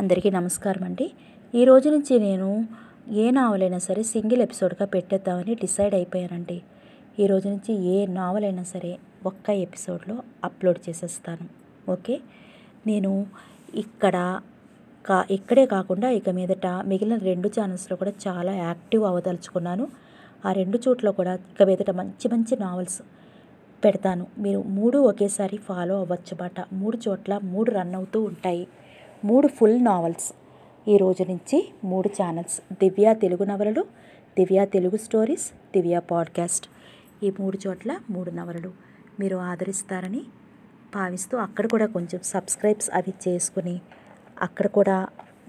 అందరికీ నమస్కారం అండి ఈ రోజు నుంచి నేను ఏ నావల్ అయినా సరే సింగిల్ ఎపిసోడ్గా పెట్టేద్దామని డిసైడ్ అయిపోయానండి ఈ రోజు నుంచి ఏ నావల్ అయినా సరే ఒక్క ఎపిసోడ్లో అప్లోడ్ చేసేస్తాను ఓకే నేను ఇక్కడ కా ఇక్కడే కాకుండా ఇక మీదట మిగిలిన రెండు ఛానల్స్లో కూడా చాలా యాక్టివ్ అవదలుచుకున్నాను ఆ రెండు చోట్ల కూడా ఇక మీదట మంచి మంచి నావల్స్ పెడతాను మీరు మూడు ఒకేసారి ఫాలో అవ్వచ్చు బాట మూడు చోట్ల మూడు రన్ అవుతూ ఉంటాయి మూడు ఫుల్ నావల్స్ ఈ రోజు నుంచి మూడు ఛానల్స్ దివ్య తెలుగు నవలలు దివ్య తెలుగు స్టోరీస్ దివ్య పాడ్కాస్ట్ ఈ మూడు చోట్ల మూడు నవలలు మీరు ఆదరిస్తారని భావిస్తూ అక్కడ కూడా కొంచెం సబ్స్క్రైబ్స్ అవి చేసుకుని అక్కడ కూడా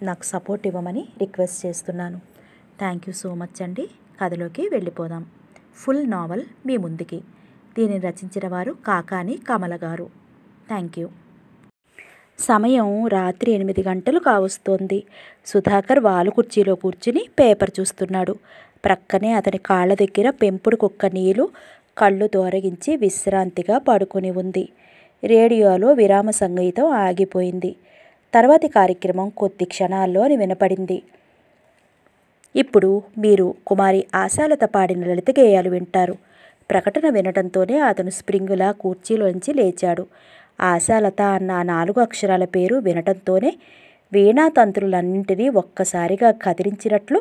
నాకు సపోర్ట్ ఇవ్వమని రిక్వెస్ట్ చేస్తున్నాను థ్యాంక్ యూ సో మచ్ అండి కథలోకి వెళ్ళిపోదాం ఫుల్ నావల్ మీ ముందుకి దీనిని రచించిన వారు కాకాని కమల గారు థ్యాంక్ యూ సమయం రాత్రి ఎనిమిది గంటలు కావస్తోంది సుధాకర్ వాలు కుర్చీలో కూర్చుని పేపర్ చూస్తున్నాడు ప్రక్కనే అతని కాళ్ళ దగ్గర పెంపుడు కుక్క నీళ్ళు కళ్ళు దొరగించి విశ్రాంతిగా పడుకుని ఉంది రేడియోలో విరామ సంగీతం ఆగిపోయింది తర్వాతి కార్యక్రమం కొద్ది క్షణాల్లో వినపడింది ఇప్పుడు మీరు కుమారి ఆశాలత పాడిన లలిత గేయాలు వింటారు ప్రకటన వినడంతోనే అతను స్ప్రింగులా కుర్చీలోంచి లేచాడు ఆశాలత అన్న ఆ నాలుగు అక్షరాల పేరు వినటంతోనే వీణా తంత్రులన్నింటినీ ఒక్కసారిగా కదిలించినట్లు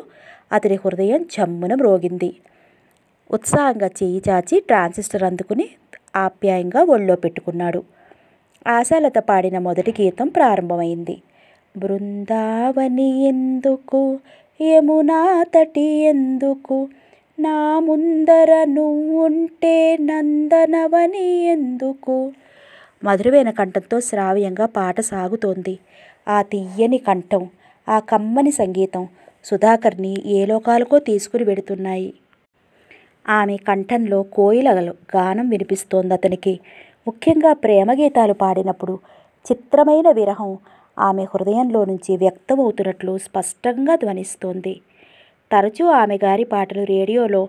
అతని హృదయం జమ్మున మ్రోగింది ఉత్సాహంగా చేయి చాచి ట్రాన్సిస్టర్ అందుకుని ఆప్యాయంగా ఒళ్ళో పెట్టుకున్నాడు ఆశాలత పాడిన మొదటి గీతం ప్రారంభమైంది బృందావని ఎందుకు యమునా తటి ఎందుకు నా ముందర నువ్వు ఉంటే నందనవని ఎందుకు మధురమైన కంఠంతో శ్రావ్యంగా పాట సాగుతోంది ఆ తియ్యని కంఠం ఆ కమ్మని సంగీతం సుధాకర్ని ఏ లోకాలకో తీసుకుని వెడుతున్నాయి ఆమె కంఠంలో కోయిల గానం వినిపిస్తోంది అతనికి ముఖ్యంగా ప్రేమ గీతాలు పాడినప్పుడు చిత్రమైన విరహం ఆమె హృదయంలో నుంచి వ్యక్తమవుతున్నట్లు స్పష్టంగా ధ్వనిస్తోంది తరచూ ఆమె గారి పాటలు రేడియోలో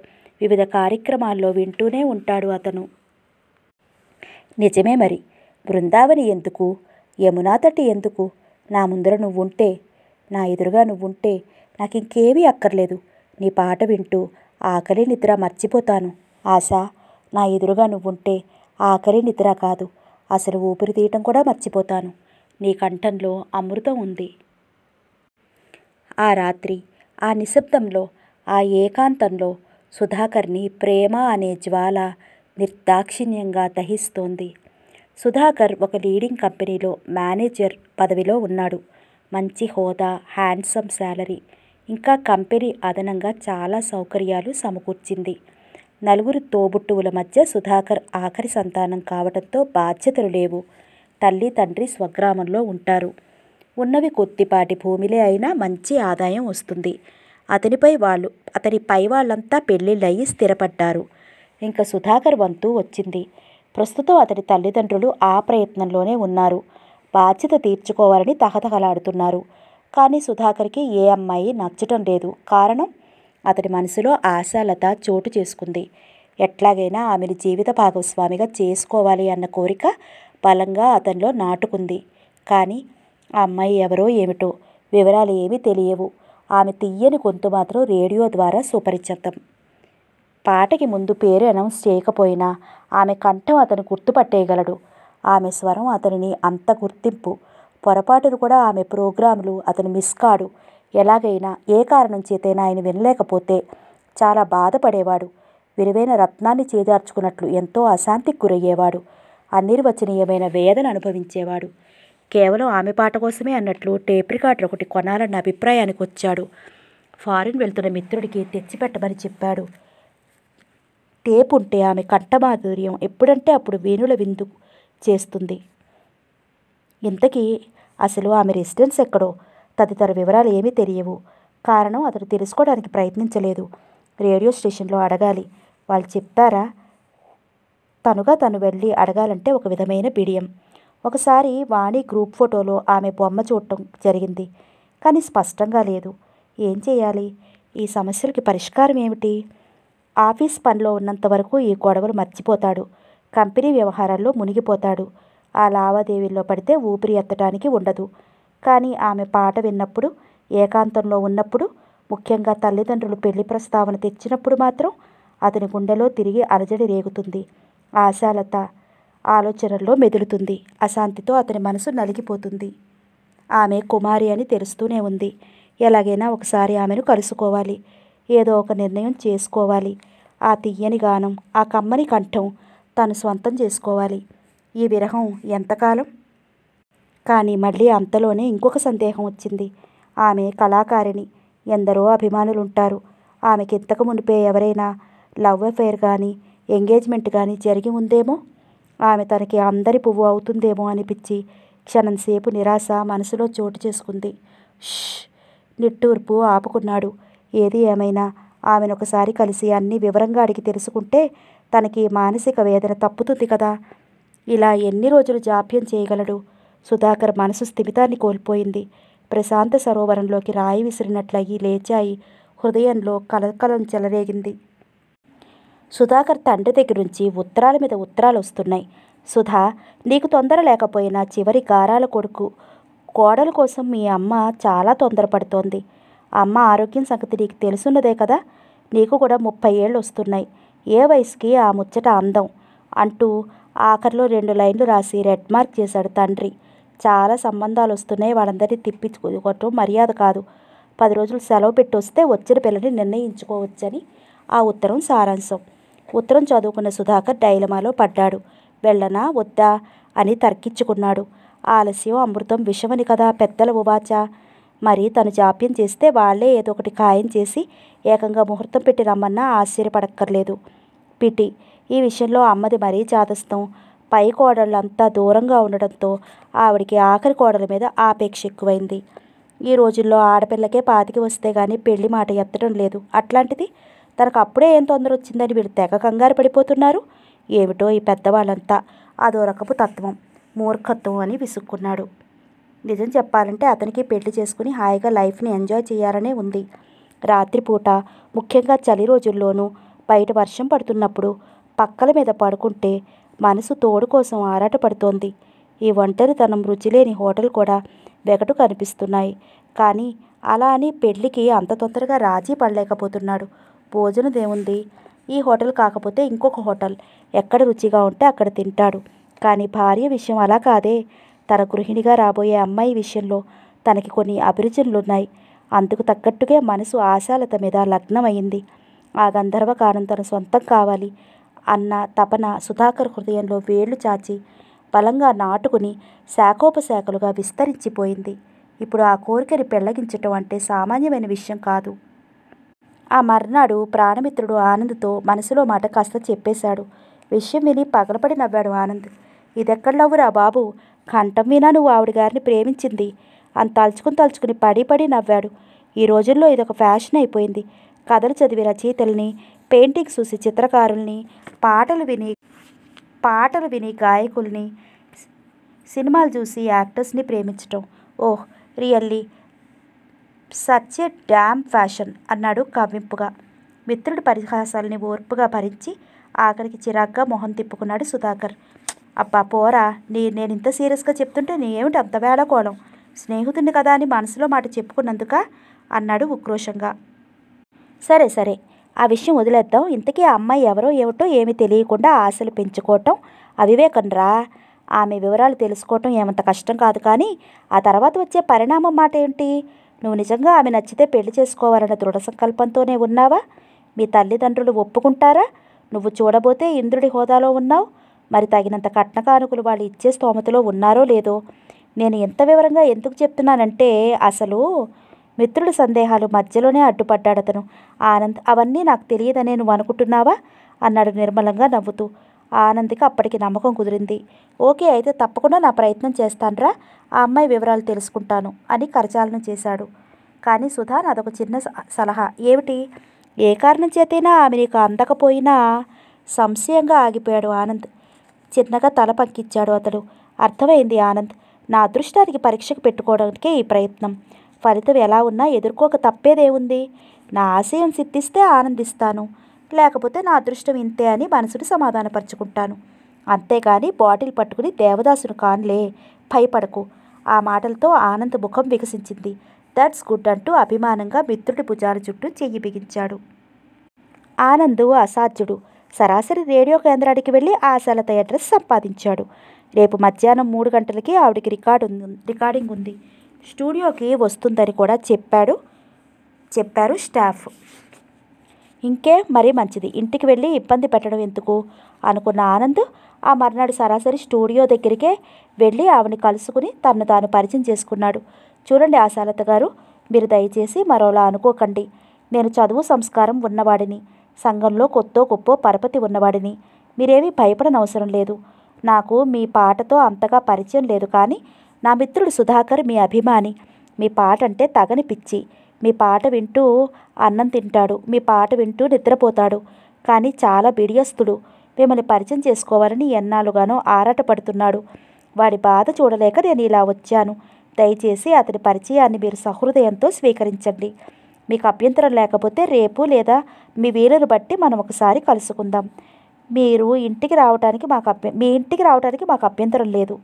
వివిధ కార్యక్రమాల్లో వింటూనే ఉంటాడు అతను నిజమే మరి బృందావని ఎందుకు యమునా తటి ఎందుకు నా ముందర నువ్వుంటే నా ఎదురుగా నువ్వుంటే నాకు ఇంకేమీ అక్కర్లేదు నీ పాట వింటూ ఆకలి నిద్ర మర్చిపోతాను ఆశ నా ఎదురుగా నువ్వుంటే ఆకలి నిద్ర కాదు అసలు ఊపిరి తీయటం కూడా మర్చిపోతాను నీ కంఠంలో అమృతం ఉంది ఆ రాత్రి ఆ నిశ్శబ్దంలో ఆ ఏకాంతంలో సుధాకర్ని ప్రేమ అనే జ్వాల నిర్దాక్షిణ్యంగా దహిస్తోంది సుధాకర్ ఒక లీడింగ్ కంపెనీలో మేనేజర్ పదవిలో ఉన్నాడు మంచి హోదా హ్యాండ్సమ్ శాలరీ ఇంకా కంపెనీ అదనంగా చాలా సౌకర్యాలు సమకూర్చింది నలుగురు తోబుట్టువుల మధ్య సుధాకర్ ఆఖరి సంతానం కావడంతో బాధ్యతలు లేవు తల్లి తండ్రి స్వగ్రామంలో ఉంటారు ఉన్నవి కొద్దిపాటి భూమిలే అయినా మంచి ఆదాయం వస్తుంది అతనిపై వాళ్ళు అతని పై వాళ్ళంతా పెళ్ళిళ్ళయి స్థిరపడ్డారు ఇంకా సుధాకర్ వంతు వచ్చింది ప్రస్తుతం అతడి తల్లిదండ్రులు ఆ ప్రయత్నంలోనే ఉన్నారు బాధ్యత తీర్చుకోవాలని తహతహలాడుతున్నారు కానీ సుధాకర్కి ఏ అమ్మాయి నచ్చటం లేదు కారణం అతడి మనసులో ఆశాలత చోటు చేసుకుంది ఎట్లాగైనా ఆమెను జీవిత భాగస్వామిగా చేసుకోవాలి అన్న కోరిక బలంగా అతనిలో నాటుకుంది కానీ ఆ అమ్మాయి ఎవరో ఏమిటో వివరాలు ఏమీ తెలియవు ఆమె తీయని గొంతు మాత్రం రేడియో ద్వారా సుపరిచితం పాటకి ముందు పేరు అనౌన్స్ చేయకపోయినా ఆమె కంఠం అతను గుర్తుపట్టేయగలడు ఆమె స్వరం అతనిని అంత గుర్తింపు పొరపాటును కూడా ఆమె ప్రోగ్రాంలు అతను మిస్ కాడు ఎలాగైనా ఏ కారణం చేతైనా ఆయన వినలేకపోతే చాలా బాధపడేవాడు విలువైన రత్నాన్ని చేజార్చుకున్నట్లు ఎంతో అశాంతికి గురయ్యేవాడు అనిర్వచనీయమైన వేదన అనుభవించేవాడు కేవలం ఆమె పాట కోసమే అన్నట్లు టేప్ రికార్డర్ ఒకటి కొనాలన్న అభిప్రాయానికి వచ్చాడు ఫారిన్ వెళ్తున్న మిత్రుడికి తెచ్చిపెట్టమని చెప్పాడు టేప్ ఉంటే ఆమె కంఠమాధుర్యం ఎప్పుడంటే అప్పుడు వేణుల విందు చేస్తుంది ఇంతకీ అసలు ఆమె రెసిడెన్స్ ఎక్కడో తదితర వివరాలు ఏమీ తెలియవు కారణం అతడు తెలుసుకోవడానికి ప్రయత్నించలేదు రేడియో స్టేషన్లో అడగాలి వాళ్ళు చెప్తారా తనుగా తను వెళ్ళి అడగాలంటే ఒక విధమైన బిడియం ఒకసారి వాణి గ్రూప్ ఫోటోలో ఆమె బొమ్మ చూడటం జరిగింది కానీ స్పష్టంగా లేదు ఏం చేయాలి ఈ సమస్యలకి పరిష్కారం ఏమిటి ఆఫీస్ పనిలో ఉన్నంత వరకు ఈ గొడవలు మర్చిపోతాడు కంపెనీ వ్యవహారాల్లో మునిగిపోతాడు ఆ లావాదేవీల్లో పడితే ఊపిరి ఎత్తడానికి ఉండదు కానీ ఆమె పాట విన్నప్పుడు ఏకాంతంలో ఉన్నప్పుడు ముఖ్యంగా తల్లిదండ్రులు పెళ్లి ప్రస్తావన తెచ్చినప్పుడు మాత్రం అతని గుండెలో తిరిగి అలజడి రేగుతుంది ఆశాలత ఆలోచనల్లో మెదులుతుంది అశాంతితో అతని మనసు నలిగిపోతుంది ఆమె కుమారి అని తెలుస్తూనే ఉంది ఎలాగైనా ఒకసారి ఆమెను కలుసుకోవాలి ఏదో ఒక నిర్ణయం చేసుకోవాలి ఆ తియ్యని గానం ఆ కమ్మని కంఠం తను సొంతం చేసుకోవాలి ఈ విరహం ఎంతకాలం కానీ మళ్ళీ అంతలోనే ఇంకొక సందేహం వచ్చింది ఆమె కళాకారిణి ఎందరో అభిమానులుంటారు ఆమెకి ఇంతకు మునిపే ఎవరైనా లవ్ అఫైర్ కానీ ఎంగేజ్మెంట్ కానీ జరిగి ఉందేమో ఆమె తనకి అందరి పువ్వు అవుతుందేమో అనిపించి క్షణంసేపు నిరాశ మనసులో చోటు చేసుకుంది ష్ నిట్టూర్పు ఆపుకున్నాడు ఏది ఏమైనా ఆమెను ఒకసారి కలిసి అన్ని వివరంగా అడిగి తెలుసుకుంటే తనకి మానసిక వేదన తప్పుతుంది కదా ఇలా ఎన్ని రోజులు జాప్యం చేయగలడు సుధాకర్ మనసు స్థిమితాన్ని కోల్పోయింది ప్రశాంత సరోవరంలోకి రాయి విసిరినట్లయి లేచాయి హృదయంలో కలకలం చెలరేగింది సుధాకర్ తండ్రి దగ్గర నుంచి ఉత్తరాల మీద ఉత్తరాలు వస్తున్నాయి సుధా నీకు తొందర లేకపోయినా చివరి గారాల కొడుకు కోడల కోసం మీ అమ్మ చాలా తొందరపడుతోంది అమ్మ ఆరోగ్యం సంగతి నీకు తెలుసున్నదే కదా నీకు కూడా ముప్పై ఏళ్ళు వస్తున్నాయి ఏ వయసుకి ఆ ముచ్చట అందం అంటూ ఆఖరిలో రెండు లైన్లు రాసి రెడ్ మార్క్ చేశాడు తండ్రి చాలా సంబంధాలు వస్తున్నాయి వాళ్ళందరినీ తిప్పించుకోవటం మర్యాద కాదు పది రోజులు సెలవు పెట్టి వస్తే వచ్చిన పిల్లని నిర్ణయించుకోవచ్చని ఆ ఉత్తరం సారాంశం ఉత్తరం చదువుకున్న సుధాకర్ డైలమాలో పడ్డాడు వెళ్ళనా వద్దా అని తర్కించుకున్నాడు ఆలస్యం అమృతం విషమని కదా పెద్దల ఉవాచా మరి తను జాప్యం చేస్తే వాళ్ళే ఏదో ఒకటి ఖాయం చేసి ఏకంగా ముహూర్తం పెట్టి రమ్మన్నా ఆశ్చర్యపడక్కర్లేదు పిటి ఈ విషయంలో అమ్మది మరీ చాదస్తం పై కోడళ్ళంతా దూరంగా ఉండడంతో ఆవిడికి ఆఖరి కోడల మీద ఆపేక్ష ఎక్కువైంది ఈ రోజుల్లో ఆడపిల్లకే పాతికి వస్తే కానీ పెళ్లి మాట ఎత్తడం లేదు అట్లాంటిది తనకు అప్పుడే ఏం తొందర వచ్చిందని వీళ్ళు తెగ కంగారు పడిపోతున్నారు ఏమిటో ఈ పెద్దవాళ్ళంతా అదో రకపు తత్వం మూర్ఖత్వం అని విసుక్కున్నాడు నిజం చెప్పాలంటే అతనికి పెళ్లి చేసుకుని హాయిగా లైఫ్ని ఎంజాయ్ చేయాలనే ఉంది రాత్రిపూట ముఖ్యంగా చలి రోజుల్లోనూ బయట వర్షం పడుతున్నప్పుడు పక్కల మీద పడుకుంటే మనసు తోడు కోసం ఆరాటపడుతోంది ఈ ఒంటరితనం రుచిలేని హోటల్ కూడా వెగటు కనిపిస్తున్నాయి కానీ అలా అని పెళ్లికి అంత తొందరగా రాజీ పడలేకపోతున్నాడు భోజనం దేముంది ఈ హోటల్ కాకపోతే ఇంకొక హోటల్ ఎక్కడ రుచిగా ఉంటే అక్కడ తింటాడు కానీ భార్య విషయం అలా కాదే తన గృహిణిగా రాబోయే అమ్మాయి విషయంలో తనకి కొన్ని అభిరుచులున్నాయి అందుకు తగ్గట్టుగా మనసు ఆశాలత మీద లగ్నమైంది ఆ కారణం తన సొంతం కావాలి అన్న తపన సుధాకర్ హృదయంలో వేళ్లు చాచి బలంగా నాటుకుని శాఖోపశాఖలుగా విస్తరించిపోయింది ఇప్పుడు ఆ కోరికని పెళ్లగించటం అంటే సామాన్యమైన విషయం కాదు ఆ మర్నాడు ప్రాణమిత్రుడు ఆనంద్తో మనసులో మాట కాస్త చెప్పేశాడు విషయం విని పగలపడి నవ్వాడు ఆనంద్ ఇదెక్కడ బాబు కంఠం వినా నువ్వు ఆవిడ గారిని ప్రేమించింది అని తలుచుకుని తలుచుకుని పడి పడి నవ్వాడు ఈ రోజుల్లో ఇదొక ఫ్యాషన్ అయిపోయింది కథలు చదివి రచయితల్ని పెయింటింగ్ చూసి చిత్రకారుల్ని పాటలు విని పాటలు విని గాయకుల్ని సినిమాలు చూసి యాక్టర్స్ని ప్రేమించటం oh really such a damn fashion అన్నాడు కవ్వింపుగా మిత్రుడి పరిహాసాలని ఓర్పుగా భరించి ఆఖరికి చిరాగ్గా మొహం తిప్పుకున్నాడు సుధాకర్ అబ్బా పోరా నీ నేను ఇంత సీరియస్గా చెప్తుంటే నీ ఏమిటి అంత వేళకోవడం స్నేహితుడిని కదా అని మనసులో మాట చెప్పుకున్నందుక అన్నాడు ఉక్రోషంగా సరే సరే ఆ విషయం వదిలేద్దాం ఇంతకీ ఆ అమ్మాయి ఎవరో ఏమిటో ఏమీ తెలియకుండా ఆశలు పెంచుకోవటం అవివేకం రా ఆమె వివరాలు తెలుసుకోవటం ఏమంత కష్టం కాదు కానీ ఆ తర్వాత వచ్చే పరిణామం మాట ఏంటి నువ్వు నిజంగా ఆమె నచ్చితే పెళ్లి చేసుకోవాలన్న దృఢ సంకల్పంతోనే ఉన్నావా మీ తల్లిదండ్రులు ఒప్పుకుంటారా నువ్వు చూడబోతే ఇంద్రుడి హోదాలో ఉన్నావు మరి తగినంత కట్న కానుకలు వాళ్ళు ఇచ్చే స్తోమతలో ఉన్నారో లేదో నేను ఎంత వివరంగా ఎందుకు చెప్తున్నానంటే అసలు మిత్రుడి సందేహాలు మధ్యలోనే అడ్డుపడ్డాడు అతను ఆనంద్ అవన్నీ నాకు తెలియదనే నువ్వు అనుకుంటున్నావా అన్నాడు నిర్మలంగా నవ్వుతూ ఆనంద్కి అప్పటికి నమ్మకం కుదిరింది ఓకే అయితే తప్పకుండా నా ప్రయత్నం చేస్తానరా ఆ అమ్మాయి వివరాలు తెలుసుకుంటాను అని కరచాలన చేశాడు కానీ సుధా నాదొక చిన్న సలహా ఏమిటి ఏ కారణం చేతైనా ఆమె నీకు అందకపోయినా సంశయంగా ఆగిపోయాడు ఆనంద్ చిన్నగా తల పంకిచ్చాడు అతడు అర్థమైంది ఆనంద్ నా అదృష్టానికి పరీక్షకు పెట్టుకోవడానికే ఈ ప్రయత్నం ఫలితం ఎలా ఉన్నా ఎదుర్కోక తప్పేదేముంది నా ఆశయం సిద్ధిస్తే ఆనందిస్తాను లేకపోతే నా అదృష్టం ఇంతే అని మనసుని సమాధానపరుచుకుంటాను అంతేగాని బాటిల్ పట్టుకుని దేవదాసును కాన్లే భయపడకు ఆ మాటలతో ఆనంద్ ముఖం వికసించింది దట్స్ గుడ్ అంటూ అభిమానంగా మిత్రుడి భుజాల చుట్టూ చెయ్యి బిగించాడు ఆనందు అసాధ్యుడు సరాసరి రేడియో కేంద్రానికి వెళ్ళి ఆశాలతో అడ్రస్ సంపాదించాడు రేపు మధ్యాహ్నం మూడు గంటలకి ఆవిడికి రికార్డు రికార్డింగ్ ఉంది స్టూడియోకి వస్తుందని కూడా చెప్పాడు చెప్పారు స్టాఫ్ ఇంకే మరీ మంచిది ఇంటికి వెళ్ళి ఇబ్బంది పెట్టడం ఎందుకు అనుకున్న ఆనంద్ ఆ మర్నాడు సరాసరి స్టూడియో దగ్గరికే వెళ్ళి ఆవిని కలుసుకుని తను తాను పరిచయం చేసుకున్నాడు చూడండి ఆశాలత గారు మీరు దయచేసి మరోలా అనుకోకండి నేను చదువు సంస్కారం ఉన్నవాడిని సంఘంలో కొత్తో గొప్ప పరపతి ఉన్నవాడిని మీరేమీ భయపడనవసరం లేదు నాకు మీ పాటతో అంతగా పరిచయం లేదు కానీ నా మిత్రుడు సుధాకర్ మీ అభిమాని మీ పాట అంటే తగని పిచ్చి మీ పాట వింటూ అన్నం తింటాడు మీ పాట వింటూ నిద్రపోతాడు కానీ చాలా బిడియస్తుడు మిమ్మల్ని పరిచయం చేసుకోవాలని ఎన్నాళ్ళుగానో ఆరాటపడుతున్నాడు వాడి బాధ చూడలేక నేను ఇలా వచ్చాను దయచేసి అతని పరిచయాన్ని మీరు సహృదయంతో స్వీకరించండి మీకు అభ్యంతరం లేకపోతే రేపు లేదా మీ వీలును బట్టి మనం ఒకసారి కలుసుకుందాం మీరు ఇంటికి రావడానికి మాకు అభ్య మీ ఇంటికి రావడానికి మాకు అభ్యంతరం లేదు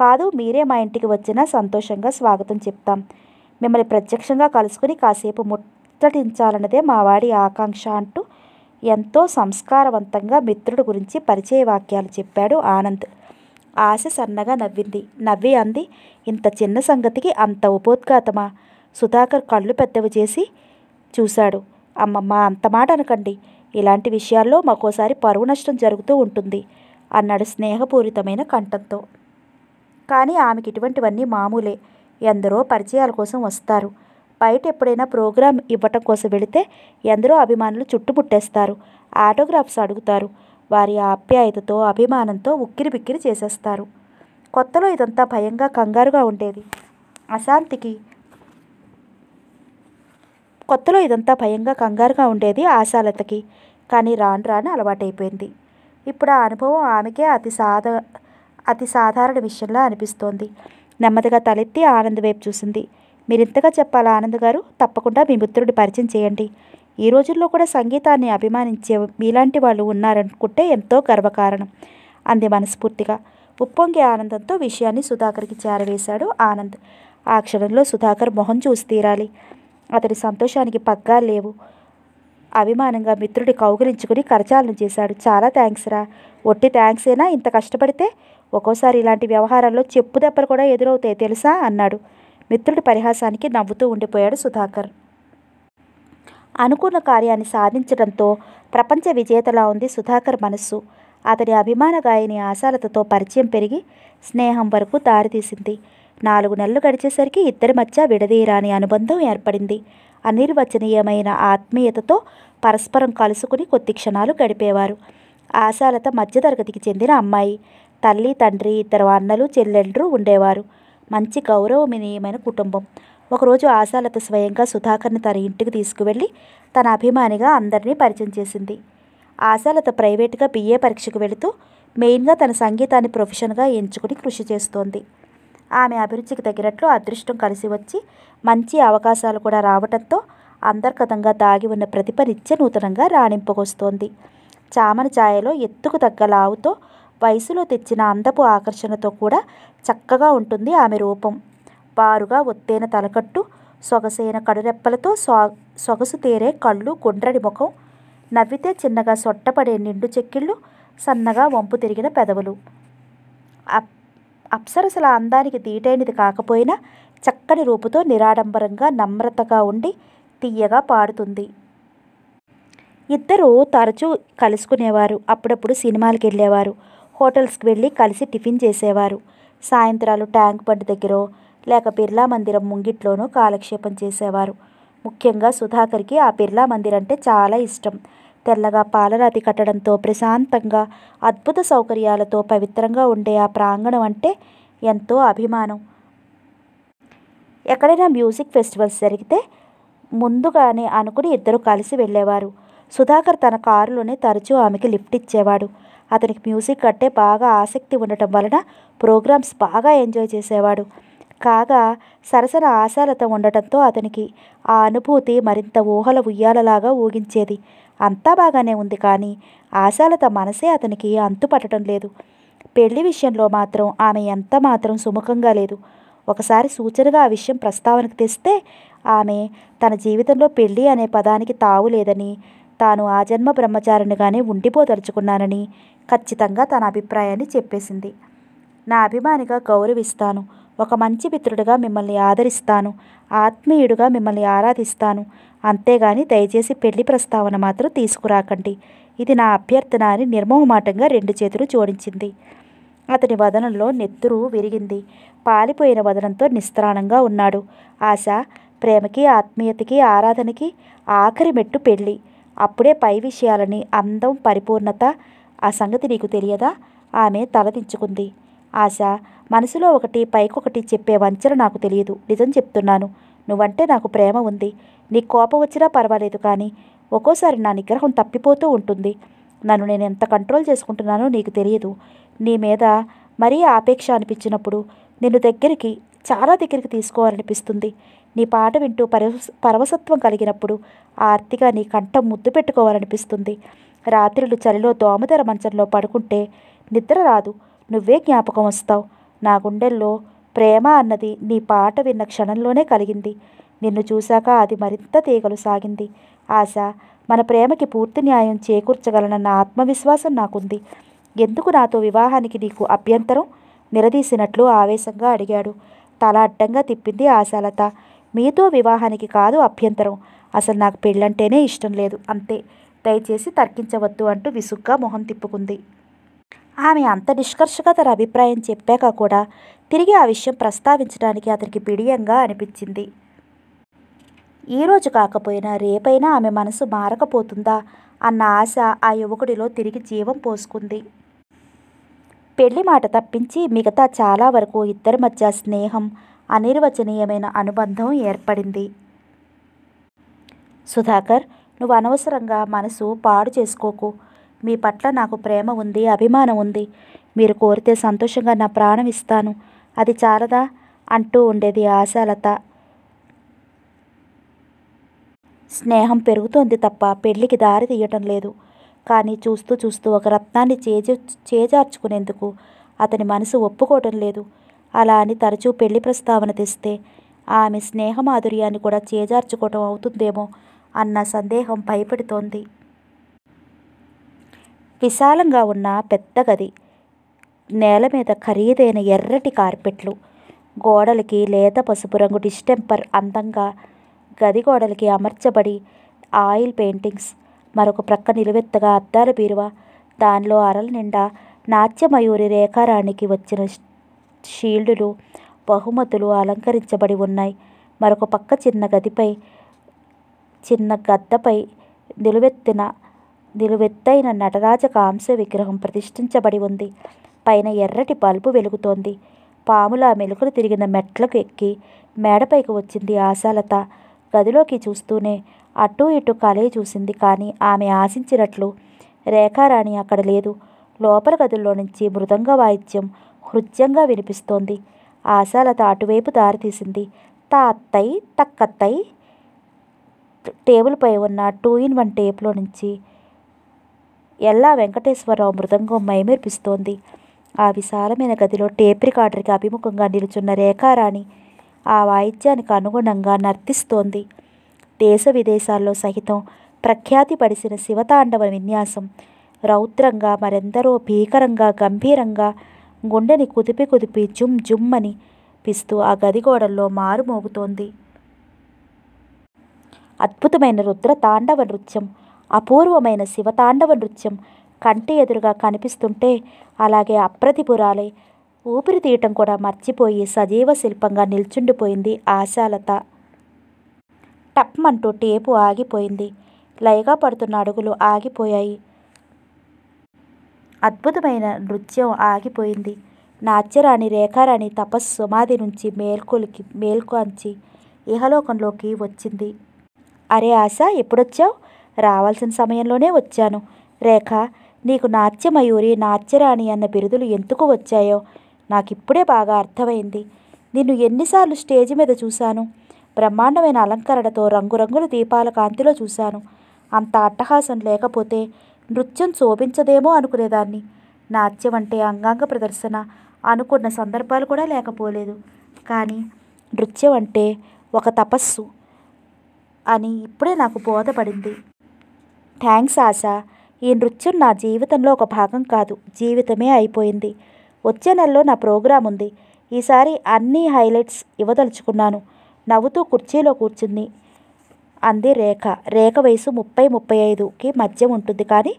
కాదు మీరే మా ఇంటికి వచ్చినా సంతోషంగా స్వాగతం చెప్తాం మిమ్మల్ని ప్రత్యక్షంగా కలుసుకుని కాసేపు ముట్టడించాలన్నదే మా వాడి ఆకాంక్ష అంటూ ఎంతో సంస్కారవంతంగా మిత్రుడు గురించి పరిచయ వాక్యాలు చెప్పాడు ఆనంద్ ఆశ సన్నగా నవ్వింది నవ్వి అంది ఇంత చిన్న సంగతికి అంత ఉపోద్ఘాతమా సుధాకర్ కళ్ళు పెద్దవి చేసి చూశాడు అమ్మమ్మ అంత మాట అనకండి ఇలాంటి విషయాల్లో మాకోసారి పరువు నష్టం జరుగుతూ ఉంటుంది అన్నాడు స్నేహపూరితమైన కంఠంతో కానీ ఆమెకి ఇటువంటివన్నీ మామూలే ఎందరో పరిచయాల కోసం వస్తారు బయట ఎప్పుడైనా ప్రోగ్రాం ఇవ్వటం కోసం వెళితే ఎందరో అభిమానులు చుట్టుముట్టేస్తారు ఆటోగ్రాఫ్స్ అడుగుతారు వారి ఆప్యాయతతో అభిమానంతో ఉక్కిరి బిక్కిరి చేసేస్తారు కొత్తలో ఇదంతా భయంగా కంగారుగా ఉండేది అశాంతికి కొత్తలో ఇదంతా భయంగా కంగారుగా ఉండేది ఆశాలతకి కానీ రాను రాను అలవాటైపోయింది ఇప్పుడు ఆ అనుభవం ఆమెకే అతి సాధ అతి సాధారణ విషయంలా అనిపిస్తోంది నెమ్మదిగా తలెత్తి ఆనంద్ వైపు చూసింది మీరింతగా చెప్పాలా ఆనంద్ గారు తప్పకుండా మీ మిత్రుడి పరిచయం చేయండి ఈ రోజుల్లో కూడా సంగీతాన్ని అభిమానించే మీలాంటి వాళ్ళు ఉన్నారనుకుంటే ఎంతో గర్వకారణం అంది మనస్ఫూర్తిగా ఉప్పొంగి ఆనందంతో విషయాన్ని సుధాకర్కి చేరవేశాడు ఆనంద్ ఆ క్షణంలో సుధాకర్ మొహం చూసి తీరాలి అతడి సంతోషానికి పగ్గా లేవు అభిమానంగా మిత్రుడి కౌగిలించుకుని కరచాలను చేశాడు చాలా థ్యాంక్స్ రా ఒట్టి థ్యాంక్స్ అయినా ఇంత కష్టపడితే ఒక్కోసారి ఇలాంటి వ్యవహారాల్లో చెప్పు దెబ్బలు కూడా ఎదురవుతాయి తెలుసా అన్నాడు మిత్రుడి పరిహాసానికి నవ్వుతూ ఉండిపోయాడు సుధాకర్ అనుకున్న కార్యాన్ని సాధించడంతో ప్రపంచ విజేతలా ఉంది సుధాకర్ మనస్సు అతడి అభిమాన గాయని ఆశాలతతో పరిచయం పెరిగి స్నేహం వరకు దారితీసింది నాలుగు నెలలు గడిచేసరికి ఇద్దరి మధ్య విడదీయరాని అనుబంధం ఏర్పడింది అనిర్వచనీయమైన ఆత్మీయతతో పరస్పరం కలుసుకుని కొద్ది క్షణాలు గడిపేవారు ఆశాలత మధ్యతరగతికి చెందిన అమ్మాయి తల్లి తండ్రి ఇద్దరు అన్నలు చెల్లెండ్రు ఉండేవారు మంచి గౌరవనీయమైన కుటుంబం ఒకరోజు ఆశాలత స్వయంగా సుధాకర్ని తన ఇంటికి తీసుకువెళ్ళి తన అభిమానిగా అందరినీ పరిచయం చేసింది ఆశాలత ప్రైవేట్గా బిఏ పరీక్షకు వెళుతూ మెయిన్గా తన సంగీతాన్ని ప్రొఫెషన్గా ఎంచుకుని కృషి చేస్తోంది ఆమె అభిరుచికి తగినట్లు అదృష్టం కలిసి వచ్చి మంచి అవకాశాలు కూడా రావటంతో అంతర్గతంగా దాగి ఉన్న ప్రతిభ నిత్య నూతనంగా రాణింపకొస్తోంది చామన ఛాయలో ఎత్తుకు తగ్గ లావుతో వయసులో తెచ్చిన అందపు ఆకర్షణతో కూడా చక్కగా ఉంటుంది ఆమె రూపం పారుగా ఒత్తైన తలకట్టు సొగసైన కడురెప్పలతో సొగసు తేరే కళ్ళు గుండ్రడి ముఖం నవ్వితే చిన్నగా సొట్టపడే నిండు చెక్కిళ్ళు సన్నగా వంపు తిరిగిన పెదవులు అప్సరసల అందానికి తీటైనది కాకపోయినా చక్కని రూపుతో నిరాడంబరంగా నమ్రతగా ఉండి తీయగా పాడుతుంది ఇద్దరూ తరచూ కలుసుకునేవారు అప్పుడప్పుడు సినిమాలకు వెళ్ళేవారు హోటల్స్కి వెళ్ళి కలిసి టిఫిన్ చేసేవారు సాయంత్రాలు ట్యాంక్ బండ్ దగ్గర లేక బిర్లా మందిరం ముంగిట్లోనూ కాలక్షేపం చేసేవారు ముఖ్యంగా సుధాకర్కి ఆ బిర్లా మందిర్ అంటే చాలా ఇష్టం తెల్లగా పాలరాతి కట్టడంతో ప్రశాంతంగా అద్భుత సౌకర్యాలతో పవిత్రంగా ఉండే ఆ ప్రాంగణం అంటే ఎంతో అభిమానం ఎక్కడైనా మ్యూజిక్ ఫెస్టివల్స్ జరిగితే ముందుగానే అనుకుని ఇద్దరు కలిసి వెళ్ళేవారు సుధాకర్ తన కారులోనే తరచూ ఆమెకి లిఫ్ట్ ఇచ్చేవాడు అతనికి మ్యూజిక్ అంటే బాగా ఆసక్తి ఉండటం వలన ప్రోగ్రామ్స్ బాగా ఎంజాయ్ చేసేవాడు కాగా సరసన ఆశాలత ఉండటంతో అతనికి ఆ అనుభూతి మరింత ఊహల ఉయ్యాలలాగా ఊగించేది అంతా బాగానే ఉంది కానీ ఆశాలత మనసే అతనికి అంతుపట్టడం లేదు పెళ్లి విషయంలో మాత్రం ఆమె ఎంత మాత్రం సుముఖంగా లేదు ఒకసారి సూచనగా ఆ విషయం ప్రస్తావనకు తెస్తే ఆమె తన జీవితంలో పెళ్ళి అనే పదానికి తావు లేదని తాను ఆ జన్మ బ్రహ్మచారినిగానే ఉండిపోదలుచుకున్నానని ఖచ్చితంగా తన అభిప్రాయాన్ని చెప్పేసింది నా అభిమానిగా గౌరవిస్తాను ఒక మంచి మిత్రుడిగా మిమ్మల్ని ఆదరిస్తాను ఆత్మీయుడిగా మిమ్మల్ని ఆరాధిస్తాను అంతేగాని దయచేసి పెళ్లి ప్రస్తావన మాత్రం తీసుకురాకండి ఇది నా అభ్యర్థన అని నిర్మోహమాటంగా రెండు చేతులు జోడించింది అతని వదనంలో నెత్తురు విరిగింది పాలిపోయిన వదనంతో నిస్త్రాణంగా ఉన్నాడు ఆశ ప్రేమకి ఆత్మీయతకి ఆరాధనకి ఆఖరి మెట్టు పెళ్ళి అప్పుడే పై విషయాలని అందం పరిపూర్ణత ఆ సంగతి నీకు తెలియదా ఆమె తలదించుకుంది ఆశ మనసులో ఒకటి పైకొకటి చెప్పే వంచన నాకు తెలియదు నిజం చెప్తున్నాను నువ్వంటే నాకు ప్రేమ ఉంది నీ కోపం వచ్చినా పర్వాలేదు కానీ ఒక్కోసారి నా నిగ్రహం తప్పిపోతూ ఉంటుంది నన్ను నేను ఎంత కంట్రోల్ చేసుకుంటున్నానో నీకు తెలియదు నీ మీద మరీ ఆపేక్ష అనిపించినప్పుడు నిన్ను దగ్గరికి చాలా దగ్గరికి తీసుకోవాలనిపిస్తుంది నీ పాట వింటూ పరవశ పరవసత్వం కలిగినప్పుడు ఆర్తిగా నీ కంఠం ముద్దు పెట్టుకోవాలనిపిస్తుంది రాత్రులు చలిలో దోమతెర మంచంలో పడుకుంటే నిద్ర రాదు నువ్వే జ్ఞాపకం వస్తావు నా గుండెల్లో ప్రేమ అన్నది నీ పాట విన్న క్షణంలోనే కలిగింది నిన్ను చూశాక అది మరింత తీగలు సాగింది ఆశ మన ప్రేమకి పూర్తి న్యాయం చేకూర్చగలనన్న ఆత్మవిశ్వాసం నాకుంది ఎందుకు నాతో వివాహానికి నీకు అభ్యంతరం నిలదీసినట్లు ఆవేశంగా అడిగాడు తల అడ్డంగా తిప్పింది ఆశాలత మీతో వివాహానికి కాదు అభ్యంతరం అసలు నాకు పెళ్ళంటేనే ఇష్టం లేదు అంతే దయచేసి తర్కించవద్దు అంటూ విసుగ్గా మొహం తిప్పుకుంది ఆమె అంత నిష్కర్షగా తన అభిప్రాయం చెప్పాక కూడా తిరిగి ఆ విషయం ప్రస్తావించడానికి అతనికి బిడియంగా అనిపించింది ఈరోజు కాకపోయినా రేపైనా ఆమె మనసు మారకపోతుందా అన్న ఆశ ఆ యువకుడిలో తిరిగి జీవం పోసుకుంది పెళ్లి మాట తప్పించి మిగతా చాలా వరకు ఇద్దరి మధ్య స్నేహం అనిర్వచనీయమైన అనుబంధం ఏర్పడింది సుధాకర్ నువ్వు అనవసరంగా మనసు పాడు చేసుకోకు మీ పట్ల నాకు ప్రేమ ఉంది అభిమానం ఉంది మీరు కోరితే సంతోషంగా నా ప్రాణం ఇస్తాను అది చాలదా అంటూ ఉండేది ఆశాలత స్నేహం పెరుగుతోంది తప్ప పెళ్లికి దారి తీయటం లేదు కానీ చూస్తూ చూస్తూ ఒక రత్నాన్ని చేజ చేజార్చుకునేందుకు అతని మనసు ఒప్పుకోవటం లేదు అలా అని తరచూ పెళ్లి ప్రస్తావన తెస్తే ఆమె స్నేహ మాధుర్యాన్ని కూడా చేజార్చుకోవటం అవుతుందేమో అన్న సందేహం భయపడుతోంది విశాలంగా ఉన్న పెద్ద గది నేల మీద ఖరీదైన ఎర్రటి కార్పెట్లు గోడలకి లేత పసుపు రంగు డిస్టెంపర్ అందంగా గది గోడలకి అమర్చబడి ఆయిల్ పెయింటింగ్స్ మరొక ప్రక్క నిలువెత్తగా అద్దాల బీరువా దానిలో అరల నిండా నాట్యమయూరి రేఖారాణికి వచ్చిన షీల్డులు బహుమతులు అలంకరించబడి ఉన్నాయి మరొక పక్క చిన్న గదిపై చిన్న గద్దపై నిలువెత్తిన నిలువెత్తైన నటరాజ కాంస విగ్రహం ప్రతిష్ఠించబడి ఉంది పైన ఎర్రటి బల్బు వెలుగుతోంది పాముల మెలుకలు తిరిగిన మెట్లకు ఎక్కి మేడపైకి వచ్చింది ఆశాలత గదిలోకి చూస్తూనే అటూ ఇటు కలయి చూసింది కానీ ఆమె ఆశించినట్లు రేఖారాణి అక్కడ లేదు లోపల గదుల్లో నుంచి మృదంగ వాయిద్యం హృత్యంగా వినిపిస్తోంది ఆశాలత అటువైపు దారితీసింది తాత్తై తక్కత్తై టేబుల్పై ఉన్న టూ ఇన్ వన్ టేప్లో నుంచి ఎల్లా వెంకటేశ్వరరావు మృదంగం మైమేర్పిస్తోంది ఆ విశాలమైన గదిలో టేప్ రికార్డర్కి అభిముఖంగా నిలుచున్న రేఖారాణి ఆ వాయిద్యానికి అనుగుణంగా నర్తిస్తోంది దేశ విదేశాల్లో సహితం ప్రఖ్యాతి పడిసిన శివతాండవ విన్యాసం రౌద్రంగా మరెందరో భీకరంగా గంభీరంగా గుండెని కుదిపి కుదిపి జుమ్ జుమ్ అని పిస్తూ ఆ గది గోడల్లో మారుమోగుతోంది అద్భుతమైన రుద్ర తాండవ నృత్యం అపూర్వమైన శివతాండవ నృత్యం కంటి ఎదురుగా కనిపిస్తుంటే అలాగే అప్రతిపురాలే ఊపిరి తీయటం కూడా మర్చిపోయి సజీవ శిల్పంగా నిల్చుండిపోయింది ఆశాలత టప్మంటూ టేపు ఆగిపోయింది లయగా పడుతున్న అడుగులు ఆగిపోయాయి అద్భుతమైన నృత్యం ఆగిపోయింది నాట్యరాణి రేఖారాణి తపస్సు సమాధి నుంచి మేల్కొలికి మేల్కొంచి ఇహలోకంలోకి వచ్చింది అరే ఆశ ఎప్పుడొచ్చావు రావాల్సిన సమయంలోనే వచ్చాను రేఖ నీకు నాట్యమయూరి నాట్యరాణి అన్న బిరుదులు ఎందుకు వచ్చాయో నాకు ఇప్పుడే బాగా అర్థమైంది నిన్ను ఎన్నిసార్లు స్టేజ్ మీద చూశాను బ్రహ్మాండమైన అలంకరణతో రంగురంగుల దీపాల కాంతిలో చూశాను అంత అట్టహాసం లేకపోతే నృత్యం శోభించదేమో అనుకునేదాన్ని నాట్యం అంటే అంగాంగ ప్రదర్శన అనుకున్న సందర్భాలు కూడా లేకపోలేదు కానీ నృత్యం అంటే ఒక తపస్సు అని ఇప్పుడే నాకు బోధపడింది థ్యాంక్స్ ఆశ ఈ నృత్యం నా జీవితంలో ఒక భాగం కాదు జీవితమే అయిపోయింది వచ్చే నెలలో నా ప్రోగ్రాం ఉంది ఈసారి అన్ని హైలైట్స్ ఇవ్వదలుచుకున్నాను నవ్వుతూ కుర్చీలో కూర్చుంది అంది రేఖ రేఖ వయసు ముప్పై ముప్పై ఐదుకి మధ్య ఉంటుంది కానీ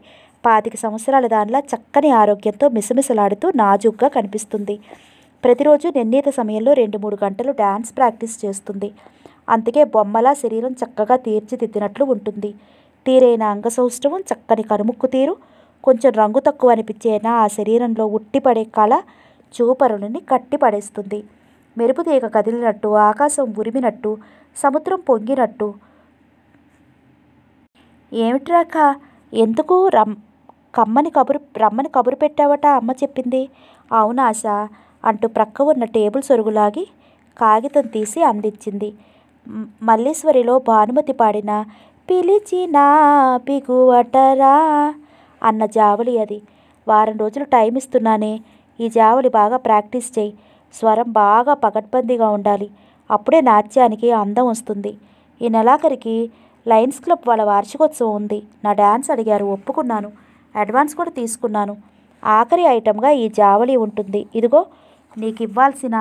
పాతిక సంవత్సరాల దానిలా చక్కని ఆరోగ్యంతో మిసమిసలాడుతూ నాజుగ్గా కనిపిస్తుంది ప్రతిరోజు నిర్ణీత సమయంలో రెండు మూడు గంటలు డ్యాన్స్ ప్రాక్టీస్ చేస్తుంది అందుకే బొమ్మలా శరీరం చక్కగా తీర్చిదిద్దినట్లు ఉంటుంది తీరైన అంగసౌష్ఠవం చక్కని కనుముక్కు తీరు కొంచెం రంగు తక్కువ అనిపించేనా ఆ శరీరంలో ఉట్టిపడే కళ చూపరులని కట్టిపడేస్తుంది తీగ కదిలినట్టు ఆకాశం ఉరిమినట్టు సముద్రం పొంగినట్టు ఏమిట్రాక ఎందుకు రమ్ కమ్మని కబురు రమ్మని కబురు పెట్టావట అమ్మ చెప్పింది అవునాశ అంటూ ప్రక్క ఉన్న టేబుల్ సొరుగులాగి కాగితం తీసి అందించింది మల్లీశ్వరిలో భానుమతి పాడిన పిలిచిన పిగువటరా అన్న జావలి అది వారం రోజులు టైం ఇస్తున్నానే ఈ జావలి బాగా ప్రాక్టీస్ చేయి స్వరం బాగా పగడ్బందీగా ఉండాలి అప్పుడే నాట్యానికి అందం వస్తుంది ఈ నెలాఖరికి లయన్స్ క్లబ్ వాళ్ళ వార్షికోత్సవం ఉంది నా డ్యాన్స్ అడిగారు ఒప్పుకున్నాను అడ్వాన్స్ కూడా తీసుకున్నాను ఆఖరి ఐటమ్గా ఈ జావలి ఉంటుంది ఇదిగో నీకు ఇవ్వాల్సిన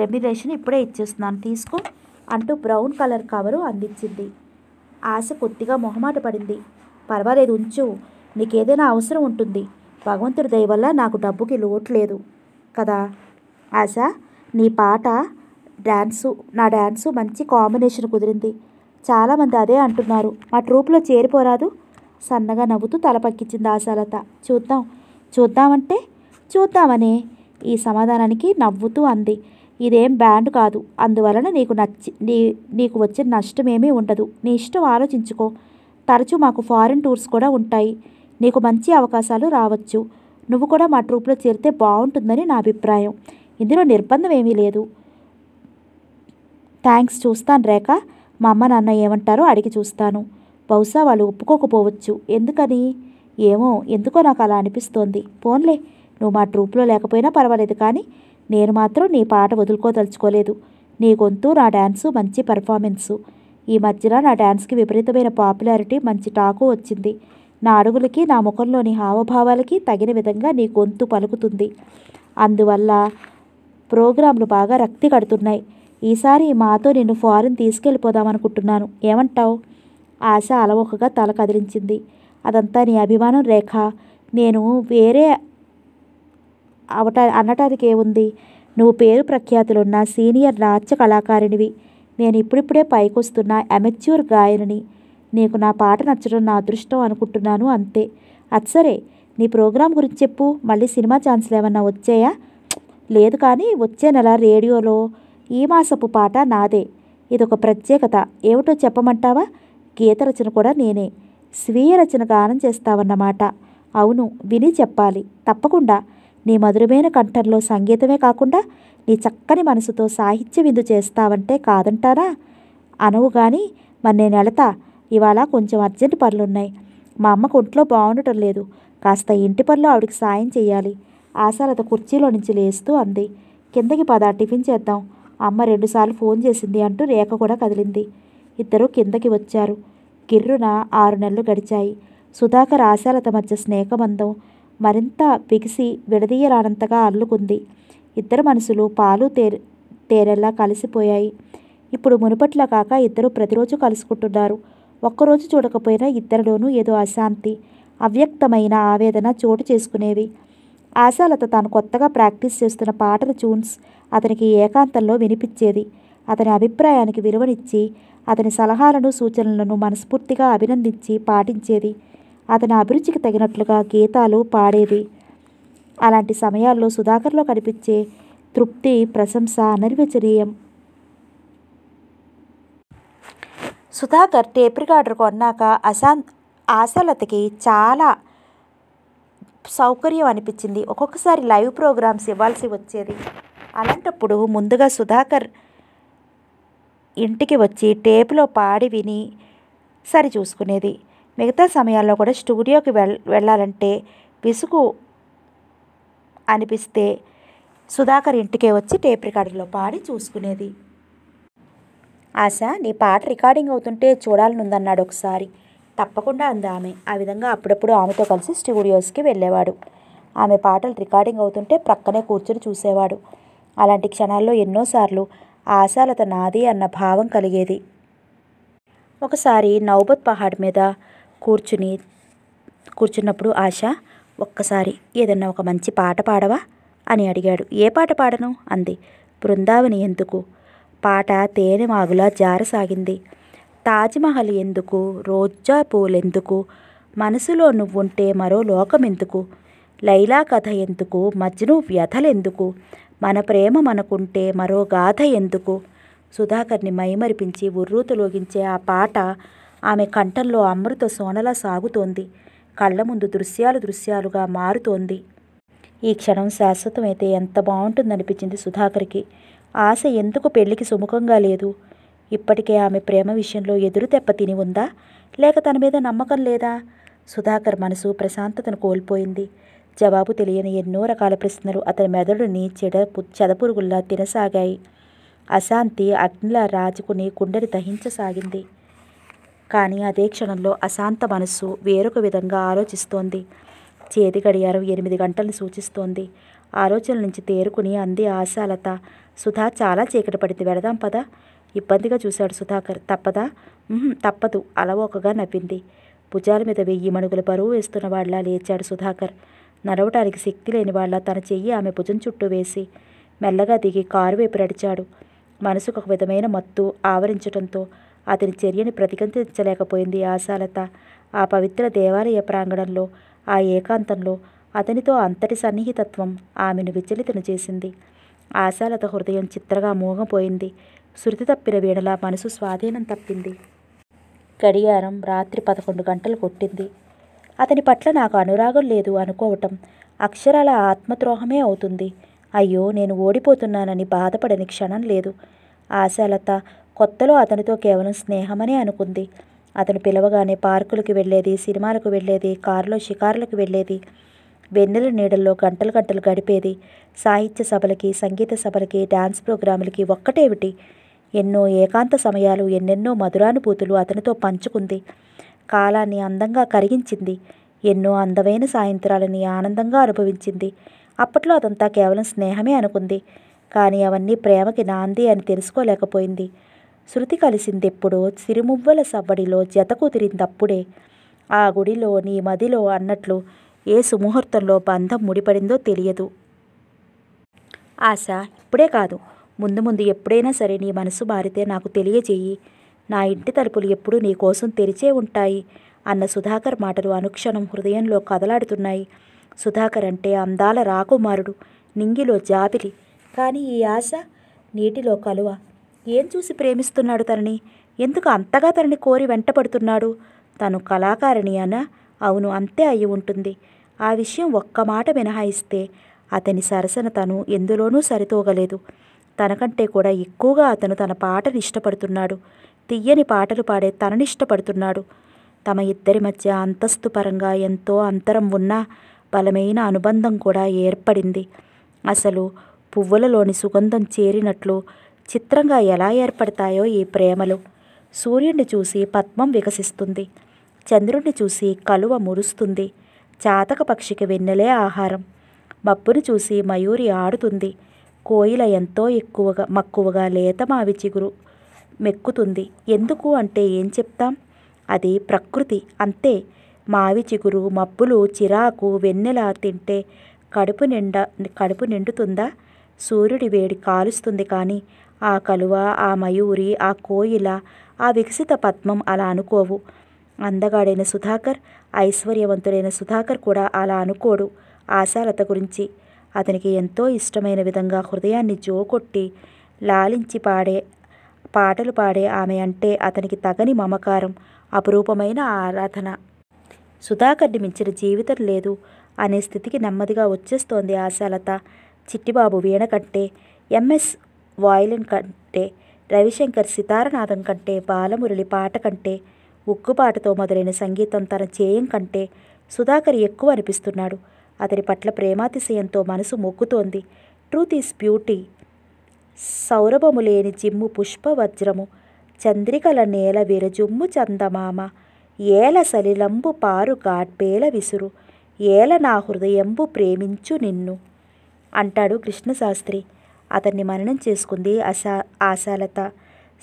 రెమ్యులేషన్ ఇప్పుడే ఇచ్చేస్తున్నాను తీసుకో అంటూ బ్రౌన్ కలర్ కవరు అందించింది ఆశ కొద్దిగా మొహమాట పడింది పర్వాలేదు ఉంచు నీకేదైనా అవసరం ఉంటుంది భగవంతుడి దయ వల్ల నాకు డబ్బుకి లోటు లేదు కదా ఆశ నీ పాట డ్యాన్సు నా డ్యాన్సు మంచి కాంబినేషన్ కుదిరింది చాలామంది అదే అంటున్నారు మా ట్రూప్లో చేరిపోరాదు సన్నగా నవ్వుతూ తల పక్కించింది ఆశాలత చూద్దాం చూద్దామంటే చూద్దామనే ఈ సమాధానానికి నవ్వుతూ అంది ఇదేం బ్యాండ్ కాదు అందువలన నీకు నచ్చి నీ నీకు వచ్చిన నష్టమేమీ ఉండదు నీ ఇష్టం ఆలోచించుకో తరచూ మాకు ఫారిన్ టూర్స్ కూడా ఉంటాయి నీకు మంచి అవకాశాలు రావచ్చు నువ్వు కూడా మా ట్రూప్లో చేరితే బాగుంటుందని నా అభిప్రాయం ఇందులో నిర్బంధం ఏమీ లేదు థ్యాంక్స్ చూస్తాను రేఖ మా అమ్మ నాన్న ఏమంటారో అడిగి చూస్తాను బహుశా వాళ్ళు ఒప్పుకోకపోవచ్చు ఎందుకని ఏమో ఎందుకో నాకు అలా అనిపిస్తోంది పోన్లే నువ్వు మా ట్రూప్లో లేకపోయినా పర్వాలేదు కానీ నేను మాత్రం నీ పాట వదులుకోదలుచుకోలేదు నీ గొంతు నా డ్యాన్సు మంచి పర్ఫార్మెన్సు ఈ మధ్యన నా డ్యాన్స్కి విపరీతమైన పాపులారిటీ మంచి టాకు వచ్చింది నా అడుగులకి నా ముఖంలోని హావభావాలకి తగిన విధంగా నీ గొంతు పలుకుతుంది అందువల్ల ప్రోగ్రాంలు బాగా రక్తి కడుతున్నాయి ఈసారి మాతో నిన్ను ఫారిన్ తీసుకెళ్ళిపోదాం అనుకుంటున్నాను ఏమంటావు ఆశ అలవోకగా తల కదిలించింది అదంతా నీ అభిమానం రేఖ నేను వేరే అవట అనటానికి ఏముంది నువ్వు పేరు ప్రఖ్యాతులున్న సీనియర్ నాట్య కళాకారినివి నేను ఇప్పుడిప్పుడే పైకొస్తున్న అమెచ్యూర్ గాయనిని నీకు నా పాట నచ్చడం నా అదృష్టం అనుకుంటున్నాను అంతే అచ్చరే నీ ప్రోగ్రాం గురించి చెప్పు మళ్ళీ సినిమా ఛాన్స్లు ఏమన్నా వచ్చాయా లేదు కానీ వచ్చే నెల రేడియోలో ఈ మాసపు పాట నాదే ఇదొక ప్రత్యేకత ఏమిటో చెప్పమంటావా గీత రచన కూడా నేనే స్వీయ రచన గానం చేస్తావన్నమాట అవును విని చెప్పాలి తప్పకుండా నీ మధురమైన కంఠంలో సంగీతమే కాకుండా నీ చక్కని మనసుతో సాహిత్య విందు చేస్తావంటే కాదంటారా అనవు కానీ మరి నేను వెళతా ఇవాళ కొంచెం అర్జెంట్ పనులున్నాయి మా అమ్మకు ఒంట్లో బాగుండటం లేదు కాస్త ఇంటి పనులు ఆవిడకి సాయం చేయాలి ఆశాలత కుర్చీలో నుంచి లేస్తూ అంది కిందకి పద టిఫిన్ చేద్దాం అమ్మ రెండుసార్లు ఫోన్ చేసింది అంటూ రేఖ కూడా కదిలింది ఇద్దరూ కిందకి వచ్చారు గిర్రున ఆరు నెలలు గడిచాయి సుధాకర్ ఆశాలత మధ్య స్నేహబంధం మరింత బిగిసి విడదీయరానంతగా అల్లుకుంది ఇద్దరు మనసులు పాలు తే తేనెలా కలిసిపోయాయి ఇప్పుడు మునుపట్లా కాక ఇద్దరు ప్రతిరోజు కలుసుకుంటున్నారు ఒక్కరోజు చూడకపోయినా ఇద్దరిలోనూ ఏదో అశాంతి అవ్యక్తమైన ఆవేదన చోటు చేసుకునేవి ఆశాలత తాను కొత్తగా ప్రాక్టీస్ చేస్తున్న పాటల ట్యూన్స్ అతనికి ఏకాంతంలో వినిపించేది అతని అభిప్రాయానికి విలువనిచ్చి అతని సలహాలను సూచనలను మనస్ఫూర్తిగా అభినందించి పాటించేది అతని అభిరుచికి తగినట్లుగా గీతాలు పాడేది అలాంటి సమయాల్లో సుధాకర్లో కనిపించే తృప్తి ప్రశంస అనిర్వచనీయం సుధాకర్ టేప్ రికార్డర్ కొన్నాక అశాంత్ ఆశలతకి చాలా సౌకర్యం అనిపించింది ఒక్కొక్కసారి లైవ్ ప్రోగ్రామ్స్ ఇవ్వాల్సి వచ్చేది అలాంటప్పుడు ముందుగా సుధాకర్ ఇంటికి వచ్చి టేపులో పాడి విని సరి చూసుకునేది మిగతా సమయాల్లో కూడా స్టూడియోకి వెళ్ వెళ్ళాలంటే విసుగు అనిపిస్తే సుధాకర్ ఇంటికే వచ్చి టేప్ పాడి చూసుకునేది ఆశ నీ పాట రికార్డింగ్ అవుతుంటే చూడాలని ఉందన్నాడు ఒకసారి తప్పకుండా అంది ఆమె ఆ విధంగా అప్పుడప్పుడు ఆమెతో కలిసి స్టూడియోస్కి వెళ్ళేవాడు ఆమె పాటలు రికార్డింగ్ అవుతుంటే ప్రక్కనే కూర్చుని చూసేవాడు అలాంటి క్షణాల్లో ఎన్నోసార్లు ఆశాలత నాది అన్న భావం కలిగేది ఒకసారి నౌబత్ పహాడ్ మీద కూర్చుని కూర్చున్నప్పుడు ఆశ ఒక్కసారి ఏదన్నా ఒక మంచి పాట పాడవా అని అడిగాడు ఏ పాట పాడను అంది బృందావని ఎందుకు పాట తేనెమాగులా జారసాగింది తాజ్మహల్ ఎందుకు రోజా పూలెందుకు మనసులో నువ్వుంటే మరో లోకం ఎందుకు లైలా కథ ఎందుకు మజ్ను వ్యథలెందుకు మన ప్రేమ మనకుంటే మరో గాథ ఎందుకు సుధాకర్ని మైమరిపించి లోగించే ఆ పాట ఆమె కంఠంలో అమృత సోనలా సాగుతోంది కళ్ళ ముందు దృశ్యాలు దృశ్యాలుగా మారుతోంది ఈ క్షణం శాశ్వతమైతే ఎంత బాగుంటుందనిపించింది సుధాకర్కి ఆశ ఎందుకు పెళ్లికి సుముఖంగా లేదు ఇప్పటికే ఆమె ప్రేమ విషయంలో ఎదురు తెప్ప తిని ఉందా లేక తన మీద నమ్మకం లేదా సుధాకర్ మనసు ప్రశాంతతను కోల్పోయింది జవాబు తెలియని ఎన్నో రకాల ప్రశ్నలు అతని మెదడుని చెడ చెదపురుగుల్లా తినసాగాయి అశాంతి అగ్నిలా రాజుకుని కుండని దహించసాగింది కానీ అదే క్షణంలో అశాంత మనస్సు వేరొక విధంగా ఆలోచిస్తోంది చేతి గడియారం ఎనిమిది గంటలను సూచిస్తోంది ఆలోచనల నుంచి తేరుకుని అంది ఆశాలత సుధా చాలా చీకటి పడింది వెళదాం పదా ఇబ్బందిగా చూశాడు సుధాకర్ తప్పదా తప్పదు అలవోకగా నవ్వింది భుజాల మీద వెయ్యి మణుగుల బరువు వేస్తున్న వాళ్ళ లేచాడు సుధాకర్ నడవటానికి శక్తి లేని వాళ్ళ తన చెయ్యి ఆమె భుజం చుట్టూ వేసి మెల్లగా దిగి కారు వైపు నడిచాడు మనసుకు ఒక విధమైన మత్తు ఆవరించడంతో అతని చర్యని ప్రతిఘటించలేకపోయింది ఆశాలత ఆ పవిత్ర దేవాలయ ప్రాంగణంలో ఆ ఏకాంతంలో అతనితో అంతటి సన్నిహితత్వం ఆమెను విచలితను చేసింది ఆశాలత హృదయం చిత్రగా మూగపోయింది శృతి తప్పిన వీడలా మనసు స్వాధీనం తప్పింది గడియారం రాత్రి పదకొండు గంటలు కొట్టింది అతని పట్ల నాకు అనురాగం లేదు అనుకోవటం అక్షరాల ఆత్మద్రోహమే అవుతుంది అయ్యో నేను ఓడిపోతున్నానని బాధపడని క్షణం లేదు ఆశాలత కొత్తలో అతనితో కేవలం స్నేహమనే అనుకుంది అతను పిలవగానే పార్కులకు వెళ్ళేది సినిమాలకు వెళ్ళేది కారులో షికారులకు వెళ్ళేది వెన్నెల నీడల్లో గంటలు గంటలు గడిపేది సాహిత్య సభలకి సంగీత సభలకి డ్యాన్స్ ప్రోగ్రాములకి ఒక్కటేమిటి ఎన్నో ఏకాంత సమయాలు ఎన్నెన్నో మధురానుభూతులు అతనితో పంచుకుంది కాలాన్ని అందంగా కరిగించింది ఎన్నో అందమైన సాయంత్రాలని ఆనందంగా అనుభవించింది అప్పట్లో అదంతా కేవలం స్నేహమే అనుకుంది కానీ అవన్నీ ప్రేమకి నాంది అని తెలుసుకోలేకపోయింది శృతి కలిసింది ఎప్పుడో సిరిమువ్వల సవ్వడిలో జత కుదిరిందప్పుడే ఆ గుడిలో నీ మదిలో అన్నట్లు ఏ సుముహూర్తంలో బంధం ముడిపడిందో తెలియదు ఆశ ఇప్పుడే కాదు ముందు ముందు ఎప్పుడైనా సరే నీ మనసు మారితే నాకు తెలియజేయి నా ఇంటి తలుపులు ఎప్పుడూ నీ కోసం తెరిచే ఉంటాయి అన్న సుధాకర్ మాటలు అనుక్షణం హృదయంలో కదలాడుతున్నాయి సుధాకర్ అంటే అందాల రాకుమారుడు నింగిలో జాబిలి కానీ ఈ ఆశ నీటిలో కలువ ఏం చూసి ప్రేమిస్తున్నాడు తనని ఎందుకు అంతగా తనని కోరి వెంటపడుతున్నాడు తను కళాకారిణి అన అవును అంతే అయి ఉంటుంది ఆ విషయం ఒక్క మాట మినహాయిస్తే అతని సరసన తను ఎందులోనూ సరితూగలేదు తనకంటే కూడా ఎక్కువగా అతను తన పాటను ఇష్టపడుతున్నాడు తియ్యని పాటలు పాడే తననిష్టపడుతున్నాడు తమ ఇద్దరి మధ్య అంతస్తు పరంగా ఎంతో అంతరం ఉన్నా బలమైన అనుబంధం కూడా ఏర్పడింది అసలు పువ్వులలోని సుగంధం చేరినట్లు చిత్రంగా ఎలా ఏర్పడతాయో ఈ ప్రేమలు సూర్యుణ్ణి చూసి పద్మం వికసిస్తుంది చంద్రుణ్ణి చూసి కలువ మురుస్తుంది చాతక పక్షికి వెన్నెలే ఆహారం మప్పును చూసి మయూరి ఆడుతుంది కోయిల ఎంతో ఎక్కువగా మక్కువగా లేత మావి చిగురు మెక్కుతుంది ఎందుకు అంటే ఏం చెప్తాం అది ప్రకృతి అంతే మావి చిగురు మబ్బులు చిరాకు వెన్నెల తింటే కడుపు నిండా కడుపు నిండుతుందా సూర్యుడి వేడి కాలుస్తుంది కానీ ఆ కలువ ఆ మయూరి ఆ కోయిల ఆ వికసిత పద్మం అలా అనుకోవు అందగాడైన సుధాకర్ ఐశ్వర్యవంతుడైన సుధాకర్ కూడా అలా అనుకోడు ఆశాలత గురించి అతనికి ఎంతో ఇష్టమైన విధంగా హృదయాన్ని జోకొట్టి లాలించి పాడే పాటలు పాడే ఆమె అంటే అతనికి తగని మమకారం అపురూపమైన ఆరాధన సుధాకర్ని మించిన జీవితం లేదు అనే స్థితికి నెమ్మదిగా వచ్చేస్తోంది ఆశాలత చిట్టిబాబు వీణ కంటే ఎంఎస్ వాయిలిన్ కంటే రవిశంకర్ సితారనాథం కంటే బాలమురళి పాట కంటే ఉక్కుపాటుతో మొదలైన సంగీతం తన చేయం కంటే సుధాకర్ ఎక్కువ అనిపిస్తున్నాడు అతని పట్ల ప్రేమాతిశయంతో మనసు మొక్కుతోంది ట్రూత్ ఈస్ బ్యూటీ సౌరభము లేని జిమ్ము పుష్పవజ్రము చంద్రికల నేల విరజుమ్ము చందమామ ఏల సలిలంబు పారు గాడ్పేల విసురు ఏల నా హృదయంబు ప్రేమించు నిన్ను అంటాడు కృష్ణశాస్త్రి అతన్ని మననం చేసుకుంది ఆశా ఆశాలత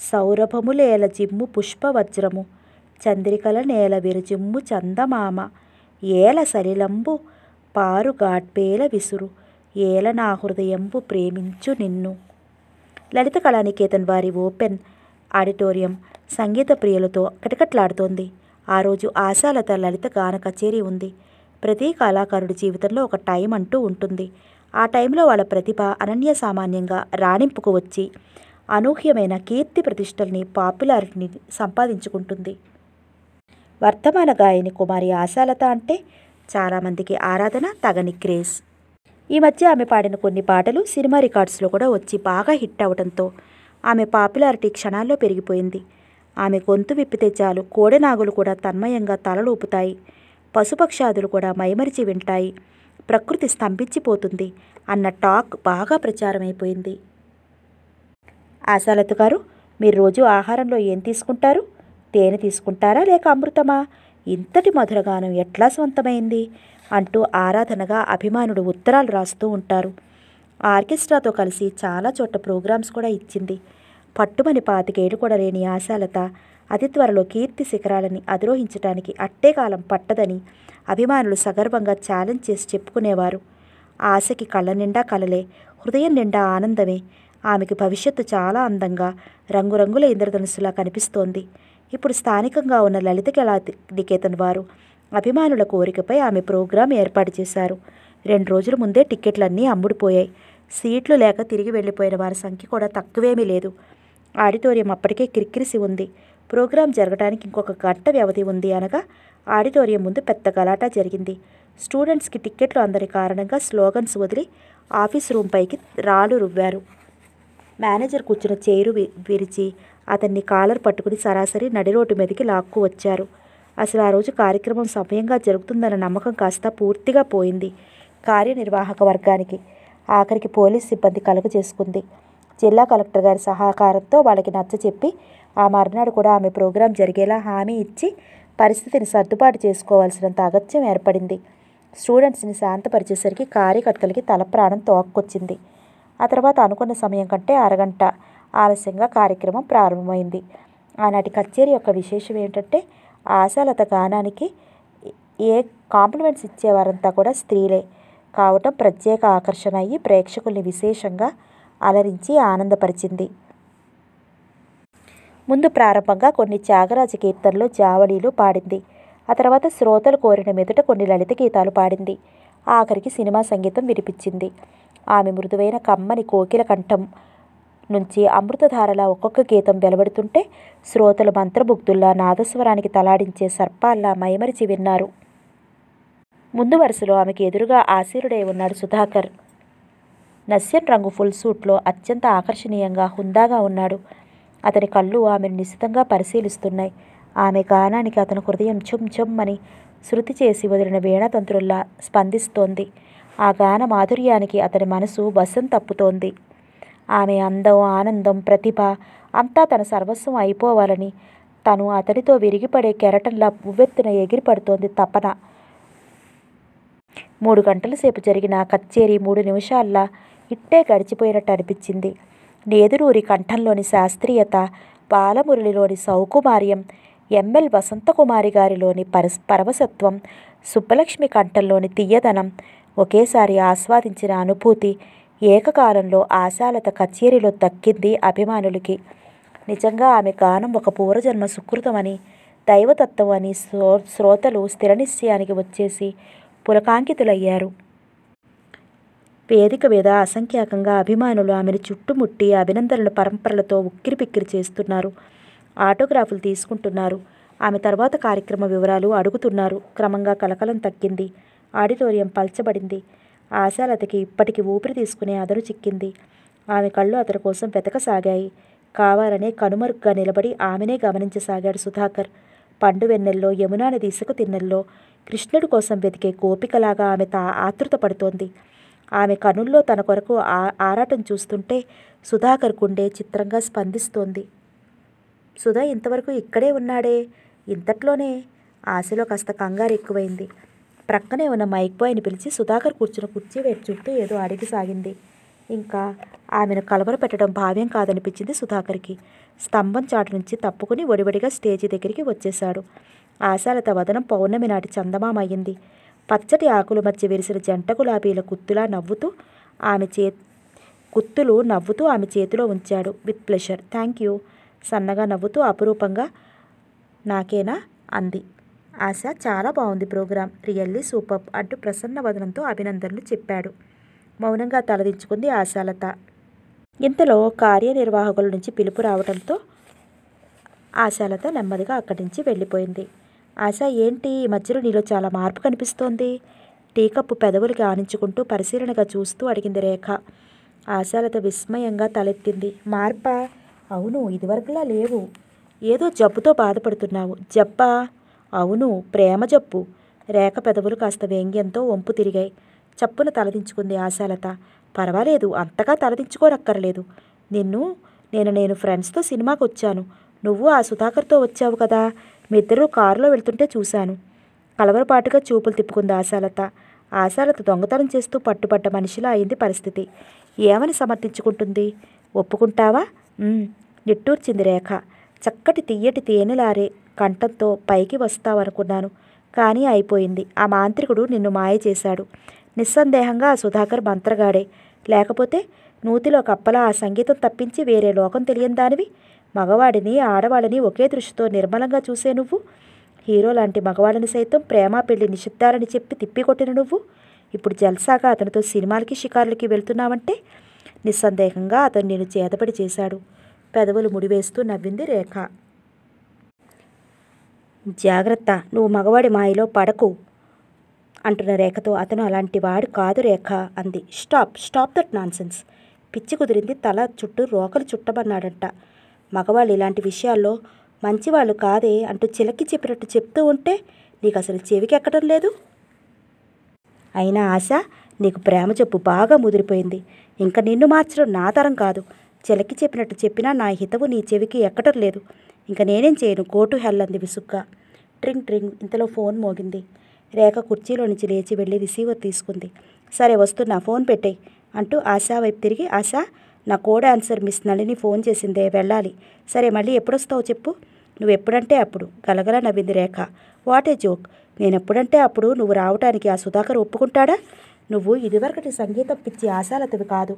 సౌరభములేల జిమ్ము పుష్పవజ్రము చంద్రికల నేల విరుజిమ్ము చందమామ ఏల సలిలంబు పారు గాడ్పేల విసురు ఏల నా హృదయంబు ప్రేమించు నిన్ను లలిత కళానికేతన్ వారి ఓపెన్ ఆడిటోరియం సంగీత ప్రియులతో కటకట్లాడుతోంది ఆ రోజు ఆశాలత లలిత గాన కచేరీ ఉంది ప్రతి కళాకారుడి జీవితంలో ఒక టైం అంటూ ఉంటుంది ఆ టైంలో వాళ్ళ ప్రతిభ అనన్య సామాన్యంగా రాణింపుకు వచ్చి అనూహ్యమైన కీర్తి ప్రతిష్టల్ని పాపులారిటీని సంపాదించుకుంటుంది వర్తమాన గాయని కుమారి ఆశాలత అంటే చాలామందికి ఆరాధన తగని క్రేజ్ ఈ మధ్య ఆమె పాడిన కొన్ని పాటలు సినిమా రికార్డ్స్లో కూడా వచ్చి బాగా హిట్ అవడంతో ఆమె పాపులారిటీ క్షణాల్లో పెరిగిపోయింది ఆమె గొంతు విప్పితే చాలు కోడెనాగులు కూడా తన్మయంగా తలలూపుతాయి పశుపక్షాదులు కూడా మైమరిచి వింటాయి ప్రకృతి స్తంభించిపోతుంది అన్న టాక్ బాగా ప్రచారమైపోయింది ఆశాలత గారు మీరు రోజు ఆహారంలో ఏం తీసుకుంటారు తేనె తీసుకుంటారా లేక అమృతమా ఇంతటి మధురగానం ఎట్లా సొంతమైంది అంటూ ఆరాధనగా అభిమానుడు ఉత్తరాలు రాస్తూ ఉంటారు ఆర్కెస్ట్రాతో కలిసి చాలా చోట్ల ప్రోగ్రామ్స్ కూడా ఇచ్చింది పట్టుమని పాతికేడు కూడా లేని ఆశాలత అతి త్వరలో కీర్తి శిఖరాలని అధిరోహించడానికి అట్టేకాలం పట్టదని అభిమానులు సగర్వంగా ఛాలెంజ్ చేసి చెప్పుకునేవారు ఆశకి కళ్ళ నిండా కలలే హృదయం నిండా ఆనందమే ఆమెకు భవిష్యత్తు చాలా అందంగా రంగురంగుల ఇంద్రధనుసులా కనిపిస్తోంది ఇప్పుడు స్థానికంగా ఉన్న లలిత కళా నికేతన్ వారు అభిమానుల కోరికపై ఆమె ప్రోగ్రాం ఏర్పాటు చేశారు రెండు రోజుల ముందే టిక్కెట్లన్నీ అమ్ముడిపోయాయి సీట్లు లేక తిరిగి వెళ్ళిపోయిన వారి సంఖ్య కూడా తక్కువేమీ లేదు ఆడిటోరియం అప్పటికే కిరికిరిసి ఉంది ప్రోగ్రాం జరగడానికి ఇంకొక గంట వ్యవధి ఉంది అనగా ఆడిటోరియం ముందు పెద్ద గలాటా జరిగింది స్టూడెంట్స్కి టిక్కెట్లు అందని కారణంగా స్లోగన్స్ వదిలి ఆఫీస్ రూమ్ పైకి రాళ్ళు రువ్వారు మేనేజర్ కూర్చున్న చైరు విరిచి అతన్ని కాలర్ పట్టుకుని సరాసరి నడిరోడ్డు మీదకి లాక్కు వచ్చారు అసలు ఆ రోజు కార్యక్రమం సమయంగా జరుగుతుందన్న నమ్మకం కాస్త పూర్తిగా పోయింది కార్యనిర్వాహక వర్గానికి ఆఖరికి పోలీస్ సిబ్బంది కలుగు చేసుకుంది జిల్లా కలెక్టర్ గారి సహకారంతో వాళ్ళకి నచ్చ చెప్పి ఆ మర్నాడు కూడా ఆమె ప్రోగ్రాం జరిగేలా హామీ ఇచ్చి పరిస్థితిని సర్దుబాటు చేసుకోవాల్సినంత అగత్యం ఏర్పడింది స్టూడెంట్స్ని శాంతపరిచేసరికి కార్యకర్తలకి తల ప్రాణం తోక్కొచ్చింది ఆ తర్వాత అనుకున్న సమయం కంటే అరగంట ఆలస్యంగా కార్యక్రమం ప్రారంభమైంది ఆనాటి కచేరి యొక్క విశేషం ఏంటంటే ఆశాలత గానానికి ఏ కాంప్లిమెంట్స్ ఇచ్చేవారంతా కూడా స్త్రీలే కావటం ప్రత్యేక ఆకర్షణ అయ్యి ప్రేక్షకుల్ని విశేషంగా అలరించి ఆనందపరిచింది ముందు ప్రారంభంగా కొన్ని త్యాగరాజ కీర్తనలు జావళీలు పాడింది ఆ తర్వాత శ్రోతలు కోరిన మెదుట కొన్ని లలిత గీతాలు పాడింది ఆఖరికి సినిమా సంగీతం వినిపించింది ఆమె మృదువైన కమ్మని కోకిల కంఠం నుంచి అమృతధారలా ఒక్కొక్క గీతం వెలువడుతుంటే శ్రోతలు మంత్రముగ్ధుల్లా నాదస్వరానికి తలాడించే సర్పాల్లా మైమరిచి విన్నారు ముందు వరుసలో ఆమెకి ఎదురుగా ఆశీరుడై ఉన్నాడు సుధాకర్ నస్యం రంగు ఫుల్ సూట్లో అత్యంత ఆకర్షణీయంగా హుందాగా ఉన్నాడు అతని కళ్ళు ఆమెను నిశితంగా పరిశీలిస్తున్నాయి ఆమె గానానికి అతను హృదయం చుమ్ చుమ్ అని శృతి చేసి వదిలిన వీణతంత్రుల్లా స్పందిస్తోంది ఆ గాన మాధుర్యానికి అతని మనసు వశం తప్పుతోంది ఆమె అందం ఆనందం ప్రతిభ అంతా తన సర్వస్వం అయిపోవాలని తను అతడితో విరిగిపడే కెరటంలా ఉవ్వెత్తున ఎగిరిపడుతోంది తపన మూడు గంటల సేపు జరిగిన కచ్చేరి మూడు నిమిషాల్లా ఇట్టే గడిచిపోయినట్టు అనిపించింది నేదురూరి కంఠంలోని శాస్త్రీయత బాలమురళిలోని సౌకుమార్యం ఎంఎల్ వసంతకుమారి గారిలోని పరస్ పరవసత్వం సుబ్బలక్ష్మి కంఠంలోని తీయదనం ఒకేసారి ఆస్వాదించిన అనుభూతి ఏకకాలంలో ఆశాలత కచేరీలో తక్కింది అభిమానులకి నిజంగా ఆమె గానం ఒక పూర్వజన్మ సుకృతమని దైవతత్వం అని శ్రో శ్రోతలు నిశ్చయానికి వచ్చేసి పులకాంకితులయ్యారు వేదిక మీద అసంఖ్యాకంగా అభిమానులు ఆమెను చుట్టుముట్టి అభినందనల పరంపరలతో ఉక్కిరిపిక్కిరి చేస్తున్నారు ఆటోగ్రాఫులు తీసుకుంటున్నారు ఆమె తర్వాత కార్యక్రమ వివరాలు అడుగుతున్నారు క్రమంగా కలకలం తగ్గింది ఆడిటోరియం పల్చబడింది ఆశాలతకి ఇప్పటికి ఊపిరి తీసుకునే అదరు చిక్కింది ఆమె కళ్ళు అతని కోసం వెతకసాగాయి కావాలనే కనుమరుగ్గా నిలబడి ఆమెనే గమనించసాగాడు సుధాకర్ పండు వెన్నెల్లో యమునాని తీసుకు తిన్నెల్లో కృష్ణుడి కోసం వెతికే గోపికలాగా ఆమె తా ఆతృత పడుతోంది ఆమె కనుల్లో తన కొరకు ఆ ఆరాటం చూస్తుంటే సుధాకర్ గుండె చిత్రంగా స్పందిస్తోంది సుధా ఇంతవరకు ఇక్కడే ఉన్నాడే ఇంతట్లోనే ఆశలో కాస్త కంగారు ఎక్కువైంది ప్రక్కనే ఉన్న మైక్ బాయ్ని పిలిచి సుధాకర్ కూర్చున్న కుర్చీ వేరు చుట్టూ ఏదో అడిగి సాగింది ఇంకా ఆమెను కలవర పెట్టడం భావ్యం కాదనిపించింది సుధాకర్కి స్తంభం చాటు నుంచి తప్పుకుని ఒడివడిగా స్టేజీ దగ్గరికి వచ్చేశాడు ఆశాలత వదనం పౌర్ణమి నాటి చందమామయ్యింది పచ్చటి ఆకుల మధ్య విరిసిన జంట గులాబీల కుత్తులా నవ్వుతూ ఆమె చే కుత్తులు నవ్వుతూ ఆమె చేతిలో ఉంచాడు విత్ ప్లెషర్ థ్యాంక్ యూ సన్నగా నవ్వుతూ అపురూపంగా నాకేనా అంది ఆశ చాలా బాగుంది ప్రోగ్రాం రియల్లీ సూపర్ అంటూ ప్రసన్న వదనంతో అభినందనలు చెప్పాడు మౌనంగా తలదించుకుంది ఆశాలత ఇంతలో కార్యనిర్వాహకుల నుంచి పిలుపు రావడంతో ఆశాలత నెమ్మదిగా అక్కడి నుంచి వెళ్ళిపోయింది ఆశ ఏంటి ఈ మధ్యలో నీలో చాలా మార్పు కనిపిస్తోంది టీకప్పు పెదవులకి ఆనించుకుంటూ పరిశీలనగా చూస్తూ అడిగింది రేఖ ఆశాలత విస్మయంగా తలెత్తింది మార్పా అవును ఇదివరకులా లేవు ఏదో జబ్బుతో బాధపడుతున్నావు జబ్బా అవును ప్రేమ జప్పు రేఖ పెదవులు కాస్త వ్యంగ్యంతో వంపు తిరిగాయి చప్పున తలదించుకుంది ఆశాలత పర్వాలేదు అంతగా తలదించుకోనక్కర్లేదు నిన్ను నేను నేను ఫ్రెండ్స్తో సినిమాకి వచ్చాను నువ్వు ఆ సుధాకర్తో వచ్చావు కదా మీ ఇద్దరూ కారులో వెళ్తుంటే చూశాను కలవరపాటుగా చూపులు తిప్పుకుంది ఆశాలత ఆశాలత దొంగతనం చేస్తూ పట్టుపడ్డ మనిషిలా అయింది పరిస్థితి ఏమని సమర్థించుకుంటుంది ఒప్పుకుంటావా నిట్టూర్చింది రేఖ చక్కటి తీయటి తేనెలారే కంఠంతో పైకి వస్తావనుకున్నాను కానీ అయిపోయింది ఆ మాంత్రికుడు నిన్ను మాయ చేశాడు నిస్సందేహంగా ఆ సుధాకర్ మంత్రగాడే లేకపోతే నూతిలో కప్పల ఆ సంగీతం తప్పించి వేరే లోకం తెలియని దానివి మగవాడిని ఆడవాళ్ళని ఒకే దృష్టితో నిర్మలంగా చూసే నువ్వు హీరో లాంటి మగవాళ్ళని సైతం ప్రేమ పెళ్లి నిషిద్ధాలని చెప్పి తిప్పికొట్టిన నువ్వు ఇప్పుడు జల్సాగా అతనితో సినిమాలకి షికారులకి వెళ్తున్నావంటే నిస్సందేహంగా అతను నేను చేతపడి చేశాడు పెదవులు ముడివేస్తూ నవ్వింది రేఖ జాగ్రత్త నువ్వు మగవాడి మాయలో పడకు అంటున్న రేఖతో అతను అలాంటి వాడు కాదు రేఖ అంది స్టాప్ స్టాప్ దట్ నాన్సెన్స్ పిచ్చి కుదిరింది తల చుట్టూ రోకలు చుట్టమన్నాడంట మగవాళ్ళు ఇలాంటి విషయాల్లో మంచివాళ్ళు కాదే అంటూ చిలకి చెప్పినట్టు చెప్తూ ఉంటే నీకు అసలు చెవికి ఎక్కడం లేదు అయినా ఆశ నీకు ప్రేమ చెప్పు బాగా ముదిరిపోయింది ఇంకా నిన్ను మార్చడం నా తరం కాదు చిలకి చెప్పినట్టు చెప్పినా నా హితవు నీ చెవికి ఎక్కటం లేదు ఇంకా నేనేం చేయను కోటు హెల్లంది విసుక్క ట్రింగ్ ట్రింగ్ ఇంతలో ఫోన్ మోగింది రేఖ కుర్చీలో నుంచి లేచి వెళ్ళి రిసీవర్ తీసుకుంది సరే వస్తున్నా ఫోన్ పెట్టే అంటూ ఆశా వైపు తిరిగి ఆశా నా కోడ్ ఆన్సర్ మిస్ నళిని ఫోన్ చేసిందే వెళ్ళాలి సరే మళ్ళీ ఎప్పుడొస్తావు చెప్పు నువ్వు ఎప్పుడంటే అప్పుడు గలగల నవ్వింది రేఖ వాట్ ఏ జోక్ నేను ఎప్పుడంటే అప్పుడు నువ్వు రావటానికి ఆ సుధాకర్ ఒప్పుకుంటాడా నువ్వు ఇదివరకటి సంగీతం పిచ్చి ఆశాలతవి కాదు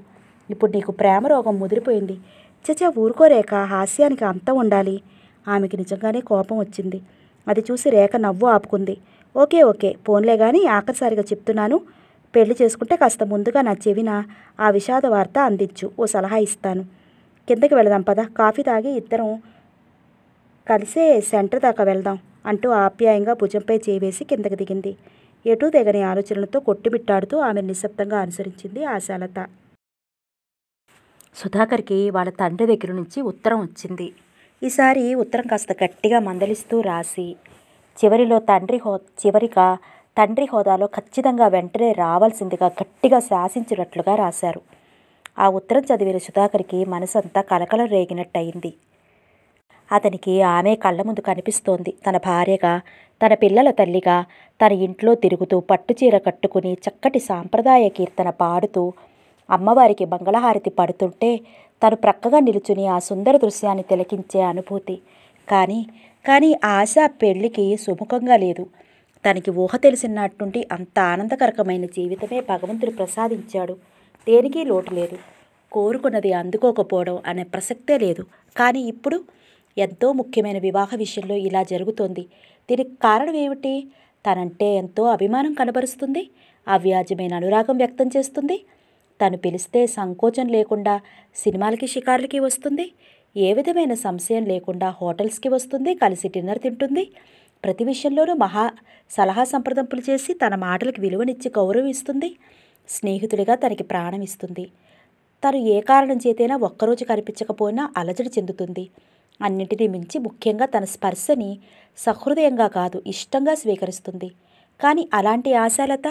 ఇప్పుడు నీకు ప్రేమ రోగం ముదిరిపోయింది చచ్చా ఊరుకోరేక హాస్యానికి అంతం ఉండాలి ఆమెకి నిజంగానే కోపం వచ్చింది అది చూసి రేఖ నవ్వు ఆపుకుంది ఓకే ఓకే పోన్లే కానీ ఆఖరిసారిగా చెప్తున్నాను పెళ్లి చేసుకుంటే కాస్త ముందుగా నా చెవిన ఆ విషాద వార్త అందించు ఓ సలహా ఇస్తాను కిందకి వెళదాం పద కాఫీ తాగి ఇద్దరం కలిసే సెంటర్ దాకా వెళ్దాం అంటూ ఆప్యాయంగా భుజంపై చేవేసి కిందకి దిగింది ఎటూ తెగని ఆలోచనలతో కొట్టిబిట్టాడుతూ ఆమె నిశ్శబ్దంగా అనుసరించింది ఆశాలత సుధాకర్కి వాళ్ళ తండ్రి దగ్గర నుంచి ఉత్తరం వచ్చింది ఈసారి ఉత్తరం కాస్త గట్టిగా మందలిస్తూ రాసి చివరిలో తండ్రి హో చివరిగా తండ్రి హోదాలో ఖచ్చితంగా వెంటనే రావాల్సిందిగా గట్టిగా శాసించినట్లుగా రాశారు ఆ ఉత్తరం చదివిన సుధాకర్కి మనసంతా కలకల రేగినట్టయింది అతనికి ఆమె కళ్ళ ముందు కనిపిస్తోంది తన భార్యగా తన పిల్లల తల్లిగా తన ఇంట్లో తిరుగుతూ పట్టుచీర కట్టుకుని చక్కటి సాంప్రదాయ కీర్తన పాడుతూ అమ్మవారికి మంగళహారతి పడుతుంటే తను ప్రక్కగా నిలుచుని ఆ సుందర దృశ్యాన్ని తిలకించే అనుభూతి కానీ కానీ ఆశ పెళ్లికి సుముఖంగా లేదు తనకి ఊహ తెలిసినట్టుండి అంత ఆనందకరకమైన జీవితమే భగవంతుడు ప్రసాదించాడు దేనికి లోటు లేదు కోరుకున్నది అందుకోకపోవడం అనే ప్రసక్తే లేదు కానీ ఇప్పుడు ఎంతో ముఖ్యమైన వివాహ విషయంలో ఇలా జరుగుతోంది దీనికి కారణం ఏమిటి తనంటే ఎంతో అభిమానం కనబరుస్తుంది అవ్యాజ్యమైన అనురాగం వ్యక్తం చేస్తుంది తను పిలిస్తే సంకోచం లేకుండా సినిమాలకి షికార్లకి వస్తుంది ఏ విధమైన సంశయం లేకుండా హోటల్స్కి వస్తుంది కలిసి డిన్నర్ తింటుంది ప్రతి విషయంలోనూ మహా సలహా సంప్రదింపులు చేసి తన మాటలకు విలువనిచ్చి గౌరవం ఇస్తుంది స్నేహితుడిగా తనకి ప్రాణం ఇస్తుంది తను ఏ కారణం చేతైనా ఒక్కరోజు కనిపించకపోయినా అలజడి చెందుతుంది అన్నింటినీ మించి ముఖ్యంగా తన స్పర్శని సహృదయంగా కాదు ఇష్టంగా స్వీకరిస్తుంది కానీ అలాంటి ఆశాలత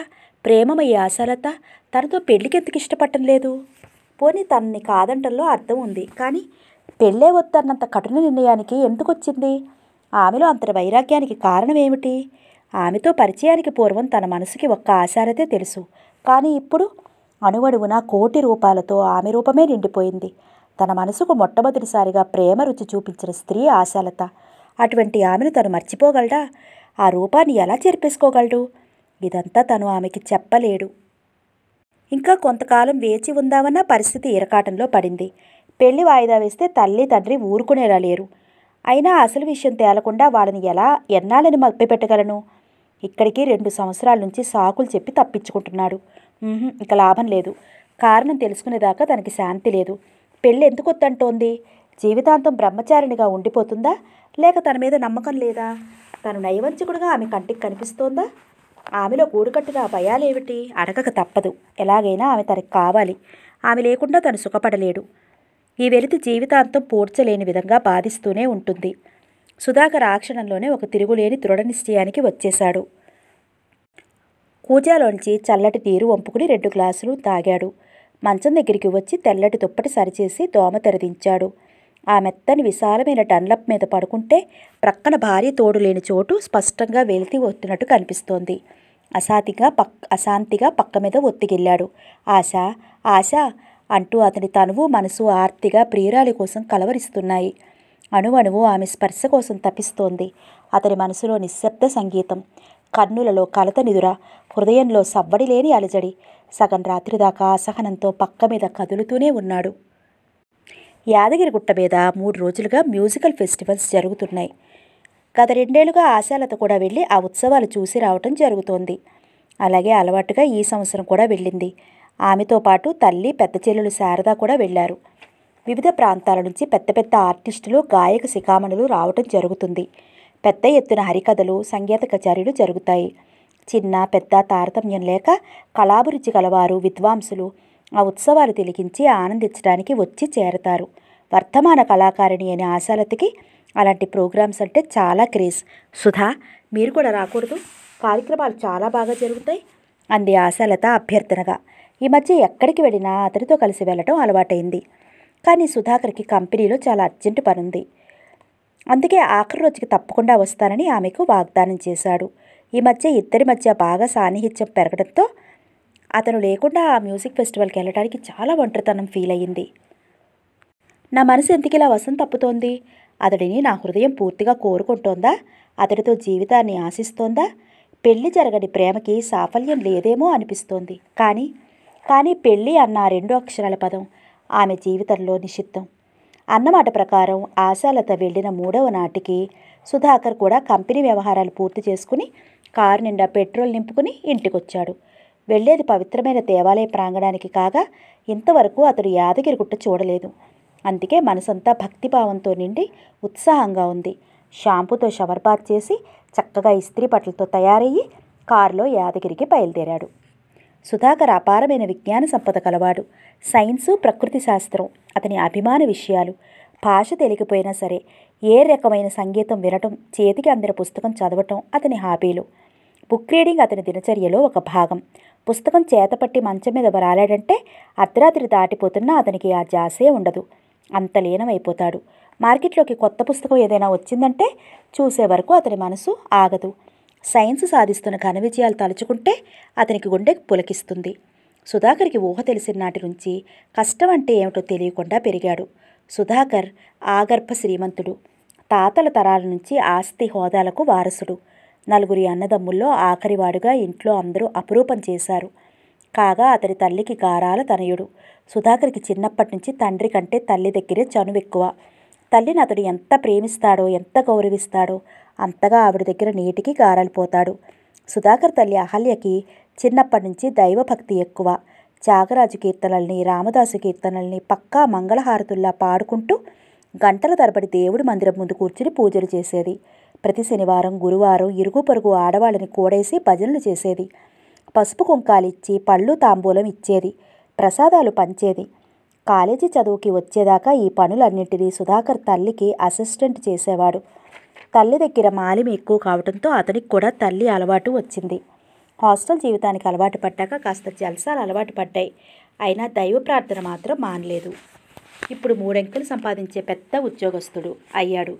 ప్రేమమయ్యే ఆశాలత తనతో పెళ్ళికి ఎందుకు ఇష్టపడటం లేదు పోనీ తనని కాదంటల్లో అర్థం ఉంది కానీ పెళ్ళే వద్దన్నంత కఠిన నిర్ణయానికి ఎందుకు వచ్చింది ఆమెలో అంతటి వైరాగ్యానికి కారణం ఏమిటి ఆమెతో పరిచయానికి పూర్వం తన మనసుకి ఒక్క ఆశారతే తెలుసు కానీ ఇప్పుడు అణువడువున కోటి రూపాలతో ఆమె రూపమే నిండిపోయింది తన మనసుకు మొట్టమొదటిసారిగా ప్రేమ రుచి చూపించిన స్త్రీ ఆశాలత అటువంటి ఆమెను తను మర్చిపోగలడా ఆ రూపాన్ని ఎలా చేర్పేసుకోగలడు ఇదంతా తను ఆమెకి చెప్పలేడు ఇంకా కొంతకాలం వేచి ఉందామన్న పరిస్థితి ఇరకాటంలో పడింది పెళ్లి వాయిదా వేస్తే తల్లి తండ్రి ఊరుకునేలా లేరు అయినా అసలు విషయం తేలకుండా వాళ్ళని ఎలా ఎన్నాళ్ళని పెట్టగలను ఇక్కడికి రెండు సంవత్సరాల నుంచి సాకులు చెప్పి తప్పించుకుంటున్నాడు ఇక లాభం లేదు కారణం తెలుసుకునేదాకా తనకి శాంతి లేదు పెళ్ళి ఎందుకు వద్దంటోంది జీవితాంతం బ్రహ్మచారిణిగా ఉండిపోతుందా లేక తన మీద నమ్మకం లేదా తను నైవంచకుడుగా ఆమె కంటికి కనిపిస్తోందా ఆమెలో గూడుకట్టున భయాలేమిటి అడగక తప్పదు ఎలాగైనా ఆమె తనకి కావాలి ఆమె లేకుండా తను సుఖపడలేడు ఈ వెలితి జీవితాంతం పూడ్చలేని విధంగా బాధిస్తూనే ఉంటుంది సుధాకర్ ఆ క్షణంలోనే ఒక తిరుగులేని దృఢ నిశ్చయానికి వచ్చేశాడు కూజాలోంచి చల్లటి నీరు వంపుకుని రెండు గ్లాసులు తాగాడు మంచం దగ్గరికి వచ్చి తెల్లటి దుప్పటి సరిచేసి దోమ తెరదించాడు ఆ మెత్తని విశాలమైన టన్లప్ మీద పడుకుంటే ప్రక్కన భార్య తోడు లేని చోటు స్పష్టంగా వెలితి వస్తున్నట్టు కనిపిస్తోంది అశాతిగా పక్ అశాంతిగా పక్క మీద ఒత్తికెళ్ళాడు ఆశ ఆశ అంటూ అతని తనువు మనసు ఆర్తిగా ప్రియురాలి కోసం కలవరిస్తున్నాయి అణువణువు ఆమె స్పర్శ కోసం తప్పిస్తోంది అతని మనసులో నిశ్శబ్ద సంగీతం కన్నులలో కలత నిదుర హృదయంలో సవ్వడి లేని అలజడి సగం రాత్రి దాకా అసహనంతో పక్క మీద కదులుతూనే ఉన్నాడు యాదగిరిగుట్ట మీద మూడు రోజులుగా మ్యూజికల్ ఫెస్టివల్స్ జరుగుతున్నాయి గత రెండేళ్లుగా ఆశాలతో కూడా వెళ్ళి ఆ ఉత్సవాలు చూసి రావటం జరుగుతోంది అలాగే అలవాటుగా ఈ సంవత్సరం కూడా వెళ్ళింది ఆమెతో పాటు తల్లి పెద్ద చెల్లెలు శారద కూడా వెళ్ళారు వివిధ ప్రాంతాల నుంచి పెద్ద పెద్ద ఆర్టిస్టులు గాయక శిఖామణులు రావటం జరుగుతుంది పెద్ద ఎత్తున హరికథలు సంగీత కచేరీలు జరుగుతాయి చిన్న పెద్ద తారతమ్యం లేక కళాభిరుచి కలవారు విద్వాంసులు ఆ ఉత్సవాలు తిలిగించి ఆనందించడానికి వచ్చి చేరతారు వర్తమాన కళాకారిణి అనే ఆశాలతకి అలాంటి ప్రోగ్రామ్స్ అంటే చాలా క్రేజ్ సుధా మీరు కూడా రాకూడదు కార్యక్రమాలు చాలా బాగా జరుగుతాయి అంది ఆశాలత అభ్యర్థనగా ఈ మధ్య ఎక్కడికి వెళ్ళినా అతనితో కలిసి వెళ్ళటం అలవాటైంది కానీ సుధాకర్కి కంపెనీలో చాలా అర్జెంటు పనుంది అందుకే ఆఖరి రోజుకి తప్పకుండా వస్తానని ఆమెకు వాగ్దానం చేశాడు ఈ మధ్య ఇద్దరి మధ్య బాగా సాన్నిహిత్యం పెరగడంతో అతను లేకుండా ఆ మ్యూజిక్ ఫెస్టివల్కి వెళ్ళడానికి చాలా ఒంటరితనం ఫీల్ అయ్యింది నా మనసు ఎందుకు ఇలా వసం తప్పుతోంది అతడిని నా హృదయం పూర్తిగా కోరుకుంటోందా అతడితో జీవితాన్ని ఆశిస్తోందా పెళ్లి జరగని ప్రేమకి సాఫల్యం లేదేమో అనిపిస్తోంది కానీ కానీ పెళ్ళి అన్న రెండు అక్షరాల పదం ఆమె జీవితంలో నిషిద్ధం అన్నమాట ప్రకారం ఆశాలత వెళ్ళిన మూడవ నాటికి సుధాకర్ కూడా కంపెనీ వ్యవహారాలు పూర్తి చేసుకుని కారు నిండా పెట్రోల్ నింపుకుని ఇంటికొచ్చాడు వెళ్లేది పవిత్రమైన దేవాలయ ప్రాంగణానికి కాగా ఇంతవరకు అతడు యాదగిరి గుట్ట చూడలేదు అందుకే మనసంతా భక్తిభావంతో నిండి ఉత్సాహంగా ఉంది షాంపుతో షవర్ బాత్ చేసి చక్కగా ఇస్త్రీ బట్టలతో తయారయ్యి కారులో యాదగిరికి బయలుదేరాడు సుధాకర్ అపారమైన విజ్ఞాన సంపద కలవాడు సైన్సు ప్రకృతి శాస్త్రం అతని అభిమాన విషయాలు భాష తెలిగిపోయినా సరే ఏ రకమైన సంగీతం వినటం చేతికి అందిన పుస్తకం చదవటం అతని హాబీలు బుక్ రీడింగ్ అతని దినచర్యలో ఒక భాగం పుస్తకం చేతపట్టి మంచం మీద వరాలాడంటే అర్ధరాత్రి దాటిపోతున్నా అతనికి ఆ జాసే ఉండదు అంత లీనమైపోతాడు మార్కెట్లోకి కొత్త పుస్తకం ఏదైనా వచ్చిందంటే చూసే వరకు అతని మనసు ఆగదు సైన్స్ సాధిస్తున్న ఘన విజయాలు తలుచుకుంటే అతనికి గుండె పులకిస్తుంది సుధాకర్కి ఊహ తెలిసిన నాటి నుంచి కష్టం అంటే ఏమిటో తెలియకుండా పెరిగాడు సుధాకర్ ఆగర్భ శ్రీమంతుడు తాతల తరాల నుంచి ఆస్తి హోదాలకు వారసుడు నలుగురి అన్నదమ్ముల్లో ఆఖరివాడుగా ఇంట్లో అందరూ అపురూపం చేశారు కాగా అతడి తల్లికి గారాల తనయుడు సుధాకర్కి చిన్నప్పటి నుంచి తండ్రి కంటే తల్లి దగ్గరే చనువెక్కువ తల్లిని అతడు ఎంత ప్రేమిస్తాడో ఎంత గౌరవిస్తాడో అంతగా ఆవిడ దగ్గర నీటికి గారాలిపోతాడు సుధాకర్ తల్లి అహల్యకి చిన్నప్పటి నుంచి దైవభక్తి ఎక్కువ త్యాగరాజు కీర్తనల్ని రామదాసు కీర్తనల్ని పక్కా మంగళహారతుల్లా పాడుకుంటూ గంటల తరబడి దేవుడి మందిరం ముందు కూర్చుని పూజలు చేసేది ప్రతి శనివారం గురువారం ఇరుగు పొరుగు ఆడవాళ్ళని కూడేసి భజనలు చేసేది పసుపు కుంకాలిచ్చి పళ్ళు తాంబూలం ఇచ్చేది ప్రసాదాలు పంచేది కాలేజీ చదువుకి వచ్చేదాకా ఈ పనులన్నింటినీ సుధాకర్ తల్లికి అసిస్టెంట్ చేసేవాడు తల్లి దగ్గర మాలిమి ఎక్కువ కావడంతో అతనికి కూడా తల్లి అలవాటు వచ్చింది హాస్టల్ జీవితానికి అలవాటు పడ్డాక కాస్త జల్సాలు అలవాటు పడ్డాయి అయినా దైవ ప్రార్థన మాత్రం మానలేదు ఇప్పుడు మూడెంకులు సంపాదించే పెద్ద ఉద్యోగస్తుడు అయ్యాడు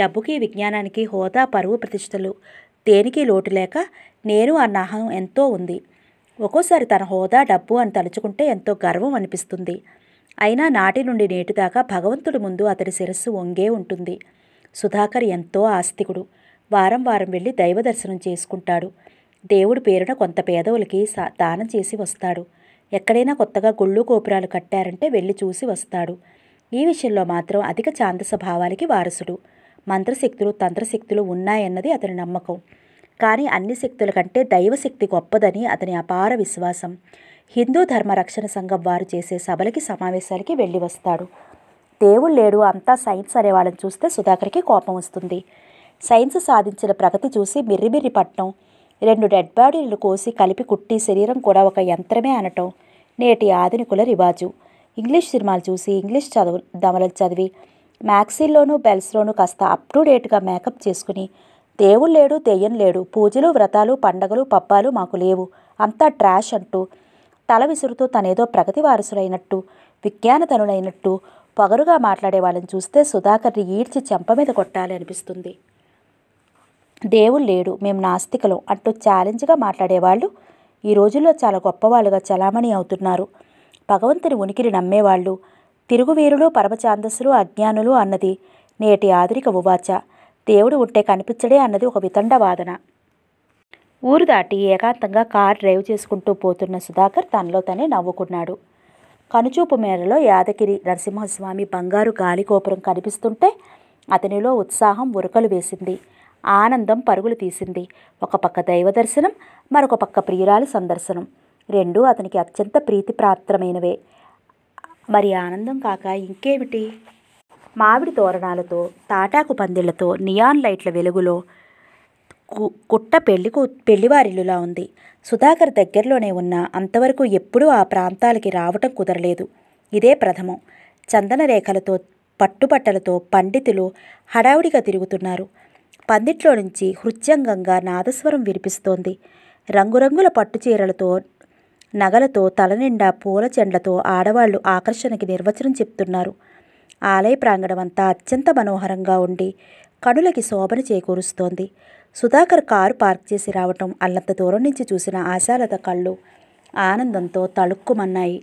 డబ్బుకి విజ్ఞానానికి హోదా పరువు ప్రతిష్టలు దేనికి లోటు లేక నేను అన్న అహం ఎంతో ఉంది ఒక్కోసారి తన హోదా డబ్బు అని తలుచుకుంటే ఎంతో గర్వం అనిపిస్తుంది అయినా నాటి నుండి నేటి దాకా భగవంతుడి ముందు అతడి శిరస్సు వంగే ఉంటుంది సుధాకర్ ఎంతో ఆస్తికుడు వారం వారం వెళ్ళి దైవ దర్శనం చేసుకుంటాడు దేవుడి పేరున కొంత పేదవులకి దానం చేసి వస్తాడు ఎక్కడైనా కొత్తగా గుళ్ళు గోపురాలు కట్టారంటే వెళ్ళి చూసి వస్తాడు ఈ విషయంలో మాత్రం అధిక ఛాందస భావాలకి వారసుడు మంత్రశక్తులు తంత్రశక్తులు ఉన్నాయన్నది అతని నమ్మకం కానీ అన్ని శక్తుల కంటే దైవశక్తి గొప్పదని అతని అపార విశ్వాసం హిందూ ధర్మ రక్షణ సంఘం వారు చేసే సభలకి సమావేశాలకి వెళ్ళి వస్తాడు దేవుడు లేడు అంతా సైన్స్ అనేవాళ్ళని చూస్తే సుధాకర్కి కోపం వస్తుంది సైన్స్ సాధించిన ప్రగతి చూసి మిర్రిమిర్రి పట్టడం రెండు డెడ్ బాడీలను కోసి కలిపి కుట్టి శరీరం కూడా ఒక యంత్రమే అనటం నేటి ఆధునికుల రివాజు ఇంగ్లీష్ సినిమాలు చూసి ఇంగ్లీష్ చదువు దమలలు చదివి మ్యాక్సీల్లోనూ బెల్స్లోనూ కాస్త అప్ టు డేట్గా మేకప్ చేసుకుని దేవుడు లేడు దెయ్యం లేడు పూజలు వ్రతాలు పండగలు పబ్బాలు మాకు లేవు అంతా ట్రాష్ అంటూ తల విసురుతూ తనేదో ప్రగతి వారసులైనట్టు విజ్ఞానతనులైనట్టు పొగరుగా మాట్లాడే వాళ్ళని చూస్తే సుధాకర్ని ఈడ్చి చెంప మీద కొట్టాలి అనిపిస్తుంది దేవుడు లేడు మేము నాస్తికలు అంటూ ఛాలెంజ్గా మాట్లాడేవాళ్ళు ఈ రోజుల్లో చాలా గొప్పవాళ్ళుగా చలామణి అవుతున్నారు భగవంతుని ఉనికిని నమ్మేవాళ్ళు తిరుగువీరులు పరమఛాందస్సులు అజ్ఞానులు అన్నది నేటి ఆధునిక ఉవాచ దేవుడు ఉంటే కనిపించడే అన్నది ఒక వితండ వాదన ఊరు దాటి ఏకాంతంగా కార్ డ్రైవ్ చేసుకుంటూ పోతున్న సుధాకర్ తనలో తనే నవ్వుకున్నాడు కనుచూపు మేరలో యాదగిరి నరసింహస్వామి బంగారు గాలిగోపురం కనిపిస్తుంటే అతనిలో ఉత్సాహం ఉరకలు వేసింది ఆనందం పరుగులు తీసింది ఒక పక్క దైవ దర్శనం మరొక పక్క ప్రియురాలి సందర్శనం రెండూ అతనికి అత్యంత ప్రీతిప్రాత్రమైనవే మరి ఆనందం కాక ఇంకేమిటి మామిడి తోరణాలతో తాటాకు పందిళ్లతో నియాన్ లైట్ల వెలుగులో కుట్ట పెళ్లి పెళ్లివారిల్లులా ఉంది సుధాకర్ దగ్గరలోనే ఉన్న అంతవరకు ఎప్పుడూ ఆ ప్రాంతాలకి రావటం కుదరలేదు ఇదే ప్రథమం చందన రేఖలతో పట్టుబట్టలతో పండితులు హడావుడిగా తిరుగుతున్నారు పందిట్లో నుంచి హృత్యంగంగా నాదస్వరం వినిపిస్తోంది రంగురంగుల పట్టుచీరలతో నగలతో తలనిండా పూల చెండ్లతో ఆడవాళ్లు ఆకర్షణకి నిర్వచనం చెప్తున్నారు ఆలయ ప్రాంగణం అంతా అత్యంత మనోహరంగా ఉండి కనులకి శోభను చేకూరుస్తోంది సుధాకర్ కారు పార్క్ చేసి రావటం అల్లంత దూరం నుంచి చూసిన ఆశాలత కళ్ళు ఆనందంతో తళుక్కుమన్నాయి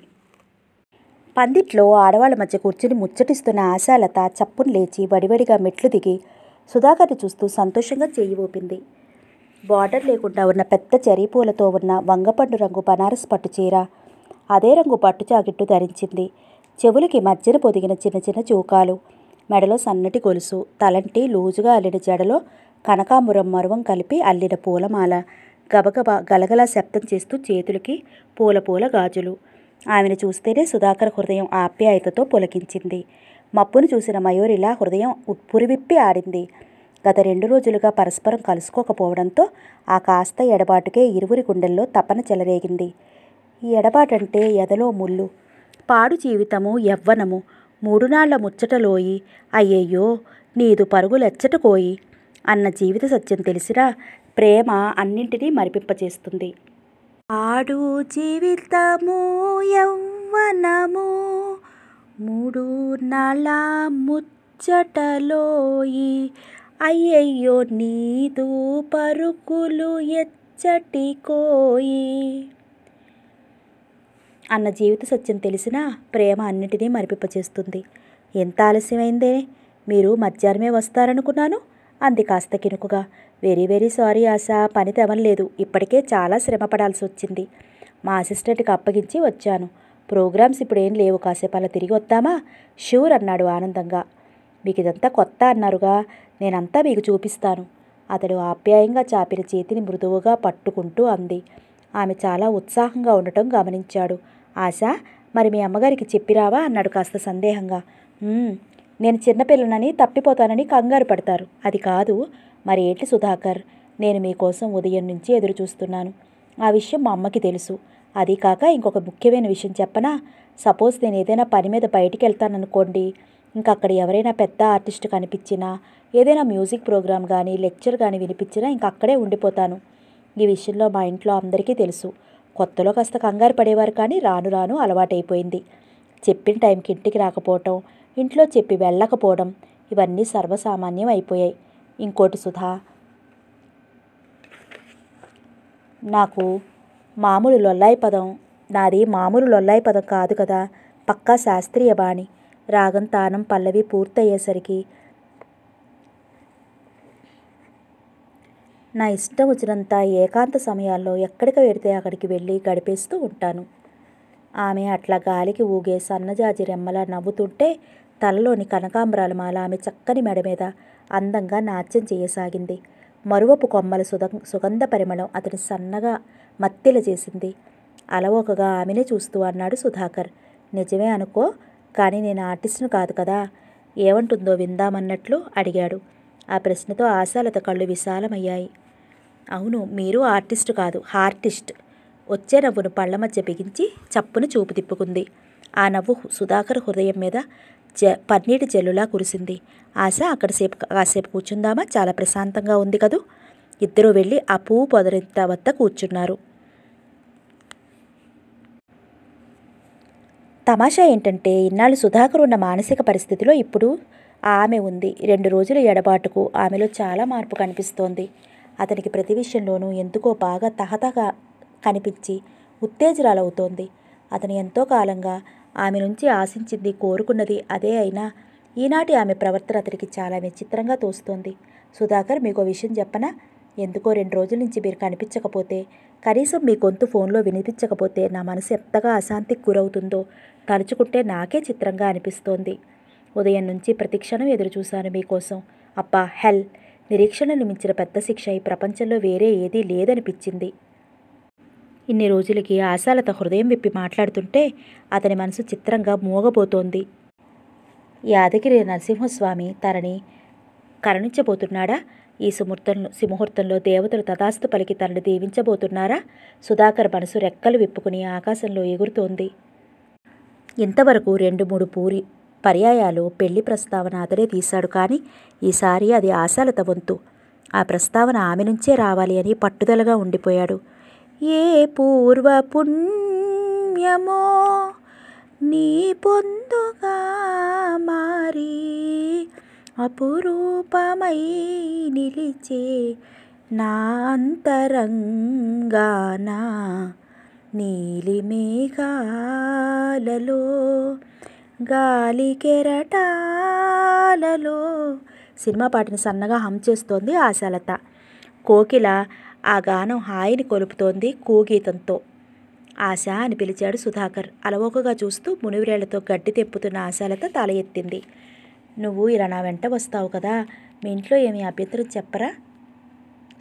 పందిట్లో ఆడవాళ్ళ మధ్య కూర్చుని ముచ్చటిస్తున్న ఆశాలత చప్పును లేచి వడివడిగా మెట్లు దిగి సుధాకర్ని చూస్తూ సంతోషంగా చేయి ఊపింది బార్డర్ లేకుండా ఉన్న పెద్ద చెరీ పూలతో ఉన్న వంగపండు రంగు బనారస్ పట్టు చీర అదే రంగు పట్టు జాకెట్టు ధరించింది చెవులకి మధ్యన పొదిగిన చిన్న చిన్న చూకాలు మెడలో సన్నటి గొలుసు తలంటి లూజుగా అల్లిన జడలో కనకాంబరం మరువం కలిపి అల్లిన పూలమాల గబగబ గలగలా శబ్దం చేస్తూ చేతులకి పూల పూల గాజులు ఆమెను చూస్తేనే సుధాకర్ హృదయం ఆప్యాయతతో పులకించింది మప్పును చూసిన మయూరిలా హృదయం ఉప్పురివిప్పి ఆడింది గత రెండు రోజులుగా పరస్పరం కలుసుకోకపోవడంతో ఆ కాస్త ఎడబాటుకే ఇరువురి గుండెల్లో తపన చెలరేగింది ఈ ఎడబాటంటే ఎదలో ముళ్ళు పాడు జీవితము యవ్వనము నాళ్ల ముచ్చటలోయి అయ్యయ్యో నీదు పరుగులెచ్చటకోయి అన్న జీవిత సత్యం తెలిసిరా ప్రేమ అన్నింటినీ మరిపింపచేస్తుంది ఆడు జీవితము ఎవ్వనము మూడు నాళ్ళ ముచ్చటలోయి అయ్యయ్యో నీదు పరుకులు ఎచ్చటి కోయి అన్న జీవిత సత్యం తెలిసినా ప్రేమ అన్నిటినీ మరిపింపచేస్తుంది ఎంత ఆలస్యమైందే మీరు మధ్యాహ్నమే వస్తారనుకున్నాను అంది కాస్త కినుకుగా వెరీ వెరీ సారీ ఆశ పని తెవనలేదు ఇప్పటికే చాలా శ్రమ పడాల్సి వచ్చింది మా అసిస్టెంట్కి అప్పగించి వచ్చాను ప్రోగ్రామ్స్ ఇప్పుడు ఏం లేవు కాసేపు అలా తిరిగి వద్దామా షూర్ అన్నాడు ఆనందంగా మీకు ఇదంతా కొత్త అన్నారుగా నేనంతా మీకు చూపిస్తాను అతడు ఆప్యాయంగా చాపిన చేతిని మృదువుగా పట్టుకుంటూ అంది ఆమె చాలా ఉత్సాహంగా ఉండటం గమనించాడు ఆశ మరి మీ అమ్మగారికి చెప్పిరావా అన్నాడు కాస్త సందేహంగా నేను చిన్నపిల్లనని తప్పిపోతానని కంగారు పడతారు అది కాదు మరి ఏంటి సుధాకర్ నేను మీకోసం ఉదయం నుంచి ఎదురు చూస్తున్నాను ఆ విషయం మా అమ్మకి తెలుసు అది కాక ఇంకొక ముఖ్యమైన విషయం చెప్పనా సపోజ్ నేను ఏదైనా పని మీద బయటికి వెళ్తాననుకోండి ఇంకా అక్కడ ఎవరైనా పెద్ద ఆర్టిస్ట్ కనిపించినా ఏదైనా మ్యూజిక్ ప్రోగ్రామ్ కానీ లెక్చర్ కానీ వినిపించినా ఇంక అక్కడే ఉండిపోతాను ఈ విషయంలో మా ఇంట్లో అందరికీ తెలుసు కొత్తలో కాస్త కంగారు పడేవారు కానీ రాను రాను అలవాటైపోయింది చెప్పిన టైంకి ఇంటికి రాకపోవటం ఇంట్లో చెప్పి వెళ్ళకపోవడం ఇవన్నీ సర్వసామాన్యం అయిపోయాయి ఇంకోటి సుధా నాకు మామూలు లొల్లాయి పదం నాది మామూలు లొల్లాయి పదం కాదు కదా పక్కా శాస్త్రీయ బాణి రాగం తానం పల్లవి పూర్తయ్యేసరికి నా ఇష్టం వచ్చినంత ఏకాంత సమయాల్లో ఎక్కడికి వెడితే అక్కడికి వెళ్ళి గడిపేస్తూ ఉంటాను ఆమె అట్లా గాలికి ఊగే సన్నజాజి రెమ్మలా నవ్వుతుంటే తలలోని కనకాంబరాల మాల ఆమె చక్కని మెడ మీద అందంగా నాట్యం చేయసాగింది మరువపు కొమ్మల సుగంధ పరిమళం అతని సన్నగా మత్తిల చేసింది అలవోకగా ఆమెనే చూస్తూ అన్నాడు సుధాకర్ నిజమే అనుకో కానీ నేను ఆర్టిస్ట్ను కాదు కదా ఏమంటుందో విందామన్నట్లు అడిగాడు ఆ ప్రశ్నతో ఆశాలత కళ్ళు విశాలమయ్యాయి అవును మీరు ఆర్టిస్ట్ కాదు హార్టిస్ట్ వచ్చే నవ్వును పళ్ళ మధ్య బిగించి చప్పును చూపు తిప్పుకుంది ఆ నవ్వు సుధాకర్ హృదయం మీద జ పన్నీటి జల్లులా కురిసింది ఆశ అక్కడ సేపు కాసేపు కూర్చుందామా చాలా ప్రశాంతంగా ఉంది కదూ ఇద్దరూ వెళ్ళి ఆ పువ్వు పొదరింత వద్ద కూర్చున్నారు తమాషా ఏంటంటే ఇన్నాళ్ళు సుధాకర్ ఉన్న మానసిక పరిస్థితిలో ఇప్పుడు ఆమె ఉంది రెండు రోజుల ఎడబాటుకు ఆమెలో చాలా మార్పు కనిపిస్తోంది అతనికి ప్రతి విషయంలోనూ ఎందుకో బాగా తహతగా కనిపించి ఉత్తేజరాలవుతోంది అతను ఎంతో కాలంగా ఆమె నుంచి ఆశించింది కోరుకున్నది అదే అయినా ఈనాటి ఆమె ప్రవర్తన అతనికి చాలా విచిత్రంగా తోస్తోంది సుధాకర్ మీకు విషయం చెప్పనా ఎందుకో రెండు రోజుల నుంచి మీరు కనిపించకపోతే కనీసం మీ గొంతు ఫోన్లో వినిపించకపోతే నా మనసు ఎంతగా అశాంతికి గురవుతుందో తలుచుకుంటే నాకే చిత్రంగా అనిపిస్తోంది ఉదయం నుంచి ప్రతిక్షణం ఎదురుచూశాను మీకోసం అప్పా హెల్ నిరీక్షణను మించిన పెద్ద శిక్ష ఈ ప్రపంచంలో వేరే ఏదీ లేదనిపించింది ఇన్ని రోజులకి ఆశాలత హృదయం విప్పి మాట్లాడుతుంటే అతని మనసు చిత్రంగా మూగబోతోంది యాదగిరి నరసింహస్వామి తనని కరుణించబోతున్నాడా ఈ సుముహూర్తంలో సింహూర్తంలో దేవతలు తథాస్తు పలికి తనను దీవించబోతున్నారా సుధాకర్ మనసు రెక్కలు విప్పుకుని ఆకాశంలో ఎగురుతోంది ఇంతవరకు రెండు మూడు పూరి పర్యాయాలు పెళ్లి ప్రస్తావన అతడే తీశాడు కానీ ఈసారి అది ఆశాలత వంతు ఆ ప్రస్తావన ఆమె నుంచే రావాలి అని పట్టుదలగా ఉండిపోయాడు ఏ పూర్వ పుణ్యమో నీ పొందుగా మారి అపురూపమై నిలిచే నా అంతరంగానా నీలి మేఘాలలో గాలి కెరటాలలో సినిమా పాటిని సన్నగా హమ్ చేస్తోంది ఆశాలత కోకిల ఆ గానం హాయిని కొలుపుతోంది కూగీతంతో ఆశ అని పిలిచాడు సుధాకర్ అలవోకగా చూస్తూ మునివిరేళ్లతో గడ్డి తెప్పుతున్న ఆశాలత తల ఎత్తింది నువ్వు ఇలా నా వెంట వస్తావు కదా మీ ఇంట్లో ఏమీ అభ్యంతరం చెప్పరా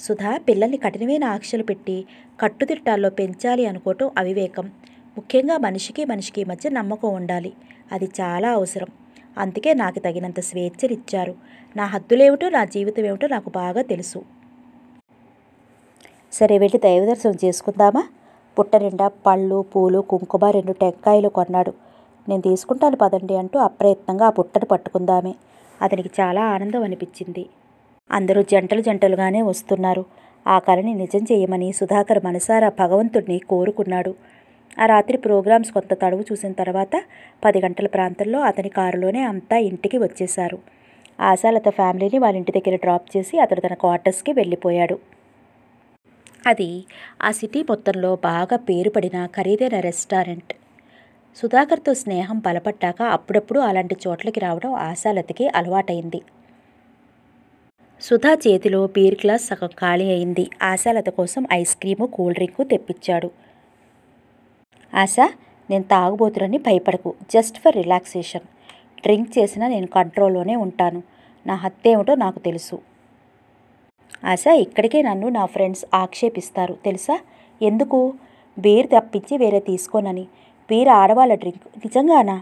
సుధా పిల్లల్ని కఠినమైన ఆంక్షలు పెట్టి కట్టుదిట్టాల్లో పెంచాలి అనుకోవటం అవివేకం ముఖ్యంగా మనిషికి మనిషికి మధ్య నమ్మకం ఉండాలి అది చాలా అవసరం అందుకే నాకు తగినంత స్వేచ్ఛలు ఇచ్చారు నా హద్దులేమిటో నా జీవితం ఏమిటో నాకు బాగా తెలుసు సరే వెళ్ళి దర్శనం చేసుకుందామా పుట్ట నిండా పళ్ళు పూలు కుంకుమ రెండు టెంకాయలు కొన్నాడు నేను తీసుకుంటాను పదండి అంటూ అప్రయత్నంగా ఆ పుట్టను పట్టుకుందామే అతనికి చాలా ఆనందం అనిపించింది అందరూ జంటలు జంటలుగానే వస్తున్నారు ఆ కళని నిజం చేయమని సుధాకర్ మనసారా భగవంతుడిని కోరుకున్నాడు ఆ రాత్రి ప్రోగ్రామ్స్ కొంత తడువు చూసిన తర్వాత పది గంటల ప్రాంతంలో అతని కారులోనే అంతా ఇంటికి వచ్చేశారు ఆశాలత ఫ్యామిలీని వాళ్ళ ఇంటి దగ్గర డ్రాప్ చేసి అతడు తన క్వార్టర్స్కి వెళ్ళిపోయాడు అది ఆ సిటీ మొత్తంలో బాగా పేరుపడిన ఖరీదైన రెస్టారెంట్ సుధాకర్తో స్నేహం బలపడ్డాక అప్పుడప్పుడు అలాంటి చోట్లకి రావడం ఆశాలతకి అలవాటైంది సుధా చేతిలో బీర్ గ్లాస్ సగం ఖాళీ అయింది ఆశాలత కోసం ఐస్ క్రీము కూల్ డ్రింకు తెప్పించాడు ఆశ నేను తాగుబోతురని భయపడకు జస్ట్ ఫర్ రిలాక్సేషన్ డ్రింక్ చేసినా నేను కంట్రోల్లోనే ఉంటాను నా హత్య ఏమిటో నాకు తెలుసు ఆశ ఇక్కడికే నన్ను నా ఫ్రెండ్స్ ఆక్షేపిస్తారు తెలుసా ఎందుకు బీర్ తప్పించి వేరే తీసుకోనని బీర్ ఆడవాళ్ళ డ్రింక్ నిజంగానా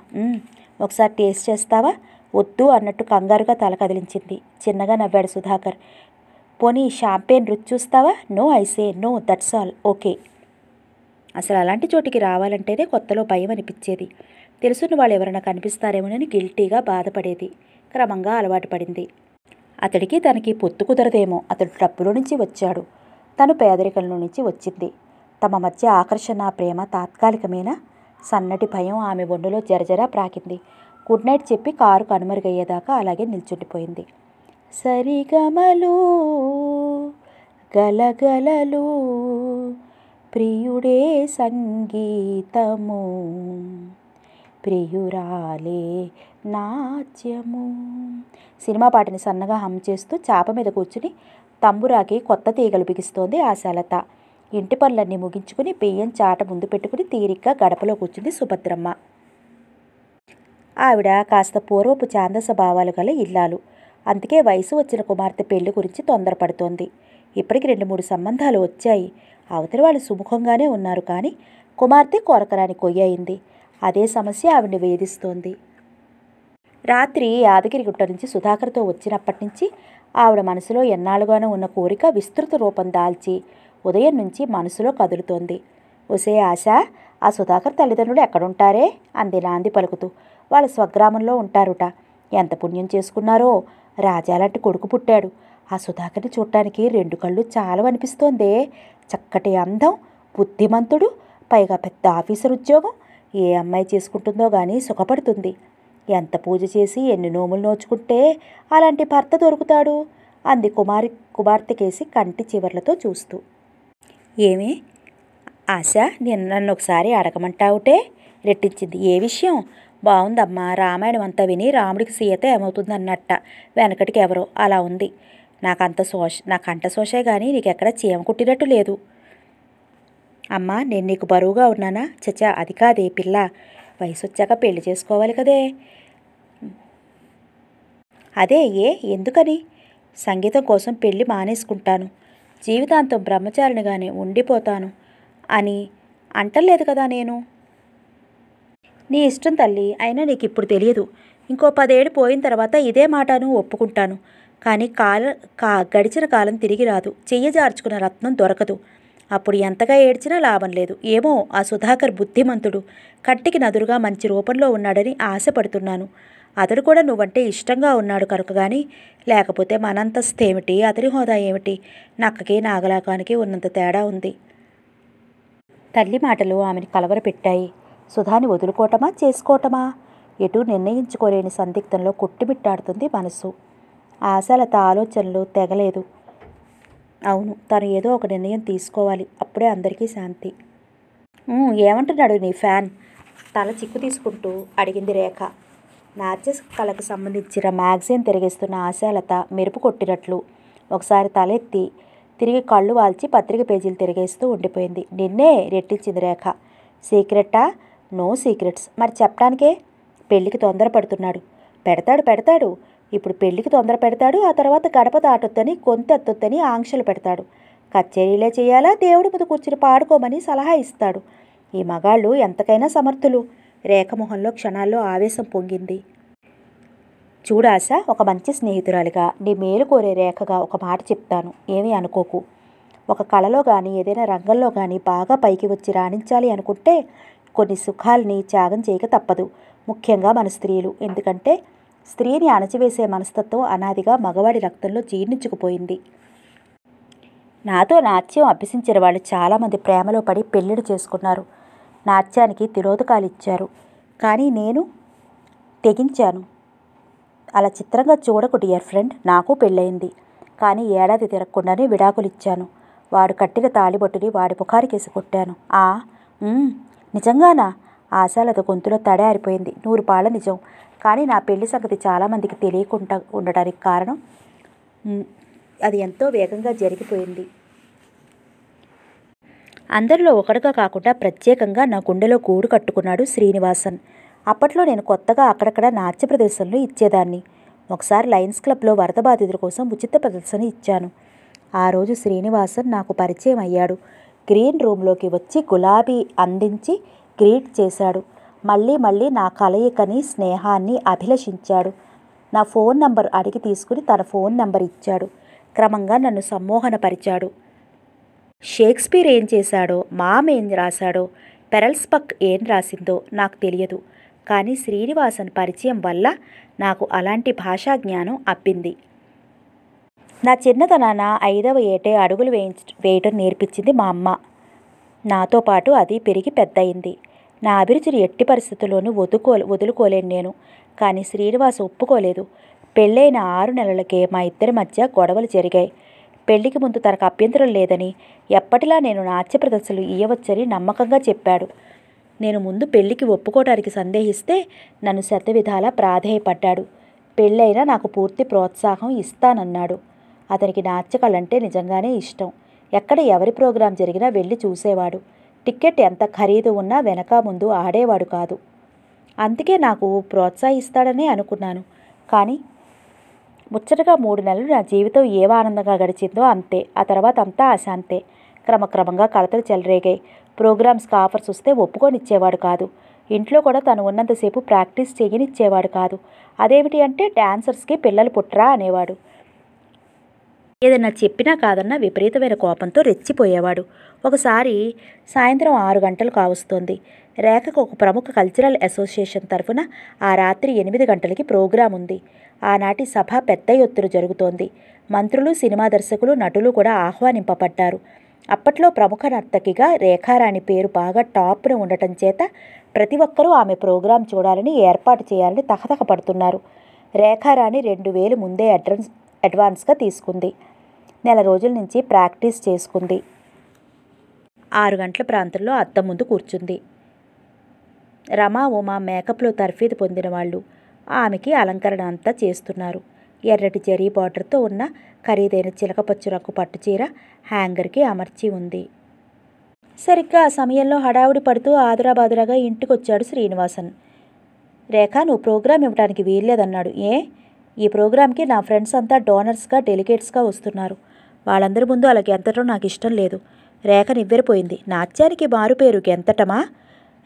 ఒకసారి టేస్ట్ చేస్తావా వద్దు అన్నట్టు కంగారుగా తల కదిలించింది చిన్నగా నవ్వాడు సుధాకర్ పోనీ షాంపేన్ రుచి చూస్తావా no I say no that's all okay అసలు అలాంటి చోటికి రావాలంటేనే కొత్తలో భయం అనిపించేది తెలుసున్న వాళ్ళు ఎవరైనా కనిపిస్తారేమోనని గిల్టీగా బాధపడేది క్రమంగా అలవాటు పడింది అతడికి తనకి పొత్తు కుదరదేమో అతడు డబ్బులో నుంచి వచ్చాడు తను పేదరికంలో నుంచి వచ్చింది తమ మధ్య ఆకర్షణ ప్రేమ తాత్కాలికమైన సన్నటి భయం ఆమె ఒండులో జరజరా ప్రాకింది గుడ్ నైట్ చెప్పి కారు కనుమరుగయ్యేదాకా అలాగే నిల్చుండిపోయింది సరిగమలు గలగలలు ప్రియుడే సంగీతము ప్రియురాలే నాట్యము సినిమా పాటని సన్నగా హమ్ చేస్తూ చాప మీద కూర్చుని తంబురాకి కొత్త తీగలు బిగిస్తోంది ఆశాలత ఇంటి పనులన్నీ ముగించుకుని బియ్యం చాట ముందు పెట్టుకుని తీరిగ్గా గడపలో కూర్చుంది సుభద్రమ్మ ఆవిడ కాస్త పూర్వపు ఛాందస భావాలు గల ఇల్లాలు అందుకే వయసు వచ్చిన కుమార్తె పెళ్లి గురించి తొందరపడుతోంది ఇప్పటికి రెండు మూడు సంబంధాలు వచ్చాయి అవతలి వాళ్ళు సుముఖంగానే ఉన్నారు కానీ కుమార్తె కొరకరాని కొయ్యయింది అదే సమస్య ఆవిడని వేధిస్తోంది రాత్రి యాదగిరిగుట్ట నుంచి సుధాకర్తో వచ్చినప్పటి నుంచి ఆవిడ మనసులో ఎన్నాళ్ళుగానో ఉన్న కోరిక విస్తృత రూపం దాల్చి ఉదయం నుంచి మనసులో కదులుతోంది ఒసే ఆశ ఆ సుధాకర్ తల్లిదండ్రులు ఎక్కడుంటారే అంది నాంది పలుకుతూ వాళ్ళ స్వగ్రామంలో ఉంటారుట ఎంత పుణ్యం చేసుకున్నారో రాజాలాంటి కొడుకు పుట్టాడు ఆ సుధాకర్ని చూడటానికి రెండు కళ్ళు చాలా అనిపిస్తోందే చక్కటి అందం బుద్ధిమంతుడు పైగా పెద్ద ఆఫీసర్ ఉద్యోగం ఏ అమ్మాయి చేసుకుంటుందో కానీ సుఖపడుతుంది ఎంత పూజ చేసి ఎన్ని నోములు నోచుకుంటే అలాంటి భర్త దొరుకుతాడు అంది కుమారి కుమార్తెకేసి కంటి చివర్లతో చూస్తూ ఏమి ఆశ నిన్న నన్ను ఒకసారి అడగమంటావుటే రెట్టించింది ఏ విషయం బాగుందమ్మా రామాయణం అంతా విని రాముడికి సీత ఏమవుతుంది అన్నట్ట వెనకటికి ఎవరో అలా ఉంది నాకంత శోష అంట శోషే కానీ నీకెక్కడ చీమ కుట్టినట్టు లేదు అమ్మా నేను నీకు బరువుగా ఉన్నానా చచ్చా అది కాదే పిల్ల వయసు వచ్చాక పెళ్లి చేసుకోవాలి కదే అదే ఏ ఎందుకని సంగీతం కోసం పెళ్లి మానేసుకుంటాను జీవితాంతం బ్రహ్మచారినిగానే ఉండిపోతాను అని అంటలేదు కదా నేను నీ ఇష్టం తల్లి అయినా నీకు ఇప్పుడు తెలియదు ఇంకో పదేడు పోయిన తర్వాత ఇదే మాటను ఒప్పుకుంటాను కానీ కాల కా గడిచిన కాలం తిరిగి రాదు చెయ్యజార్చుకున్న రత్నం దొరకదు అప్పుడు ఎంతగా ఏడ్చినా లాభం లేదు ఏమో ఆ సుధాకర్ బుద్ధిమంతుడు కట్టికి నదురుగా మంచి రూపంలో ఉన్నాడని ఆశపడుతున్నాను అతడు కూడా నువ్వంటే ఇష్టంగా ఉన్నాడు కనుక కానీ లేకపోతే మనంతస్తేమిటి అతని హోదా ఏమిటి నక్కకి నాగలాకానికి ఉన్నంత తేడా ఉంది తల్లి మాటలు ఆమెను కలవరపెట్టాయి సుధాని వదులుకోవటమా చేసుకోవటమా ఎటు నిర్ణయించుకోలేని సందిగ్ధంలో కొట్టుమిట్టాడుతుంది మనసు ఆశాలత ఆలోచనలు తెగలేదు అవును తను ఏదో ఒక నిర్ణయం తీసుకోవాలి అప్పుడే అందరికీ శాంతి ఏమంటున్నాడు నీ ఫ్యాన్ తల చిక్కు తీసుకుంటూ అడిగింది రేఖ నాట్యస్ కళకు సంబంధించిన మ్యాగజైన్ తిరిగిస్తున్న ఆశాలత మెరుపు కొట్టినట్లు ఒకసారి తలెత్తి తిరిగి కళ్ళు వాల్చి పత్రిక పేజీలు తిరిగేస్తూ ఉండిపోయింది నిన్నే రెట్టించింది రేఖ సీక్రెటా నో సీక్రెట్స్ మరి చెప్పడానికే పెళ్ళికి తొందర పెడుతున్నాడు పెడతాడు పెడతాడు ఇప్పుడు పెళ్ళికి తొందర పెడతాడు ఆ తర్వాత గడప దాటొద్దని కొంతెత్తొద్దని ఆంక్షలు పెడతాడు కచేరీలే చేయాలా దేవుడి ముందు కూర్చుని పాడుకోమని సలహా ఇస్తాడు ఈ మగాళ్ళు ఎంతకైనా సమర్థులు రేఖమొహంలో క్షణాల్లో ఆవేశం పొంగింది చూడాశ ఒక మంచి స్నేహితురాలిగా నీ మేలు కోరే రేఖగా ఒక మాట చెప్తాను ఏమీ అనుకోకు ఒక కళలో కానీ ఏదైనా రంగంలో కానీ బాగా పైకి వచ్చి రాణించాలి అనుకుంటే కొన్ని సుఖాల్ని త్యాగం చేయక తప్పదు ముఖ్యంగా మన స్త్రీలు ఎందుకంటే స్త్రీని అణచివేసే మనస్తత్వం అనాదిగా మగవాడి రక్తంలో జీర్ణించుకుపోయింది నాతో నాట్యం అభ్యసించిన వాళ్ళు చాలామంది ప్రేమలో పడి పెళ్ళిళ్ళు చేసుకున్నారు నాట్యానికి తిరోధకాలు ఇచ్చారు కానీ నేను తెగించాను అలా చిత్రంగా చూడకు డియర్ ఫ్రెండ్ నాకు పెళ్ళయింది కానీ ఏడాది తిరగకుండానే విడాకులు ఇచ్చాను వాడు కట్టిన తాళిబొట్టుని వాడి ముఖానికి వేసి కొట్టాను ఆ నిజంగానా ఆశాలతో గొంతులో తడే ఆరిపోయింది నూరుపాళ్ళ నిజం కానీ నా పెళ్లి సంగతి చాలామందికి తెలియకుండా ఉండడానికి కారణం అది ఎంతో వేగంగా జరిగిపోయింది అందరిలో ఒకడుగా కాకుండా ప్రత్యేకంగా నా గుండెలో గూడు కట్టుకున్నాడు శ్రీనివాసన్ అప్పట్లో నేను కొత్తగా అక్కడక్కడ నాట్య ప్రదర్శనలు ఇచ్చేదాన్ని ఒకసారి లయన్స్ క్లబ్లో వరద బాధితుల కోసం ఉచిత ప్రదర్శన ఇచ్చాను ఆ రోజు శ్రీనివాసన్ నాకు పరిచయం అయ్యాడు గ్రీన్ రూమ్లోకి వచ్చి గులాబీ అందించి గ్రీట్ చేశాడు మళ్ళీ మళ్ళీ నా కలయికని స్నేహాన్ని అభిలషించాడు నా ఫోన్ నంబర్ అడిగి తీసుకుని తన ఫోన్ నంబర్ ఇచ్చాడు క్రమంగా నన్ను సమ్మోహనపరిచాడు షేక్స్పియర్ ఏం చేశాడో మామ్ ఏం రాశాడో పెరల్స్పక్ ఏం రాసిందో నాకు తెలియదు కానీ శ్రీనివాసన్ పరిచయం వల్ల నాకు అలాంటి భాషా జ్ఞానం అప్పింది నా చిన్నతనాన ఐదవ ఏటే అడుగులు వేయించ వేయటం నేర్పించింది మా అమ్మ నాతో పాటు అది పెరిగి పెద్దయింది నా అభిరుచిని ఎట్టి పరిస్థితుల్లోనూ వదుకో వదులుకోలేను నేను కానీ శ్రీనివాస్ ఒప్పుకోలేదు పెళ్ళైన ఆరు నెలలకే మా ఇద్దరి మధ్య గొడవలు జరిగాయి పెళ్లికి ముందు తనకు అభ్యంతరం లేదని ఎప్పటిలా నేను నాట్య ప్రదర్శనలు ఇయ్యవచ్చని నమ్మకంగా చెప్పాడు నేను ముందు పెళ్లికి ఒప్పుకోవడానికి సందేహిస్తే నన్ను శతవిధాలా ప్రాధేయపడ్డాడు పెళ్ళైనా నాకు పూర్తి ప్రోత్సాహం ఇస్తానన్నాడు అతనికి నాట్యకళంటే నిజంగానే ఇష్టం ఎక్కడ ఎవరి ప్రోగ్రాం జరిగినా వెళ్ళి చూసేవాడు టిక్కెట్ ఎంత ఖరీదు ఉన్నా వెనక ముందు ఆడేవాడు కాదు అందుకే నాకు ప్రోత్సహిస్తాడనే అనుకున్నాను కానీ ముచ్చటగా మూడు నెలలు నా జీవితం ఏ ఆనందంగా గడిచిందో అంతే ఆ తర్వాత అంతా అశాంతే క్రమక్రమంగా కడతలు చెలరేగాయి ప్రోగ్రామ్స్కి ఆఫర్స్ వస్తే ఒప్పుకొనిచ్చేవాడు కాదు ఇంట్లో కూడా తను ఉన్నంతసేపు ప్రాక్టీస్ చేయనిచ్చేవాడు కాదు అదేమిటి అంటే డాన్సర్స్కి పిల్లలు పుట్రా అనేవాడు ఏదైనా చెప్పినా కాదన్నా విపరీతమైన కోపంతో రెచ్చిపోయేవాడు ఒకసారి సాయంత్రం ఆరు గంటలు కావస్తోంది రేఖకు ఒక ప్రముఖ కల్చరల్ అసోసియేషన్ తరఫున ఆ రాత్రి ఎనిమిది గంటలకి ప్రోగ్రాం ఉంది ఆనాటి సభ పెద్ద ఎత్తున జరుగుతోంది మంత్రులు సినిమా దర్శకులు నటులు కూడా ఆహ్వానింపబడ్డారు అప్పట్లో ప్రముఖ నర్తకిగా రేఖారాణి పేరు బాగా టాప్న ఉండటం చేత ప్రతి ఒక్కరూ ఆమె ప్రోగ్రాం చూడాలని ఏర్పాటు చేయాలని తహతహ పడుతున్నారు రేఖారాణి రెండు వేలు ముందే అడ్రస్ అడ్వాన్స్గా తీసుకుంది నెల రోజుల నుంచి ప్రాక్టీస్ చేసుకుంది ఆరు గంటల ప్రాంతంలో అత్త ముందు కూర్చుంది రమా ఉమా మేకప్లో తర్ఫీదు పొందిన వాళ్ళు ఆమెకి అలంకరణ అంతా చేస్తున్నారు ఎర్రటి జరీ బార్డర్తో ఉన్న ఖరీదైన చిలకపచ్చు రంగు చీర హ్యాంగర్కి అమర్చి ఉంది సరిగ్గా ఆ సమయంలో హడావుడి పడుతూ ఆదురాబాదురాగా ఇంటికొచ్చాడు శ్రీనివాసన్ రేఖ నువ్వు ప్రోగ్రాం ఇవ్వడానికి వీల్లేదన్నాడు ఏ ఈ ప్రోగ్రామ్కి నా ఫ్రెండ్స్ అంతా డోనర్స్గా డెలిగేట్స్గా వస్తున్నారు వాళ్ళందరి ముందు అలా గెంతటం నాకు ఇష్టం లేదు రేఖ నివ్వెరిపోయింది నాట్యానికి మారుపేరు గెంతటమా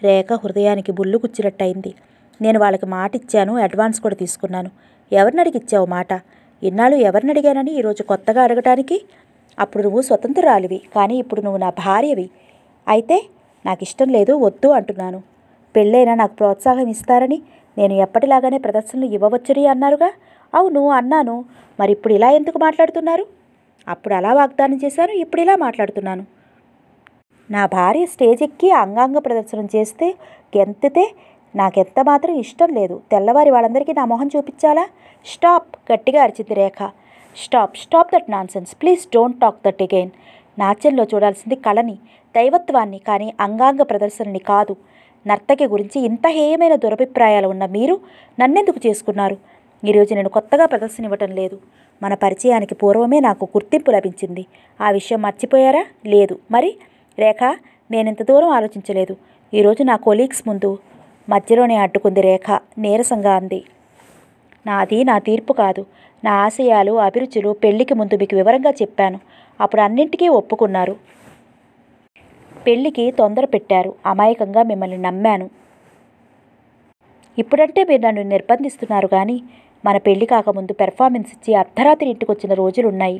రేఖ హృదయానికి బుల్లు కుచ్చినట్టయింది నేను వాళ్ళకి మాట ఇచ్చాను అడ్వాన్స్ కూడా తీసుకున్నాను ఎవరిని అడిగిచ్చావు మాట ఇన్నాళ్ళు ఎవరిని అడిగానని ఈరోజు కొత్తగా అడగటానికి అప్పుడు నువ్వు స్వతంత్రురాలివి కానీ ఇప్పుడు నువ్వు నా భార్యవి అయితే నాకు ఇష్టం లేదు వద్దు అంటున్నాను పెళ్ళైనా నాకు ప్రోత్సాహం ఇస్తారని నేను ఎప్పటిలాగానే ప్రదర్శనలు ఇవ్వవచ్చని అన్నారుగా అవును అన్నాను మరి ఇప్పుడు ఇలా ఎందుకు మాట్లాడుతున్నారు అప్పుడు అలా వాగ్దానం చేశాను ఇప్పుడు ఇలా మాట్లాడుతున్నాను నా భార్య స్టేజ్ ఎక్కి అంగాంగ ప్రదర్శన చేస్తే గెంతితే నాకెంత మాత్రం ఇష్టం లేదు తెల్లవారి వాళ్ళందరికీ నా మొహం చూపించాలా స్టాప్ గట్టిగా అరిచింది Rekha stop stop that nonsense please don't talk that again నాట్యంలో చూడాల్సింది కళని దైవత్వాన్ని కానీ అంగాంగ ప్రదర్శనని కాదు నర్తకి గురించి ఇంత హేయమైన దురభిప్రాయాలు ఉన్న మీరు నన్నెందుకు చేసుకున్నారు ఈరోజు నేను కొత్తగా ప్రదర్శన ఇవ్వటం లేదు మన పరిచయానికి పూర్వమే నాకు గుర్తింపు లభించింది ఆ విషయం మర్చిపోయారా లేదు మరి రేఖ ఇంత దూరం ఆలోచించలేదు ఈరోజు నా కొలీగ్స్ ముందు మధ్యలోనే అడ్డుకుంది రేఖ నీరసంగా అంది నాది నా తీర్పు కాదు నా ఆశయాలు అభిరుచులు పెళ్లికి ముందు మీకు వివరంగా చెప్పాను అప్పుడు అన్నింటికీ ఒప్పుకున్నారు పెళ్లికి తొందర పెట్టారు అమాయకంగా మిమ్మల్ని నమ్మాను ఇప్పుడంటే మీరు నన్ను నిర్బంధిస్తున్నారు కానీ మన పెళ్లి కాకముందు పెర్ఫార్మెన్స్ ఇచ్చి అర్ధరాత్రి ఇంటికి వచ్చిన రోజులున్నాయి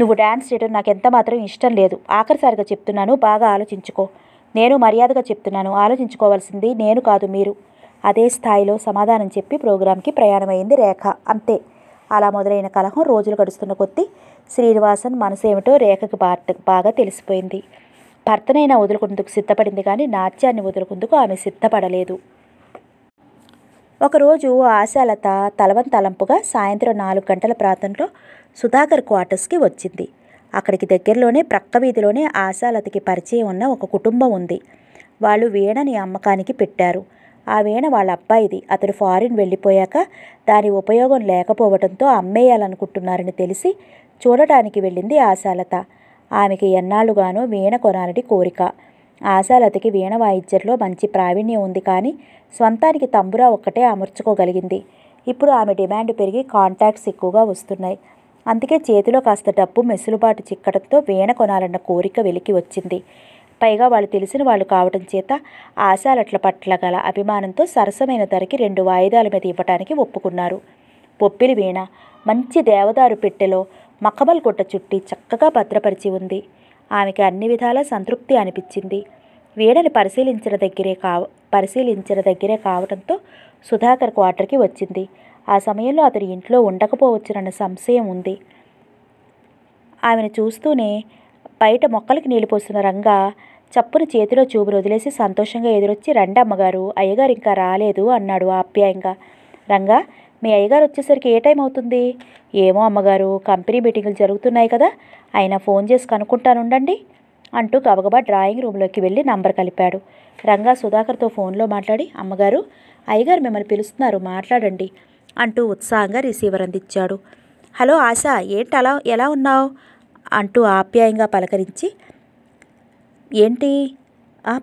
నువ్వు డ్యాన్స్ చేయడం నాకు ఎంత మాత్రం ఇష్టం లేదు ఆఖరిసారిగా చెప్తున్నాను బాగా ఆలోచించుకో నేను మర్యాదగా చెప్తున్నాను ఆలోచించుకోవాల్సింది నేను కాదు మీరు అదే స్థాయిలో సమాధానం చెప్పి ప్రోగ్రాంకి ప్రయాణమైంది రేఖ అంతే అలా మొదలైన కలహం రోజులు గడుస్తున్న కొద్దీ శ్రీనివాసన్ మనసు ఏమిటో రేఖకు బాగా తెలిసిపోయింది భర్తనైనా వదులుకుందుకు సిద్ధపడింది కానీ నాట్యాన్ని వదులుకుందుకు ఆమె సిద్ధపడలేదు ఒకరోజు ఆశాలత తలవం తలంపుగా సాయంత్రం నాలుగు గంటల ప్రాంతంలో సుధాకర్ క్వార్టర్స్కి వచ్చింది అక్కడికి దగ్గరలోనే ప్రక్క వీధిలోనే ఆశాలతకి పరిచయం ఉన్న ఒక కుటుంబం ఉంది వాళ్ళు వీణని అమ్మకానికి పెట్టారు ఆ వీణ వాళ్ళ అబ్బాయిది అతడు ఫారిన్ వెళ్ళిపోయాక దాని ఉపయోగం లేకపోవడంతో అమ్మేయాలనుకుంటున్నారని తెలిసి చూడటానికి వెళ్ళింది ఆశాలత ఆమెకి ఎన్నాళ్ళుగానో వీణ కొనాలని కోరిక ఆశాలతకి వీణ వాయిద్యంలో మంచి ప్రావీణ్యం ఉంది కానీ స్వంతానికి తంబురా ఒక్కటే అమర్చుకోగలిగింది ఇప్పుడు ఆమె డిమాండ్ పెరిగి కాంటాక్ట్స్ ఎక్కువగా వస్తున్నాయి అందుకే చేతిలో కాస్త డబ్బు మెసులుబాటు చిక్కడంతో వీణ కొనాలన్న కోరిక వెలికి వచ్చింది పైగా వాళ్ళు తెలిసిన వాళ్ళు కావడం చేత ఆశాలట్ల పట్ల గల అభిమానంతో సరసమైన ధరకి రెండు వాయిదాల మీద ఇవ్వటానికి ఒప్పుకున్నారు పొప్పిలి వీణ మంచి దేవదారు పెట్టెలో మఖమల్ గుట్ట చుట్టి చక్కగా భద్రపరిచి ఉంది ఆమెకి అన్ని విధాల సంతృప్తి అనిపించింది వీడని పరిశీలించిన దగ్గరే కావ పరిశీలించిన దగ్గరే కావడంతో సుధాకర్ క్వార్టర్కి వచ్చింది ఆ సమయంలో అతడు ఇంట్లో ఉండకపోవచ్చునన్న సంశయం ఉంది ఆమెను చూస్తూనే బయట మొక్కలకి నీళ్లు పోస్తున్న రంగా చప్పున చేతిలో చూపులు వదిలేసి సంతోషంగా ఎదురొచ్చి రండి అమ్మగారు అయ్యగారు ఇంకా రాలేదు అన్నాడు ఆప్యాయంగా రంగా మీ అయ్యగారు వచ్చేసరికి ఏ టైం అవుతుంది ఏమో అమ్మగారు కంపెనీ మీటింగులు జరుగుతున్నాయి కదా ఆయన ఫోన్ చేసి కనుక్కుంటాను ఉండండి అంటూ గబగబా డ్రాయింగ్ రూమ్లోకి వెళ్ళి నంబర్ కలిపాడు రంగా సుధాకర్తో ఫోన్లో మాట్లాడి అమ్మగారు అయ్యగారు మిమ్మల్ని పిలుస్తున్నారు మాట్లాడండి అంటూ ఉత్సాహంగా రిసీవర్ అందించాడు హలో ఆశ ఏంటి అలా ఎలా ఉన్నావు అంటూ ఆప్యాయంగా పలకరించి ఏంటి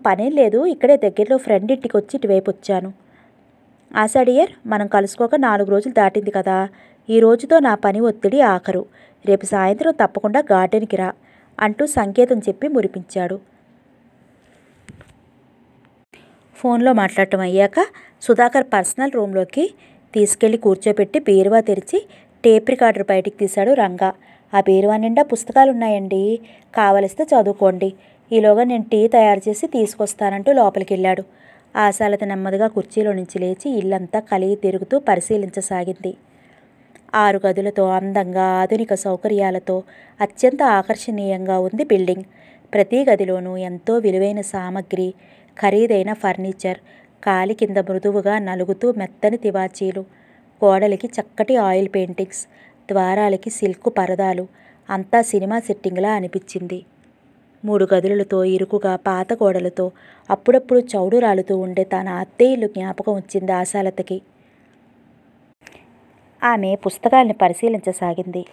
పనేం లేదు ఇక్కడే దగ్గరలో ఫ్రెండ్ ఇంటికి వచ్చి ఇటువైపు వచ్చాను ఆషాఢియర్ మనం కలుసుకోక నాలుగు రోజులు దాటింది కదా ఈ రోజుతో నా పని ఒత్తిడి ఆఖరు రేపు సాయంత్రం తప్పకుండా గార్డెన్కి రా అంటూ సంకేతం చెప్పి మురిపించాడు ఫోన్లో మాట్లాడటం అయ్యాక సుధాకర్ పర్సనల్ రూమ్లోకి తీసుకెళ్లి కూర్చోబెట్టి బీరువా తెరిచి టేప్ రికార్డర్ బయటికి తీశాడు రంగా ఆ బీరువా నిండా పుస్తకాలు ఉన్నాయండి కావలిస్తే చదువుకోండి ఈలోగా నేను టీ తయారు చేసి తీసుకొస్తానంటూ లోపలికి వెళ్ళాడు ఆశాలత నెమ్మదిగా కుర్చీలో నుంచి లేచి ఇల్లంతా కలిగి తిరుగుతూ పరిశీలించసాగింది ఆరు గదులతో అందంగా ఆధునిక సౌకర్యాలతో అత్యంత ఆకర్షణీయంగా ఉంది బిల్డింగ్ ప్రతి గదిలోనూ ఎంతో విలువైన సామగ్రి ఖరీదైన ఫర్నిచర్ కాలి కింద మృదువుగా నలుగుతూ మెత్తని తివాచీలు గోడలకి చక్కటి ఆయిల్ పెయింటింగ్స్ ద్వారాలకి సిల్క్ పరదాలు అంతా సినిమా సెట్టింగ్లా అనిపించింది మూడు గదులతో ఇరుకుగా పాత గోడలతో అప్పుడప్పుడు చౌడు రాలుతూ ఉండే తన అత్తయ్యలు జ్ఞాపకం వచ్చింది ఆశాలతకి ఆమె పుస్తకాలను పరిశీలించసాగింది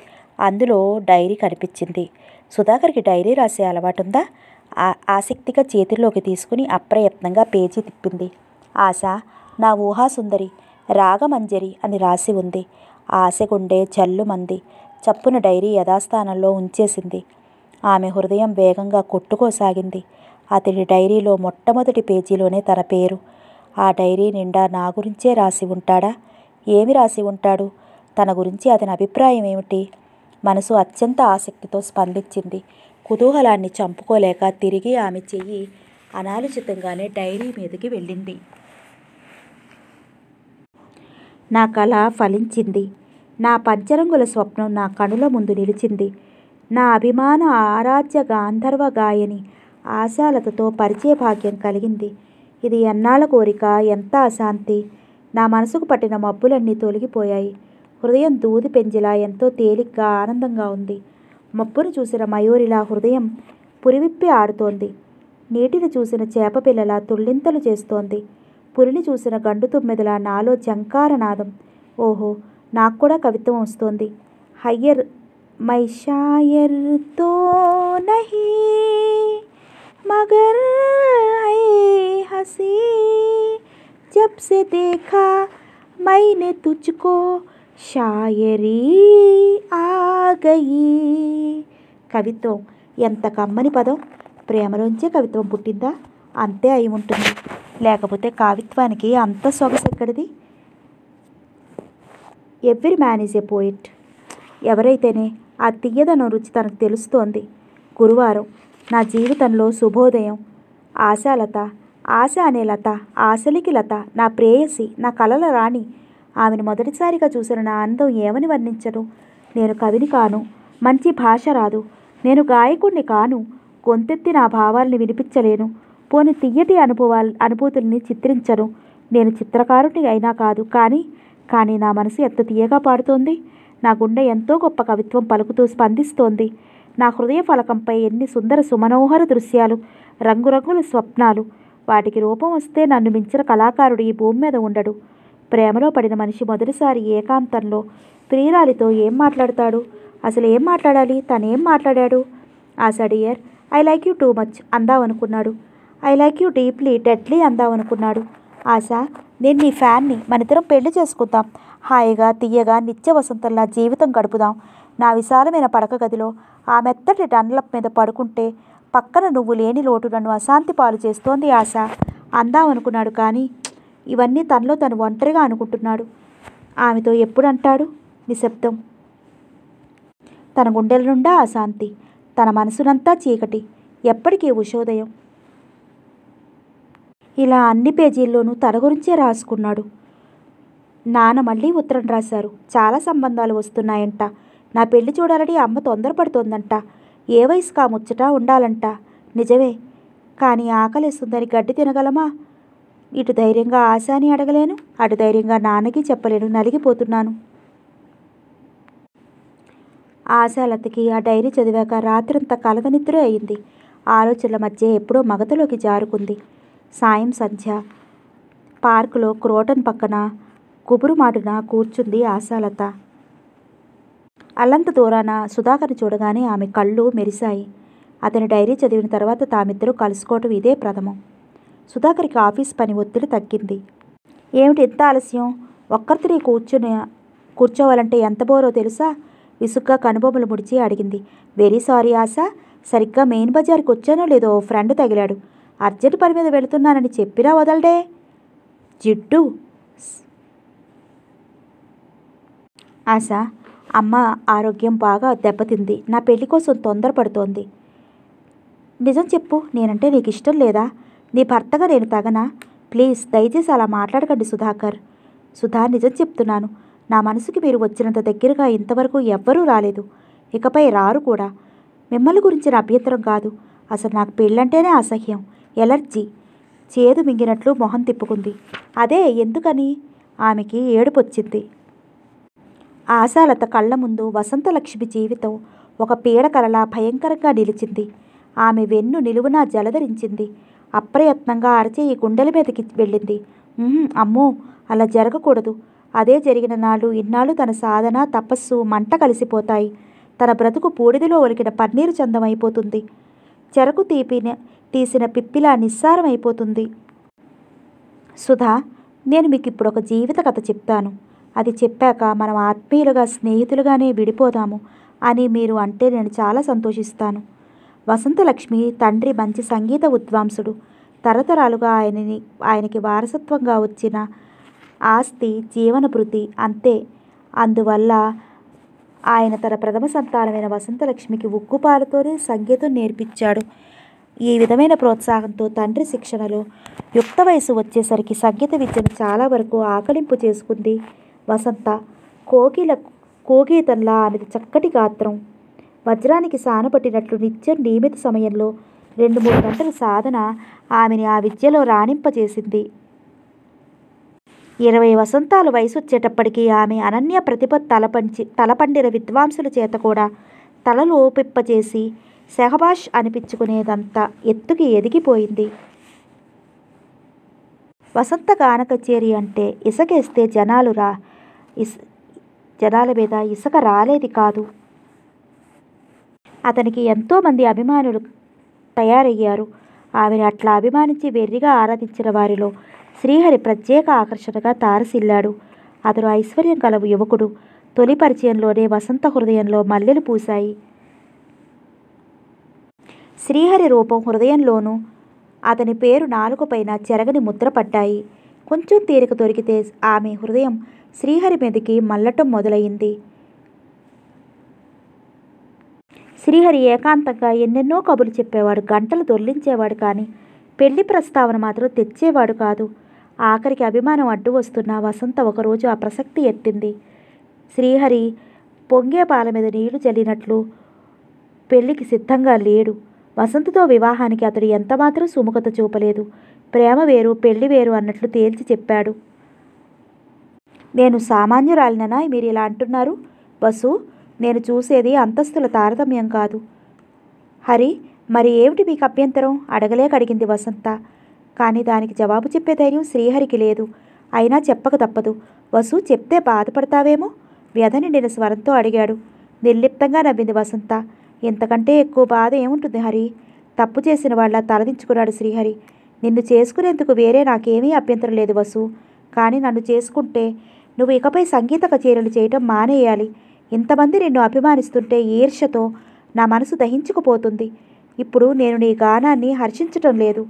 అందులో డైరీ కనిపించింది సుధాకర్కి డైరీ రాసే అలవాటుందా ఆసక్తిగా చేతిలోకి తీసుకుని అప్రయత్నంగా పేజీ తిప్పింది ఆశ నా ఊహా సుందరి రాగమంజరి అని రాసి ఉంది ఆశగుండే చల్లుమంది చప్పున డైరీ యథాస్థానంలో ఉంచేసింది ఆమె హృదయం వేగంగా కొట్టుకోసాగింది అతడి డైరీలో మొట్టమొదటి పేజీలోనే తన పేరు ఆ డైరీ నిండా నా గురించే రాసి ఉంటాడా ఏమి రాసి ఉంటాడు తన గురించి అతని అభిప్రాయం ఏమిటి మనసు అత్యంత ఆసక్తితో స్పందించింది కుతూహలాన్ని చంపుకోలేక తిరిగి ఆమె చెయ్యి అనాలోచితంగానే డైరీ మీదకి వెళ్ళింది నా కళ ఫలించింది నా పంచరంగుల స్వప్నం నా కనుల ముందు నిలిచింది నా అభిమాన ఆరాధ్య గాంధర్వ గాయని ఆశాలతతో పరిచయ భాగ్యం కలిగింది ఇది ఎన్నాళ్ళ కోరిక ఎంత అశాంతి నా మనసుకు పట్టిన మబ్బులన్నీ తొలగిపోయాయి హృదయం దూది పెంజిలా ఎంతో తేలిగ్గా ఆనందంగా ఉంది మబ్బును చూసిన మయూరిలా హృదయం పురివిప్పి ఆడుతోంది నీటిని చూసిన చేప పిల్లలా తుళ్ళింతలు చేస్తోంది పులిని చూసిన గండు తుమ్మెదలా నాలో జంకారనాదం ఓహో నాకు కూడా కవిత్వం వస్తోంది హయ్యర్ मैं शायर तो नहीं హసీ आए हंसी जब से देखा షాయరీ ఆగయి కవిత్వం ఎంత కమ్మని పదం ప్రేమలోంచే కవిత్వం పుట్టిందా అంతే అయి ఉంటుంది లేకపోతే కవిత్వానికి అంత సొగసు ఎక్కడిది every man is a poet ఎవరైతేనే ఆ తియ్యదనం రుచి తనకు తెలుస్తోంది గురువారం నా జీవితంలో శుభోదయం ఆశాలత ఆశ అనే లత ఆశలికి లత నా ప్రేయసి నా కలల రాణి ఆమెను మొదటిసారిగా చూసిన నా అందం ఏమని వర్ణించను నేను కవిని కాను మంచి భాష రాదు నేను గాయకుణ్ణి కాను గొంతెత్తి నా భావాల్ని వినిపించలేను పోని తియ్యటి అనుభవాల్ అనుభూతుల్ని చిత్రించను నేను చిత్రకారుడి అయినా కాదు కానీ కానీ నా మనసు ఎంత తీయగా పాడుతోంది నా గుండె ఎంతో గొప్ప కవిత్వం పలుకుతూ స్పందిస్తోంది నా హృదయ ఫలకంపై ఎన్ని సుందర సుమనోహర దృశ్యాలు రంగురంగుల స్వప్నాలు వాటికి రూపం వస్తే నన్ను మించిన కళాకారుడు ఈ భూమి మీద ఉండడు ప్రేమలో పడిన మనిషి మొదటిసారి ఏకాంతంలో ప్రియురాలితో ఏం మాట్లాడతాడు అసలు ఏం మాట్లాడాలి తనేం మాట్లాడాడు ఆ సడియర్ I like you too much అందామనుకున్నాడు I like you deeply deadly అందామనుకున్నాడు ఆశ నేను నీ ఫ్యాన్ని మనిద్దరం పెళ్లి చేసుకుందాం హాయిగా తీయగా నిత్య వసంతంలా జీవితం గడుపుదాం నా విశాలమైన పడక గదిలో ఆ మెత్తటి డన్లప్ మీద పడుకుంటే పక్కన నువ్వు లేని లోటు నన్ను అశాంతి పాలు చేస్తోంది ఆశ అందామనుకున్నాడు కానీ ఇవన్నీ తనలో తను ఒంటరిగా అనుకుంటున్నాడు ఆమెతో ఎప్పుడంటాడు నిశ్శబ్దం తన గుండెల నుండా అశాంతి తన మనసునంతా చీకటి ఎప్పటికీ ఉషోదయం ఇలా అన్ని పేజీల్లోనూ తన గురించే రాసుకున్నాడు నాన్న మళ్ళీ ఉత్తరం రాశారు చాలా సంబంధాలు వస్తున్నాయంట నా పెళ్లి చూడాలని అమ్మ తొందరపడుతోందంట ఏ వయసు కాముచ్చట ఉండాలంట నిజమే కానీ ఆకలిస్తుందని గడ్డి తినగలమా ఇటు ధైర్యంగా ఆశ అని అడగలేను అటు ధైర్యంగా నాన్నకి చెప్పలేను నలిగిపోతున్నాను ఆశాలతకి ఆ డైరీ చదివాక రాత్రంతా కలగనిద్రే అయింది ఆలోచనల మధ్య ఎప్పుడో మగతలోకి జారుకుంది సాయం సంధ్య పార్కులో క్రోటన్ పక్కన గుబురుమాటున కూర్చుంది ఆశాలత అల్లంత దూరాన సుధాకర్ని చూడగానే ఆమె కళ్ళు మెరిశాయి అతని డైరీ చదివిన తర్వాత తామిద్దరూ కలుసుకోవటం ఇదే ప్రథమం సుధాకర్కి ఆఫీస్ పని ఒత్తిడి తగ్గింది ఏమిటి ఎంత ఆలస్యం ఒక్కరితో కూర్చుని కూర్చోవాలంటే ఎంత బోరో తెలుసా విసుగ్గా కనుబొమ్మలు ముడిచి అడిగింది వెరీ సారీ ఆశ సరిగ్గా మెయిన్ బజార్కి వచ్చానో లేదో ఫ్రెండ్ తగిలాడు అర్జెంట్ పని మీద వెళుతున్నానని చెప్పినా వదలడే జిడ్డు ఆశ అమ్మ ఆరోగ్యం బాగా దెబ్బతింది నా పెళ్లి కోసం తొందరపడుతోంది నిజం చెప్పు నేనంటే నీకు ఇష్టం లేదా నీ భర్తగా నేను తగనా ప్లీజ్ దయచేసి అలా మాట్లాడకండి సుధాకర్ సుధా నిజం చెప్తున్నాను నా మనసుకి మీరు వచ్చినంత దగ్గరగా ఇంతవరకు ఎవ్వరూ రాలేదు ఇకపై రారు కూడా మిమ్మల్ని గురించిన అభ్యంతరం కాదు అసలు నాకు పెళ్ళంటేనే అసహ్యం ఎలర్జీ చేదు మింగినట్లు మొహం తిప్పుకుంది అదే ఎందుకని ఆమెకి ఏడుపొచ్చింది ఆశాలత కళ్ళ ముందు వసంతలక్ష్మి జీవితం ఒక పీడకలలా భయంకరంగా నిలిచింది ఆమె వెన్ను నిలువునా జలధరించింది అప్రయత్నంగా అరచేయి గుండెల మీదకి వెళ్ళింది అమ్మో అలా జరగకూడదు అదే జరిగిన నాళ్ళు ఇన్నాళ్ళు తన సాధన తపస్సు మంట కలిసిపోతాయి తన బ్రతుకు బూడిదలో ఒలికిన పన్నీరు చందమైపోతుంది చెరకు తీపిన తీసిన పిప్పిలా నిస్సారమైపోతుంది సుధా నేను మీకు ఇప్పుడు ఒక జీవిత కథ చెప్తాను అది చెప్పాక మనం ఆత్మీయులుగా స్నేహితులుగానే విడిపోదాము అని మీరు అంటే నేను చాలా సంతోషిస్తాను వసంతలక్ష్మి తండ్రి మంచి సంగీత ఉద్వాంసుడు తరతరాలుగా ఆయనని ఆయనకి వారసత్వంగా వచ్చిన ఆస్తి జీవనభృతి అంతే అందువల్ల ఆయన తన ప్రథమ సంతానమైన వసంతలక్ష్మికి ఉక్కుపాలతోనే సంగీతం నేర్పించాడు ఈ విధమైన ప్రోత్సాహంతో తండ్రి శిక్షణలో యుక్త వయసు వచ్చేసరికి సంగీత విద్యను చాలా వరకు ఆకలింపు చేసుకుంది వసంత కోకిల కోకితల్లా ఆమెది చక్కటి గాత్రం వజ్రానికి సానపట్టినట్లు నిత్యం నియమిత సమయంలో రెండు మూడు గంటల సాధన ఆమెని ఆ విద్యలో రాణింపజేసింది ఇరవై వసంతాలు వయసు వచ్చేటప్పటికీ ఆమె అనన్య ప్రతిభ తలపంచి తలపండిన విద్వాంసుల చేత కూడా తలలు ఓపిప్పచేసి సెహబాష్ అనిపించుకునేదంతా ఎత్తుకి ఎదిగిపోయింది వసంత గాన కచేరీ అంటే ఇసకేస్తే జనాలు రా ఇస్ జనాల మీద ఇసుక రాలేది కాదు అతనికి ఎంతోమంది అభిమానులు తయారయ్యారు ఆమెను అట్లా అభిమానించి వెర్రిగా ఆరాధించిన వారిలో శ్రీహరి ప్రత్యేక ఆకర్షణగా తారసిల్లాడు అతను ఐశ్వర్యం కలవు యువకుడు తొలి పరిచయంలోనే వసంత హృదయంలో మల్లెలు పూశాయి శ్రీహరి రూపం హృదయంలోనూ అతని పేరు నాలుకపైన చెరగని ముద్రపడ్డాయి కొంచెం తీరిక దొరికితే ఆమె హృదయం శ్రీహరి మీదకి మల్లటం మొదలైంది శ్రీహరి ఏకాంతంగా ఎన్నెన్నో కబులు చెప్పేవాడు గంటలు దొర్లించేవాడు కానీ పెళ్లి ప్రస్తావన మాత్రం తెచ్చేవాడు కాదు ఆఖరికి అభిమానం అడ్డు వస్తున్న వసంత ఒకరోజు ఆ ప్రసక్తి ఎత్తింది శ్రీహరి పొంగే పాల మీద నీళ్లు చల్లినట్లు పెళ్లికి సిద్ధంగా లేడు వసంతతో వివాహానికి అతడు ఎంతమాత్రం సుముఖత చూపలేదు ప్రేమ వేరు పెళ్లి వేరు అన్నట్లు తేల్చి చెప్పాడు నేను సామాన్యురాలినా మీరు ఇలా అంటున్నారు బసు నేను చూసేది అంతస్తుల తారతమ్యం కాదు హరి మరి ఏమిటి మీకు అభ్యంతరం అడిగింది వసంత కానీ దానికి జవాబు చెప్పే ధైర్యం శ్రీహరికి లేదు అయినా చెప్పక తప్పదు వసు చెప్తే బాధపడతావేమో వ్యధ నిండిన స్వరంతో అడిగాడు నిర్లిప్తంగా నవ్వింది వసంత ఇంతకంటే ఎక్కువ బాధ ఏముంటుంది హరి తప్పు చేసిన వాళ్ళ తలదించుకున్నాడు శ్రీహరి నిన్ను చేసుకునేందుకు వేరే నాకేమీ అభ్యంతరం లేదు వసు కానీ నన్ను చేసుకుంటే నువ్వు ఇకపై సంగీత కచేరీలు చేయటం మానేయాలి ఇంతమంది నిన్ను అభిమానిస్తుంటే ఈర్ష్యతో నా మనసు దహించుకుపోతుంది ఇప్పుడు నేను నీ గానాన్ని హర్షించటం లేదు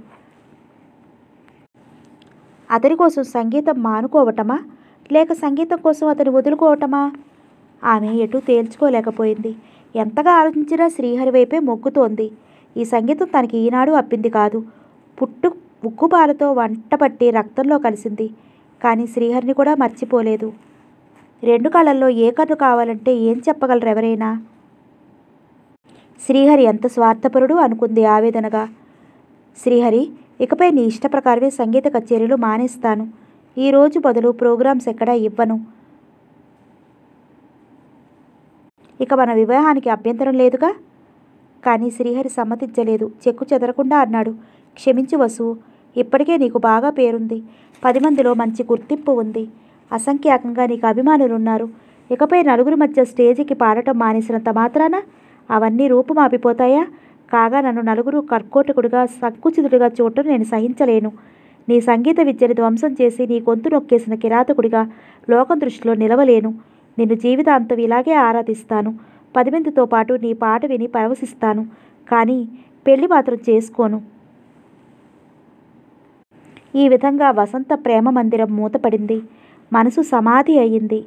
అతని కోసం సంగీతం మానుకోవటమా లేక సంగీతం కోసం అతను వదులుకోవటమా ఆమె ఎటు తేల్చుకోలేకపోయింది ఎంతగా ఆలోచించినా శ్రీహరి వైపే మొగ్గుతోంది ఈ సంగీతం తనకి ఈనాడు అప్పింది కాదు పుట్టు ఉక్కుపాలతో వంట రక్తంలో కలిసింది కానీ శ్రీహరిని కూడా మర్చిపోలేదు రెండు కళ్ళల్లో ఏ కన్ను కావాలంటే ఏం చెప్పగలరు ఎవరైనా శ్రీహరి ఎంత స్వార్థపరుడు అనుకుంది ఆవేదనగా శ్రీహరి ఇకపై నీ ఇష్ట ప్రకారమే సంగీత కచేరీలు మానేస్తాను ఈరోజు బదులు ప్రోగ్రామ్స్ ఎక్కడా ఇవ్వను ఇక మన వివాహానికి అభ్యంతరం లేదుగా కానీ శ్రీహరి సమ్మతించలేదు చెక్కు చెదరకుండా అన్నాడు క్షమించు వసు ఇప్పటికే నీకు బాగా పేరుంది పది మందిలో మంచి గుర్తింపు ఉంది అసంఖ్యాకంగా నీకు అభిమానులున్నారు ఇకపై నలుగురి మధ్య స్టేజికి పాడటం మానేసినంత మాత్రాన అవన్నీ రూపుమాపిపోతాయా కాగా నన్ను నలుగురు కర్కోటకుడిగా సంకుచితుడిగా చూడటం నేను సహించలేను నీ సంగీత విద్యని ధ్వంసం చేసి నీ గొంతు నొక్కేసిన కిరాతకుడిగా లోకం దృష్టిలో నిలవలేను నిన్ను జీవితాంతం ఇలాగే ఆరాధిస్తాను పదిమందితో పాటు నీ పాట విని పరవశిస్తాను కానీ పెళ్లి మాత్రం చేసుకోను ఈ విధంగా వసంత ప్రేమ మందిరం మూతపడింది మనసు సమాధి అయ్యింది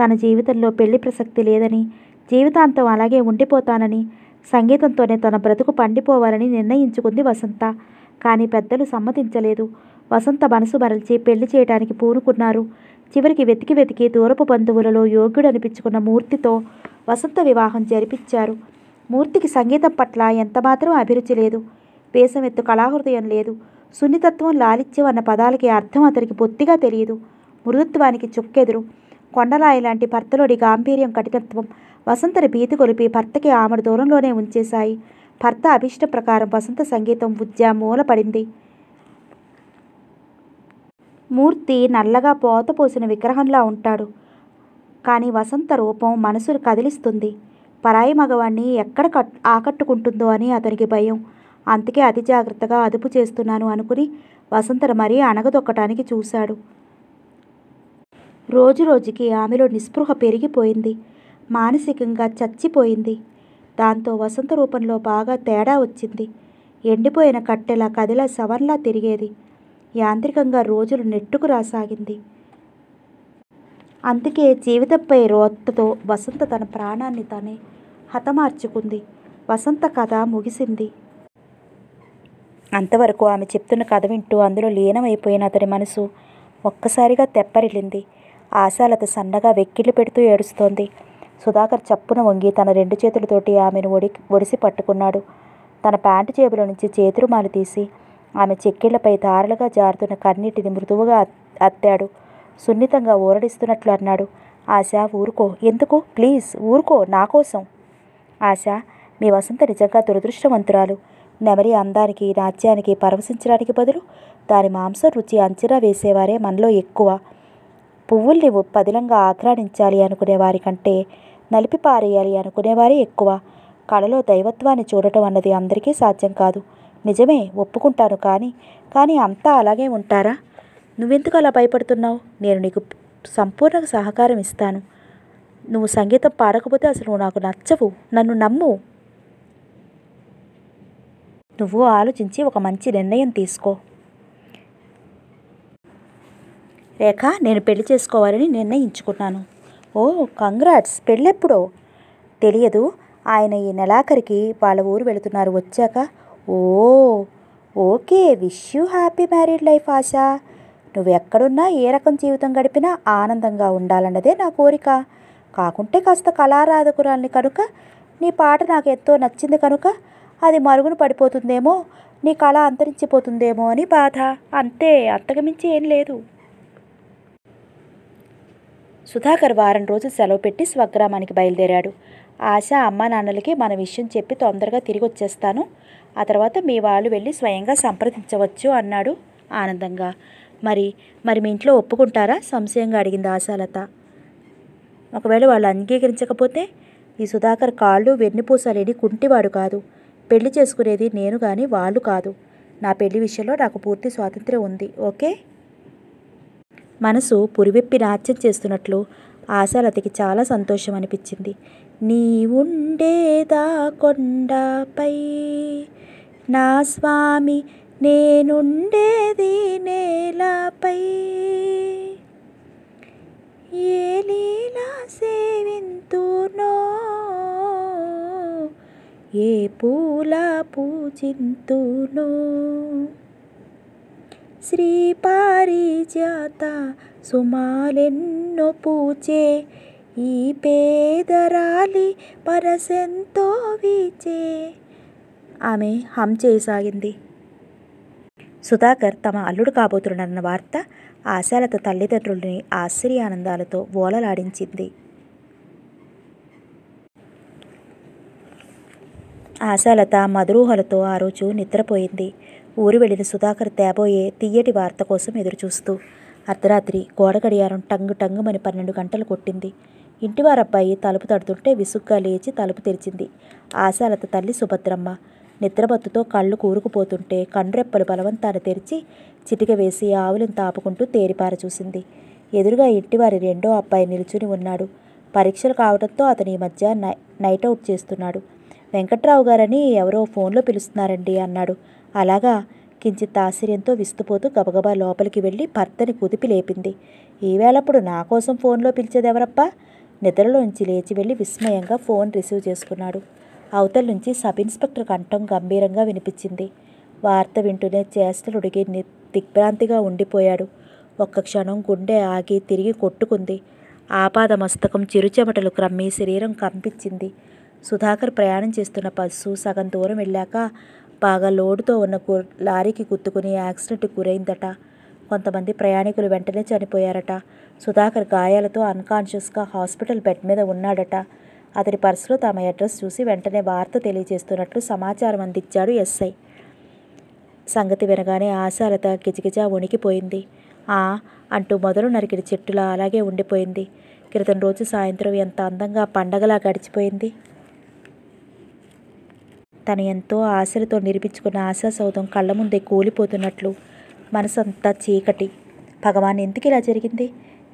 తన జీవితంలో పెళ్లి ప్రసక్తి లేదని జీవితాంతం అలాగే ఉండిపోతానని సంగీతంతోనే తన బ్రతుకు పండిపోవాలని నిర్ణయించుకుంది వసంత కానీ పెద్దలు సమ్మతించలేదు వసంత మనసు మరల్చి పెళ్లి చేయడానికి పూనుకున్నారు చివరికి వెతికి వెతికి దూరపు బంధువులలో యోగ్యుడు అనిపించుకున్న మూర్తితో వసంత వివాహం జరిపించారు మూర్తికి సంగీతం పట్ల ఎంతమాత్రం అభిరుచి లేదు వేసమెత్తు కళాహృదయం లేదు సున్నితత్వం లాలిత్యం అన్న పదాలకి అర్థం అతనికి బొత్తిగా తెలియదు మృదుత్వానికి చుక్కెదురు కొండలాయి లాంటి భర్తలోని గాంభీర్యం కఠినత్వం వసంతని భీతి కొలిపి భర్తకి ఆమెడు దూరంలోనే ఉంచేశాయి భర్త అభిష్ట ప్రకారం వసంత సంగీతం ఉద్య మూలపడింది మూర్తి నల్లగా పోత పోసిన విగ్రహంలా ఉంటాడు కానీ వసంత రూపం మనసును కదిలిస్తుంది పరాయి మగవాణ్ణి ఎక్కడ ఆకట్టుకుంటుందో అని అతనికి భయం అందుకే అతి జాగ్రత్తగా అదుపు చేస్తున్నాను అనుకుని వసంతర మరీ అణగదొక్కటానికి చూశాడు రోజురోజుకి ఆమెలో నిస్పృహ పెరిగిపోయింది మానసికంగా చచ్చిపోయింది దాంతో వసంత రూపంలో బాగా తేడా వచ్చింది ఎండిపోయిన కట్టెలా కదిలా సవర్లా తిరిగేది యాంత్రికంగా రోజులు నెట్టుకు రాసాగింది అందుకే జీవితంపై రోత్తతో వసంత తన ప్రాణాన్ని తనే హతమార్చుకుంది వసంత కథ ముగిసింది అంతవరకు ఆమె చెప్తున్న కథ వింటూ అందులో లీనమైపోయిన అతడి మనసు ఒక్కసారిగా తెప్పరిల్లింది ఆశాలత సన్నగా వెక్కిళ్ళు పెడుతూ ఏడుస్తోంది సుధాకర్ చప్పున వంగి తన రెండు చేతులతోటి ఆమెను ఒడి ఒడిసి పట్టుకున్నాడు తన ప్యాంటు జేబులో నుంచి చేతురుమాలు తీసి ఆమె చెక్కిళ్లపై దారులుగా జారుతున్న కన్నీటిని మృదువుగా అత్తాడు సున్నితంగా ఊరడిస్తున్నట్లు అన్నాడు ఆశ ఊరుకో ఎందుకు ప్లీజ్ ఊరుకో నా కోసం ఆశ మీ వసంత నిజంగా దురదృష్టవంతురాలు నెమరి అందానికి నాట్యానికి పరవశించడానికి బదులు దాని మాంసం రుచి అంచనా వేసేవారే మనలో ఎక్కువ పువ్వుల్ని పదిలంగా అనుకునే అనుకునేవారి కంటే నలిపి పారేయాలి అనుకునేవారే ఎక్కువ కళలో దైవత్వాన్ని చూడటం అన్నది అందరికీ సాధ్యం కాదు నిజమే ఒప్పుకుంటాను కానీ కానీ అంతా అలాగే ఉంటారా నువ్వెందుకు అలా భయపడుతున్నావు నేను నీకు సంపూర్ణ సహకారం ఇస్తాను నువ్వు సంగీతం పాడకపోతే అసలు నాకు నచ్చవు నన్ను నమ్ము నువ్వు ఆలోచించి ఒక మంచి నిర్ణయం తీసుకో రేఖ నేను పెళ్లి చేసుకోవాలని నిర్ణయించుకున్నాను ఓ కంగ్రాట్స్ పెళ్ళెప్పుడో తెలియదు ఆయన ఈ నెలాఖరికి వాళ్ళ ఊరు వెళుతున్నారు వచ్చాక oh okay wish you happy married life Asha నువ్వు ఎక్కడున్నా ఏ రకం జీవితం గడిపినా ఆనందంగా ఉండాలన్నదే నా కోరిక కాకుంటే కాస్త కళారాధకురాల్ని కనుక నీ పాట నాకు ఎంతో నచ్చింది కనుక అది మరుగున పడిపోతుందేమో నీ కళ అంతరించిపోతుందేమో అని బాధ అంతే అంతకమించి ఏం లేదు సుధాకర్ వారం రోజులు సెలవు పెట్టి స్వగ్రామానికి బయలుదేరాడు ఆశ అమ్మ నాన్నలకి మన విషయం చెప్పి తొందరగా తిరిగి వచ్చేస్తాను ఆ తర్వాత మీ వాళ్ళు వెళ్ళి స్వయంగా సంప్రదించవచ్చు అన్నాడు ఆనందంగా మరి మరి మీ ఇంట్లో ఒప్పుకుంటారా సంశయంగా అడిగింది ఆశాలత ఒకవేళ వాళ్ళు అంగీకరించకపోతే ఈ సుధాకర్ కాళ్ళు వెన్నుపూసలేని కుంటివాడు కాదు పెళ్లి చేసుకునేది నేను కానీ వాళ్ళు కాదు నా పెళ్లి విషయంలో నాకు పూర్తి స్వాతంత్ర్యం ఉంది ఓకే మనసు పురివెప్పి నాట్యం చేస్తున్నట్లు ఆశాలతకి చాలా సంతోషం అనిపించింది నీ ఉండేదా కొండపై నా స్వామి నేనుండేది నేలపై ఏ లీలా సేవింతునో ఏ పూల పూజింతును శ్రీ పారిజాత సుమాలెన్నో పూచే ఈ పేదరాలి పరసెంతో వీచే ఆమె హం చేయసాగింది సుధాకర్ తమ అల్లుడు కాబోతున్నాడన్న వార్త ఆశాలత తల్లిదండ్రుల్ని ఆశ్చర్యానందాలతో ఓలలాడించింది ఆశాలత మధురూహలతో ఆ రోజు నిద్రపోయింది ఊరు వెళ్ళిన సుధాకర్ తేబోయే తీయటి వార్త కోసం ఎదురుచూస్తూ అర్ధరాత్రి గోడగడియారం గడియారం టంగు టంగుమని పన్నెండు గంటలు కొట్టింది ఇంటివారబ్బాయి తలుపు తడుతుంటే విసుగ్గా లేచి తలుపు తెరిచింది ఆశాలత తల్లి సుభద్రమ్మ నిద్రబత్తుతో కళ్ళు కూరుకుపోతుంటే కండ్రెప్పలు బలవంతాన తెరిచి చిటిక వేసి ఆవులను తాపుకుంటూ తేరిపార చూసింది ఎదురుగా ఇంటివారి రెండో అబ్బాయి నిలుచుని ఉన్నాడు పరీక్షలు కావడంతో అతని మధ్య నైట్ అవుట్ చేస్తున్నాడు వెంకట్రావు గారని ఎవరో ఫోన్లో పిలుస్తున్నారండి అన్నాడు అలాగా కించిత్ ఆశ్చర్యంతో విస్తుపోతూ గబగబా లోపలికి వెళ్ళి భర్తని కుదిపి లేపింది ఈవేళప్పుడు నా కోసం ఫోన్లో పిలిచేదెవరప్పా నిద్రలోంచి లేచి వెళ్ళి విస్మయంగా ఫోన్ రిసీవ్ చేసుకున్నాడు అవతల నుంచి సబ్ ఇన్స్పెక్టర్ కంఠం గంభీరంగా వినిపించింది వార్త వింటూనే ఉడిగి దిగ్భ్రాంతిగా ఉండిపోయాడు ఒక్క క్షణం గుండె ఆగి తిరిగి కొట్టుకుంది ఆపాద మస్తకం చిరుచెమటలు క్రమ్మి శరీరం కంపించింది సుధాకర్ ప్రయాణం చేస్తున్న బస్సు సగం దూరం వెళ్ళాక బాగా లోడుతో ఉన్న లారీకి గుర్తుకుని యాక్సిడెంట్ గురైందట కొంతమంది ప్రయాణికులు వెంటనే చనిపోయారట సుధాకర్ గాయాలతో అన్కాన్షియస్గా హాస్పిటల్ బెడ్ మీద ఉన్నాడట అతని పర్సులో తమ అడ్రస్ చూసి వెంటనే వార్త తెలియజేస్తున్నట్లు సమాచారం అందించాడు ఎస్ఐ సంగతి వినగానే ఆశాలత గిజగిజా ఉణికిపోయింది ఆ అంటూ మొదలు నరికిడి చెట్టులా అలాగే ఉండిపోయింది క్రితం రోజు సాయంత్రం ఎంత అందంగా పండగలా గడిచిపోయింది తను ఎంతో ఆశలతో నిర్మించుకున్న ఆశా కళ్ళ ముందే కూలిపోతున్నట్లు మనసంతా చీకటి భగవాన్ ఎందుకు ఇలా జరిగింది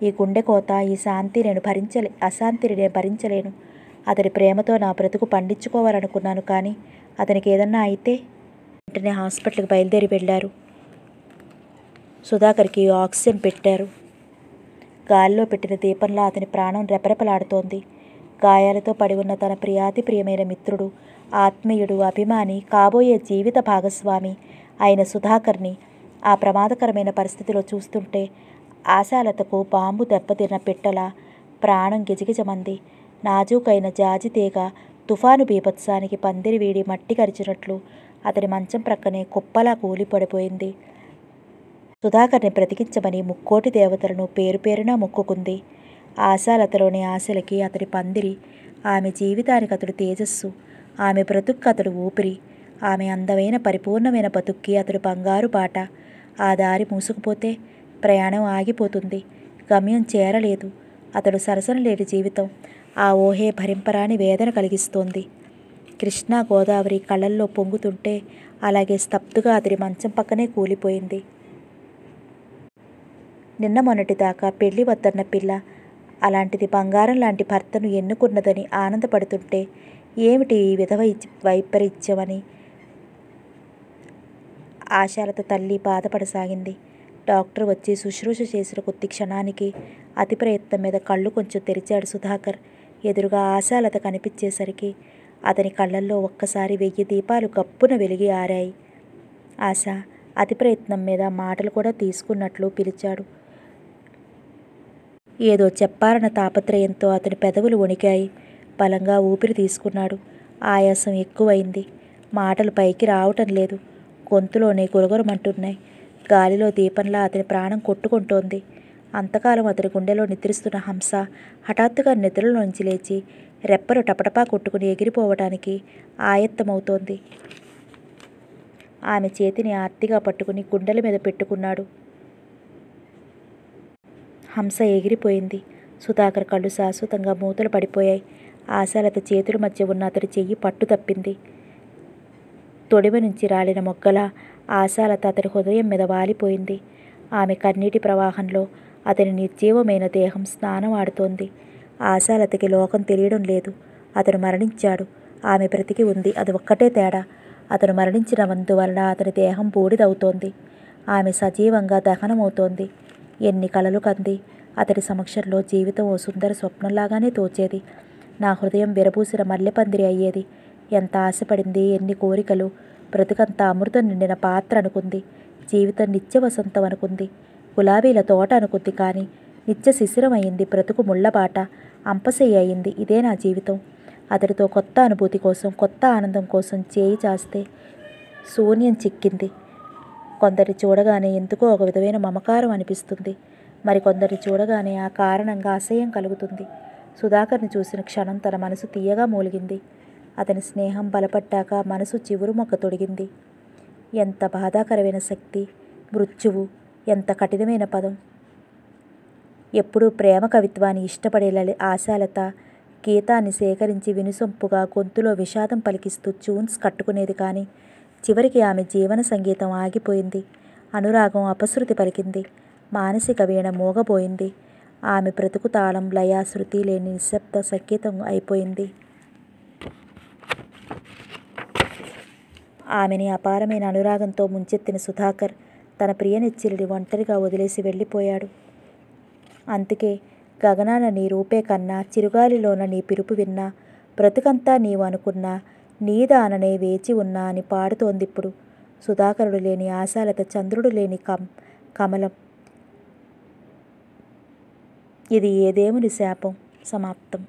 ఈ గుండె కోత ఈ శాంతి నేను భరించలే అశాంతిని నేను భరించలేను అతడి ప్రేమతో నా బ్రతుకు పండించుకోవాలనుకున్నాను కానీ అతనికి ఏదన్నా అయితే వెంటనే హాస్పిటల్కి బయలుదేరి వెళ్ళారు సుధాకర్కి ఆక్సిజన్ పెట్టారు గాలిలో పెట్టిన దీపంలో అతని ప్రాణం రెపరెపలాడుతోంది గాయాలతో పడి ఉన్న తన ప్రియాతి ప్రియమైన మిత్రుడు ఆత్మీయుడు అభిమాని కాబోయే జీవిత భాగస్వామి అయిన సుధాకర్ని ఆ ప్రమాదకరమైన పరిస్థితిలో చూస్తుంటే ఆశాలతకు బాంబు దెబ్బతిన్న పిట్టల ప్రాణం గిజగిజమంది నాజూకైన తీగ తుఫాను బీభత్సానికి పందిరి వీడి మట్టి కరిచినట్లు అతని మంచం ప్రక్కనే కుప్పలా కూలి పడిపోయింది సుధాకర్ని బ్రతికించమని ముక్కోటి దేవతలను పేరు పేరున మొక్కుకుంది ఆశాలతలోని ఆశలకి అతడి పందిరి ఆమె జీవితానికి అతడు తేజస్సు ఆమె బ్రతుక్కు అతడు ఊపిరి ఆమె అందమైన పరిపూర్ణమైన బతుక్కి అతడు బంగారు బాట ఆ దారి మూసుకుపోతే ప్రయాణం ఆగిపోతుంది గమ్యం చేరలేదు అతడు సరసన లేని జీవితం ఆ ఊహే భరింపరాని వేదన కలిగిస్తోంది కృష్ణా గోదావరి కళ్ళల్లో పొంగుతుంటే అలాగే స్తబ్దుగా అతడి మంచం పక్కనే కూలిపోయింది నిన్న మొన్నటిదాకా పెళ్లి వద్దన్న పిల్ల అలాంటిది బంగారం లాంటి భర్తను ఎన్నుకున్నదని ఆనందపడుతుంటే ఏమిటి ఈ విధవ వైపరీత్యమని ఆశాలతో తల్లి బాధపడసాగింది డాక్టర్ వచ్చి శుశ్రూష చేసిన కొద్ది క్షణానికి అతి ప్రయత్నం మీద కళ్ళు కొంచెం తెరిచాడు సుధాకర్ ఎదురుగా ఆశాలత కనిపించేసరికి అతని కళ్ళల్లో ఒక్కసారి వెయ్యి దీపాలు గప్పున వెలిగి ఆరాయి ఆశ అతి ప్రయత్నం మీద మాటలు కూడా తీసుకున్నట్లు పిలిచాడు ఏదో చెప్పాలన్న తాపత్రయంతో అతని పెదవులు వణికాయి బలంగా ఊపిరి తీసుకున్నాడు ఆయాసం ఎక్కువైంది మాటలు పైకి రావటం లేదు గొంతులోనే గురగురమంటున్నాయి గాలిలో దీపంలా అతని ప్రాణం కొట్టుకుంటోంది అంతకాలం అతని గుండెలో నిద్రిస్తున్న హంస హఠాత్తుగా నిద్రలోంచి లేచి రెప్పలు టపటపా కొట్టుకుని ఎగిరిపోవటానికి ఆయత్తమవుతోంది ఆమె చేతిని ఆర్తిగా పట్టుకుని గుండెల మీద పెట్టుకున్నాడు హంస ఎగిరిపోయింది సుధాకర్ కళ్ళు శాశ్వతంగా మూతలు పడిపోయాయి ఆశాలత చేతుల మధ్య ఉన్న అతడి చెయ్యి పట్టు తప్పింది తొడివ నుంచి రాలిన మొగ్గల ఆశాలత అతడి హృదయం మీద వాలిపోయింది ఆమె కన్నీటి ప్రవాహంలో అతని నిర్జీవమైన దేహం స్నానం ఆడుతోంది ఆశాలతకి లోకం తెలియడం లేదు అతను మరణించాడు ఆమె బ్రతికి ఉంది అది ఒక్కటే తేడా అతను మరణించిన వలన అతని దేహం బూడిదవుతోంది ఆమె సజీవంగా దహనమవుతోంది ఎన్ని కలలు కంది అతడి సమక్షంలో జీవితం ఓ సుందర స్వప్నంలాగానే తోచేది నా హృదయం విరబూసిన మల్లెపందిరి అయ్యేది ఎంత ఆశపడింది ఎన్ని కోరికలు బ్రతుకంత అమృతం నిండిన పాత్ర అనుకుంది జీవితం నిత్య వసంతం అనుకుంది గులాబీల తోట అనుకుంది కానీ నిత్య శిశిరం అయింది బ్రతుకు ముళ్ళబాట అంపసయ్య అయింది ఇదే నా జీవితం అతడితో కొత్త అనుభూతి కోసం కొత్త ఆనందం కోసం చేయి చాస్తే శూన్యం చిక్కింది కొందరి చూడగానే ఎందుకో ఒక విధమైన మమకారం అనిపిస్తుంది మరి కొందరిని చూడగానే ఆ కారణంగా అసహ్యం కలుగుతుంది సుధాకర్ని చూసిన క్షణం తన మనసు తీయగా మూలిగింది అతని స్నేహం బలపడ్డాక మనసు చివురు మొక్క తొడిగింది ఎంత బాధాకరమైన శక్తి మృత్యువు ఎంత కఠినమైన పదం ఎప్పుడూ ప్రేమ కవిత్వాన్ని ఇష్టపడేలా ఆశాలత గీతాన్ని సేకరించి వినుసొంపుగా గొంతులో విషాదం పలికిస్తూ చూన్స్ కట్టుకునేది కానీ చివరికి ఆమె జీవన సంగీతం ఆగిపోయింది అనురాగం అపశృతి పలికింది మానసిక వీణ మోగబోయింది ఆమె బ్రతుకు తాళం లయ శృతి లేని నిశ్శబ్ద సంకేతం అయిపోయింది ఆమెని అపారమైన అనురాగంతో ముంచెత్తిన సుధాకర్ తన ప్రియ ఒంటరిగా వదిలేసి వెళ్ళిపోయాడు అందుకే గగనాన నీ రూపే కన్నా చిరుగాలిలోన నీ పిరుపు విన్నా బ్రతుకంతా నీవు అనుకున్నా నీదాననే వేచి ఉన్నా అని పాడుతోందిప్పుడు సుధాకరుడు లేని ఆశాలత చంద్రుడు లేని కం కమలం ఇది ఏ దేవుని శాపం సమాప్తం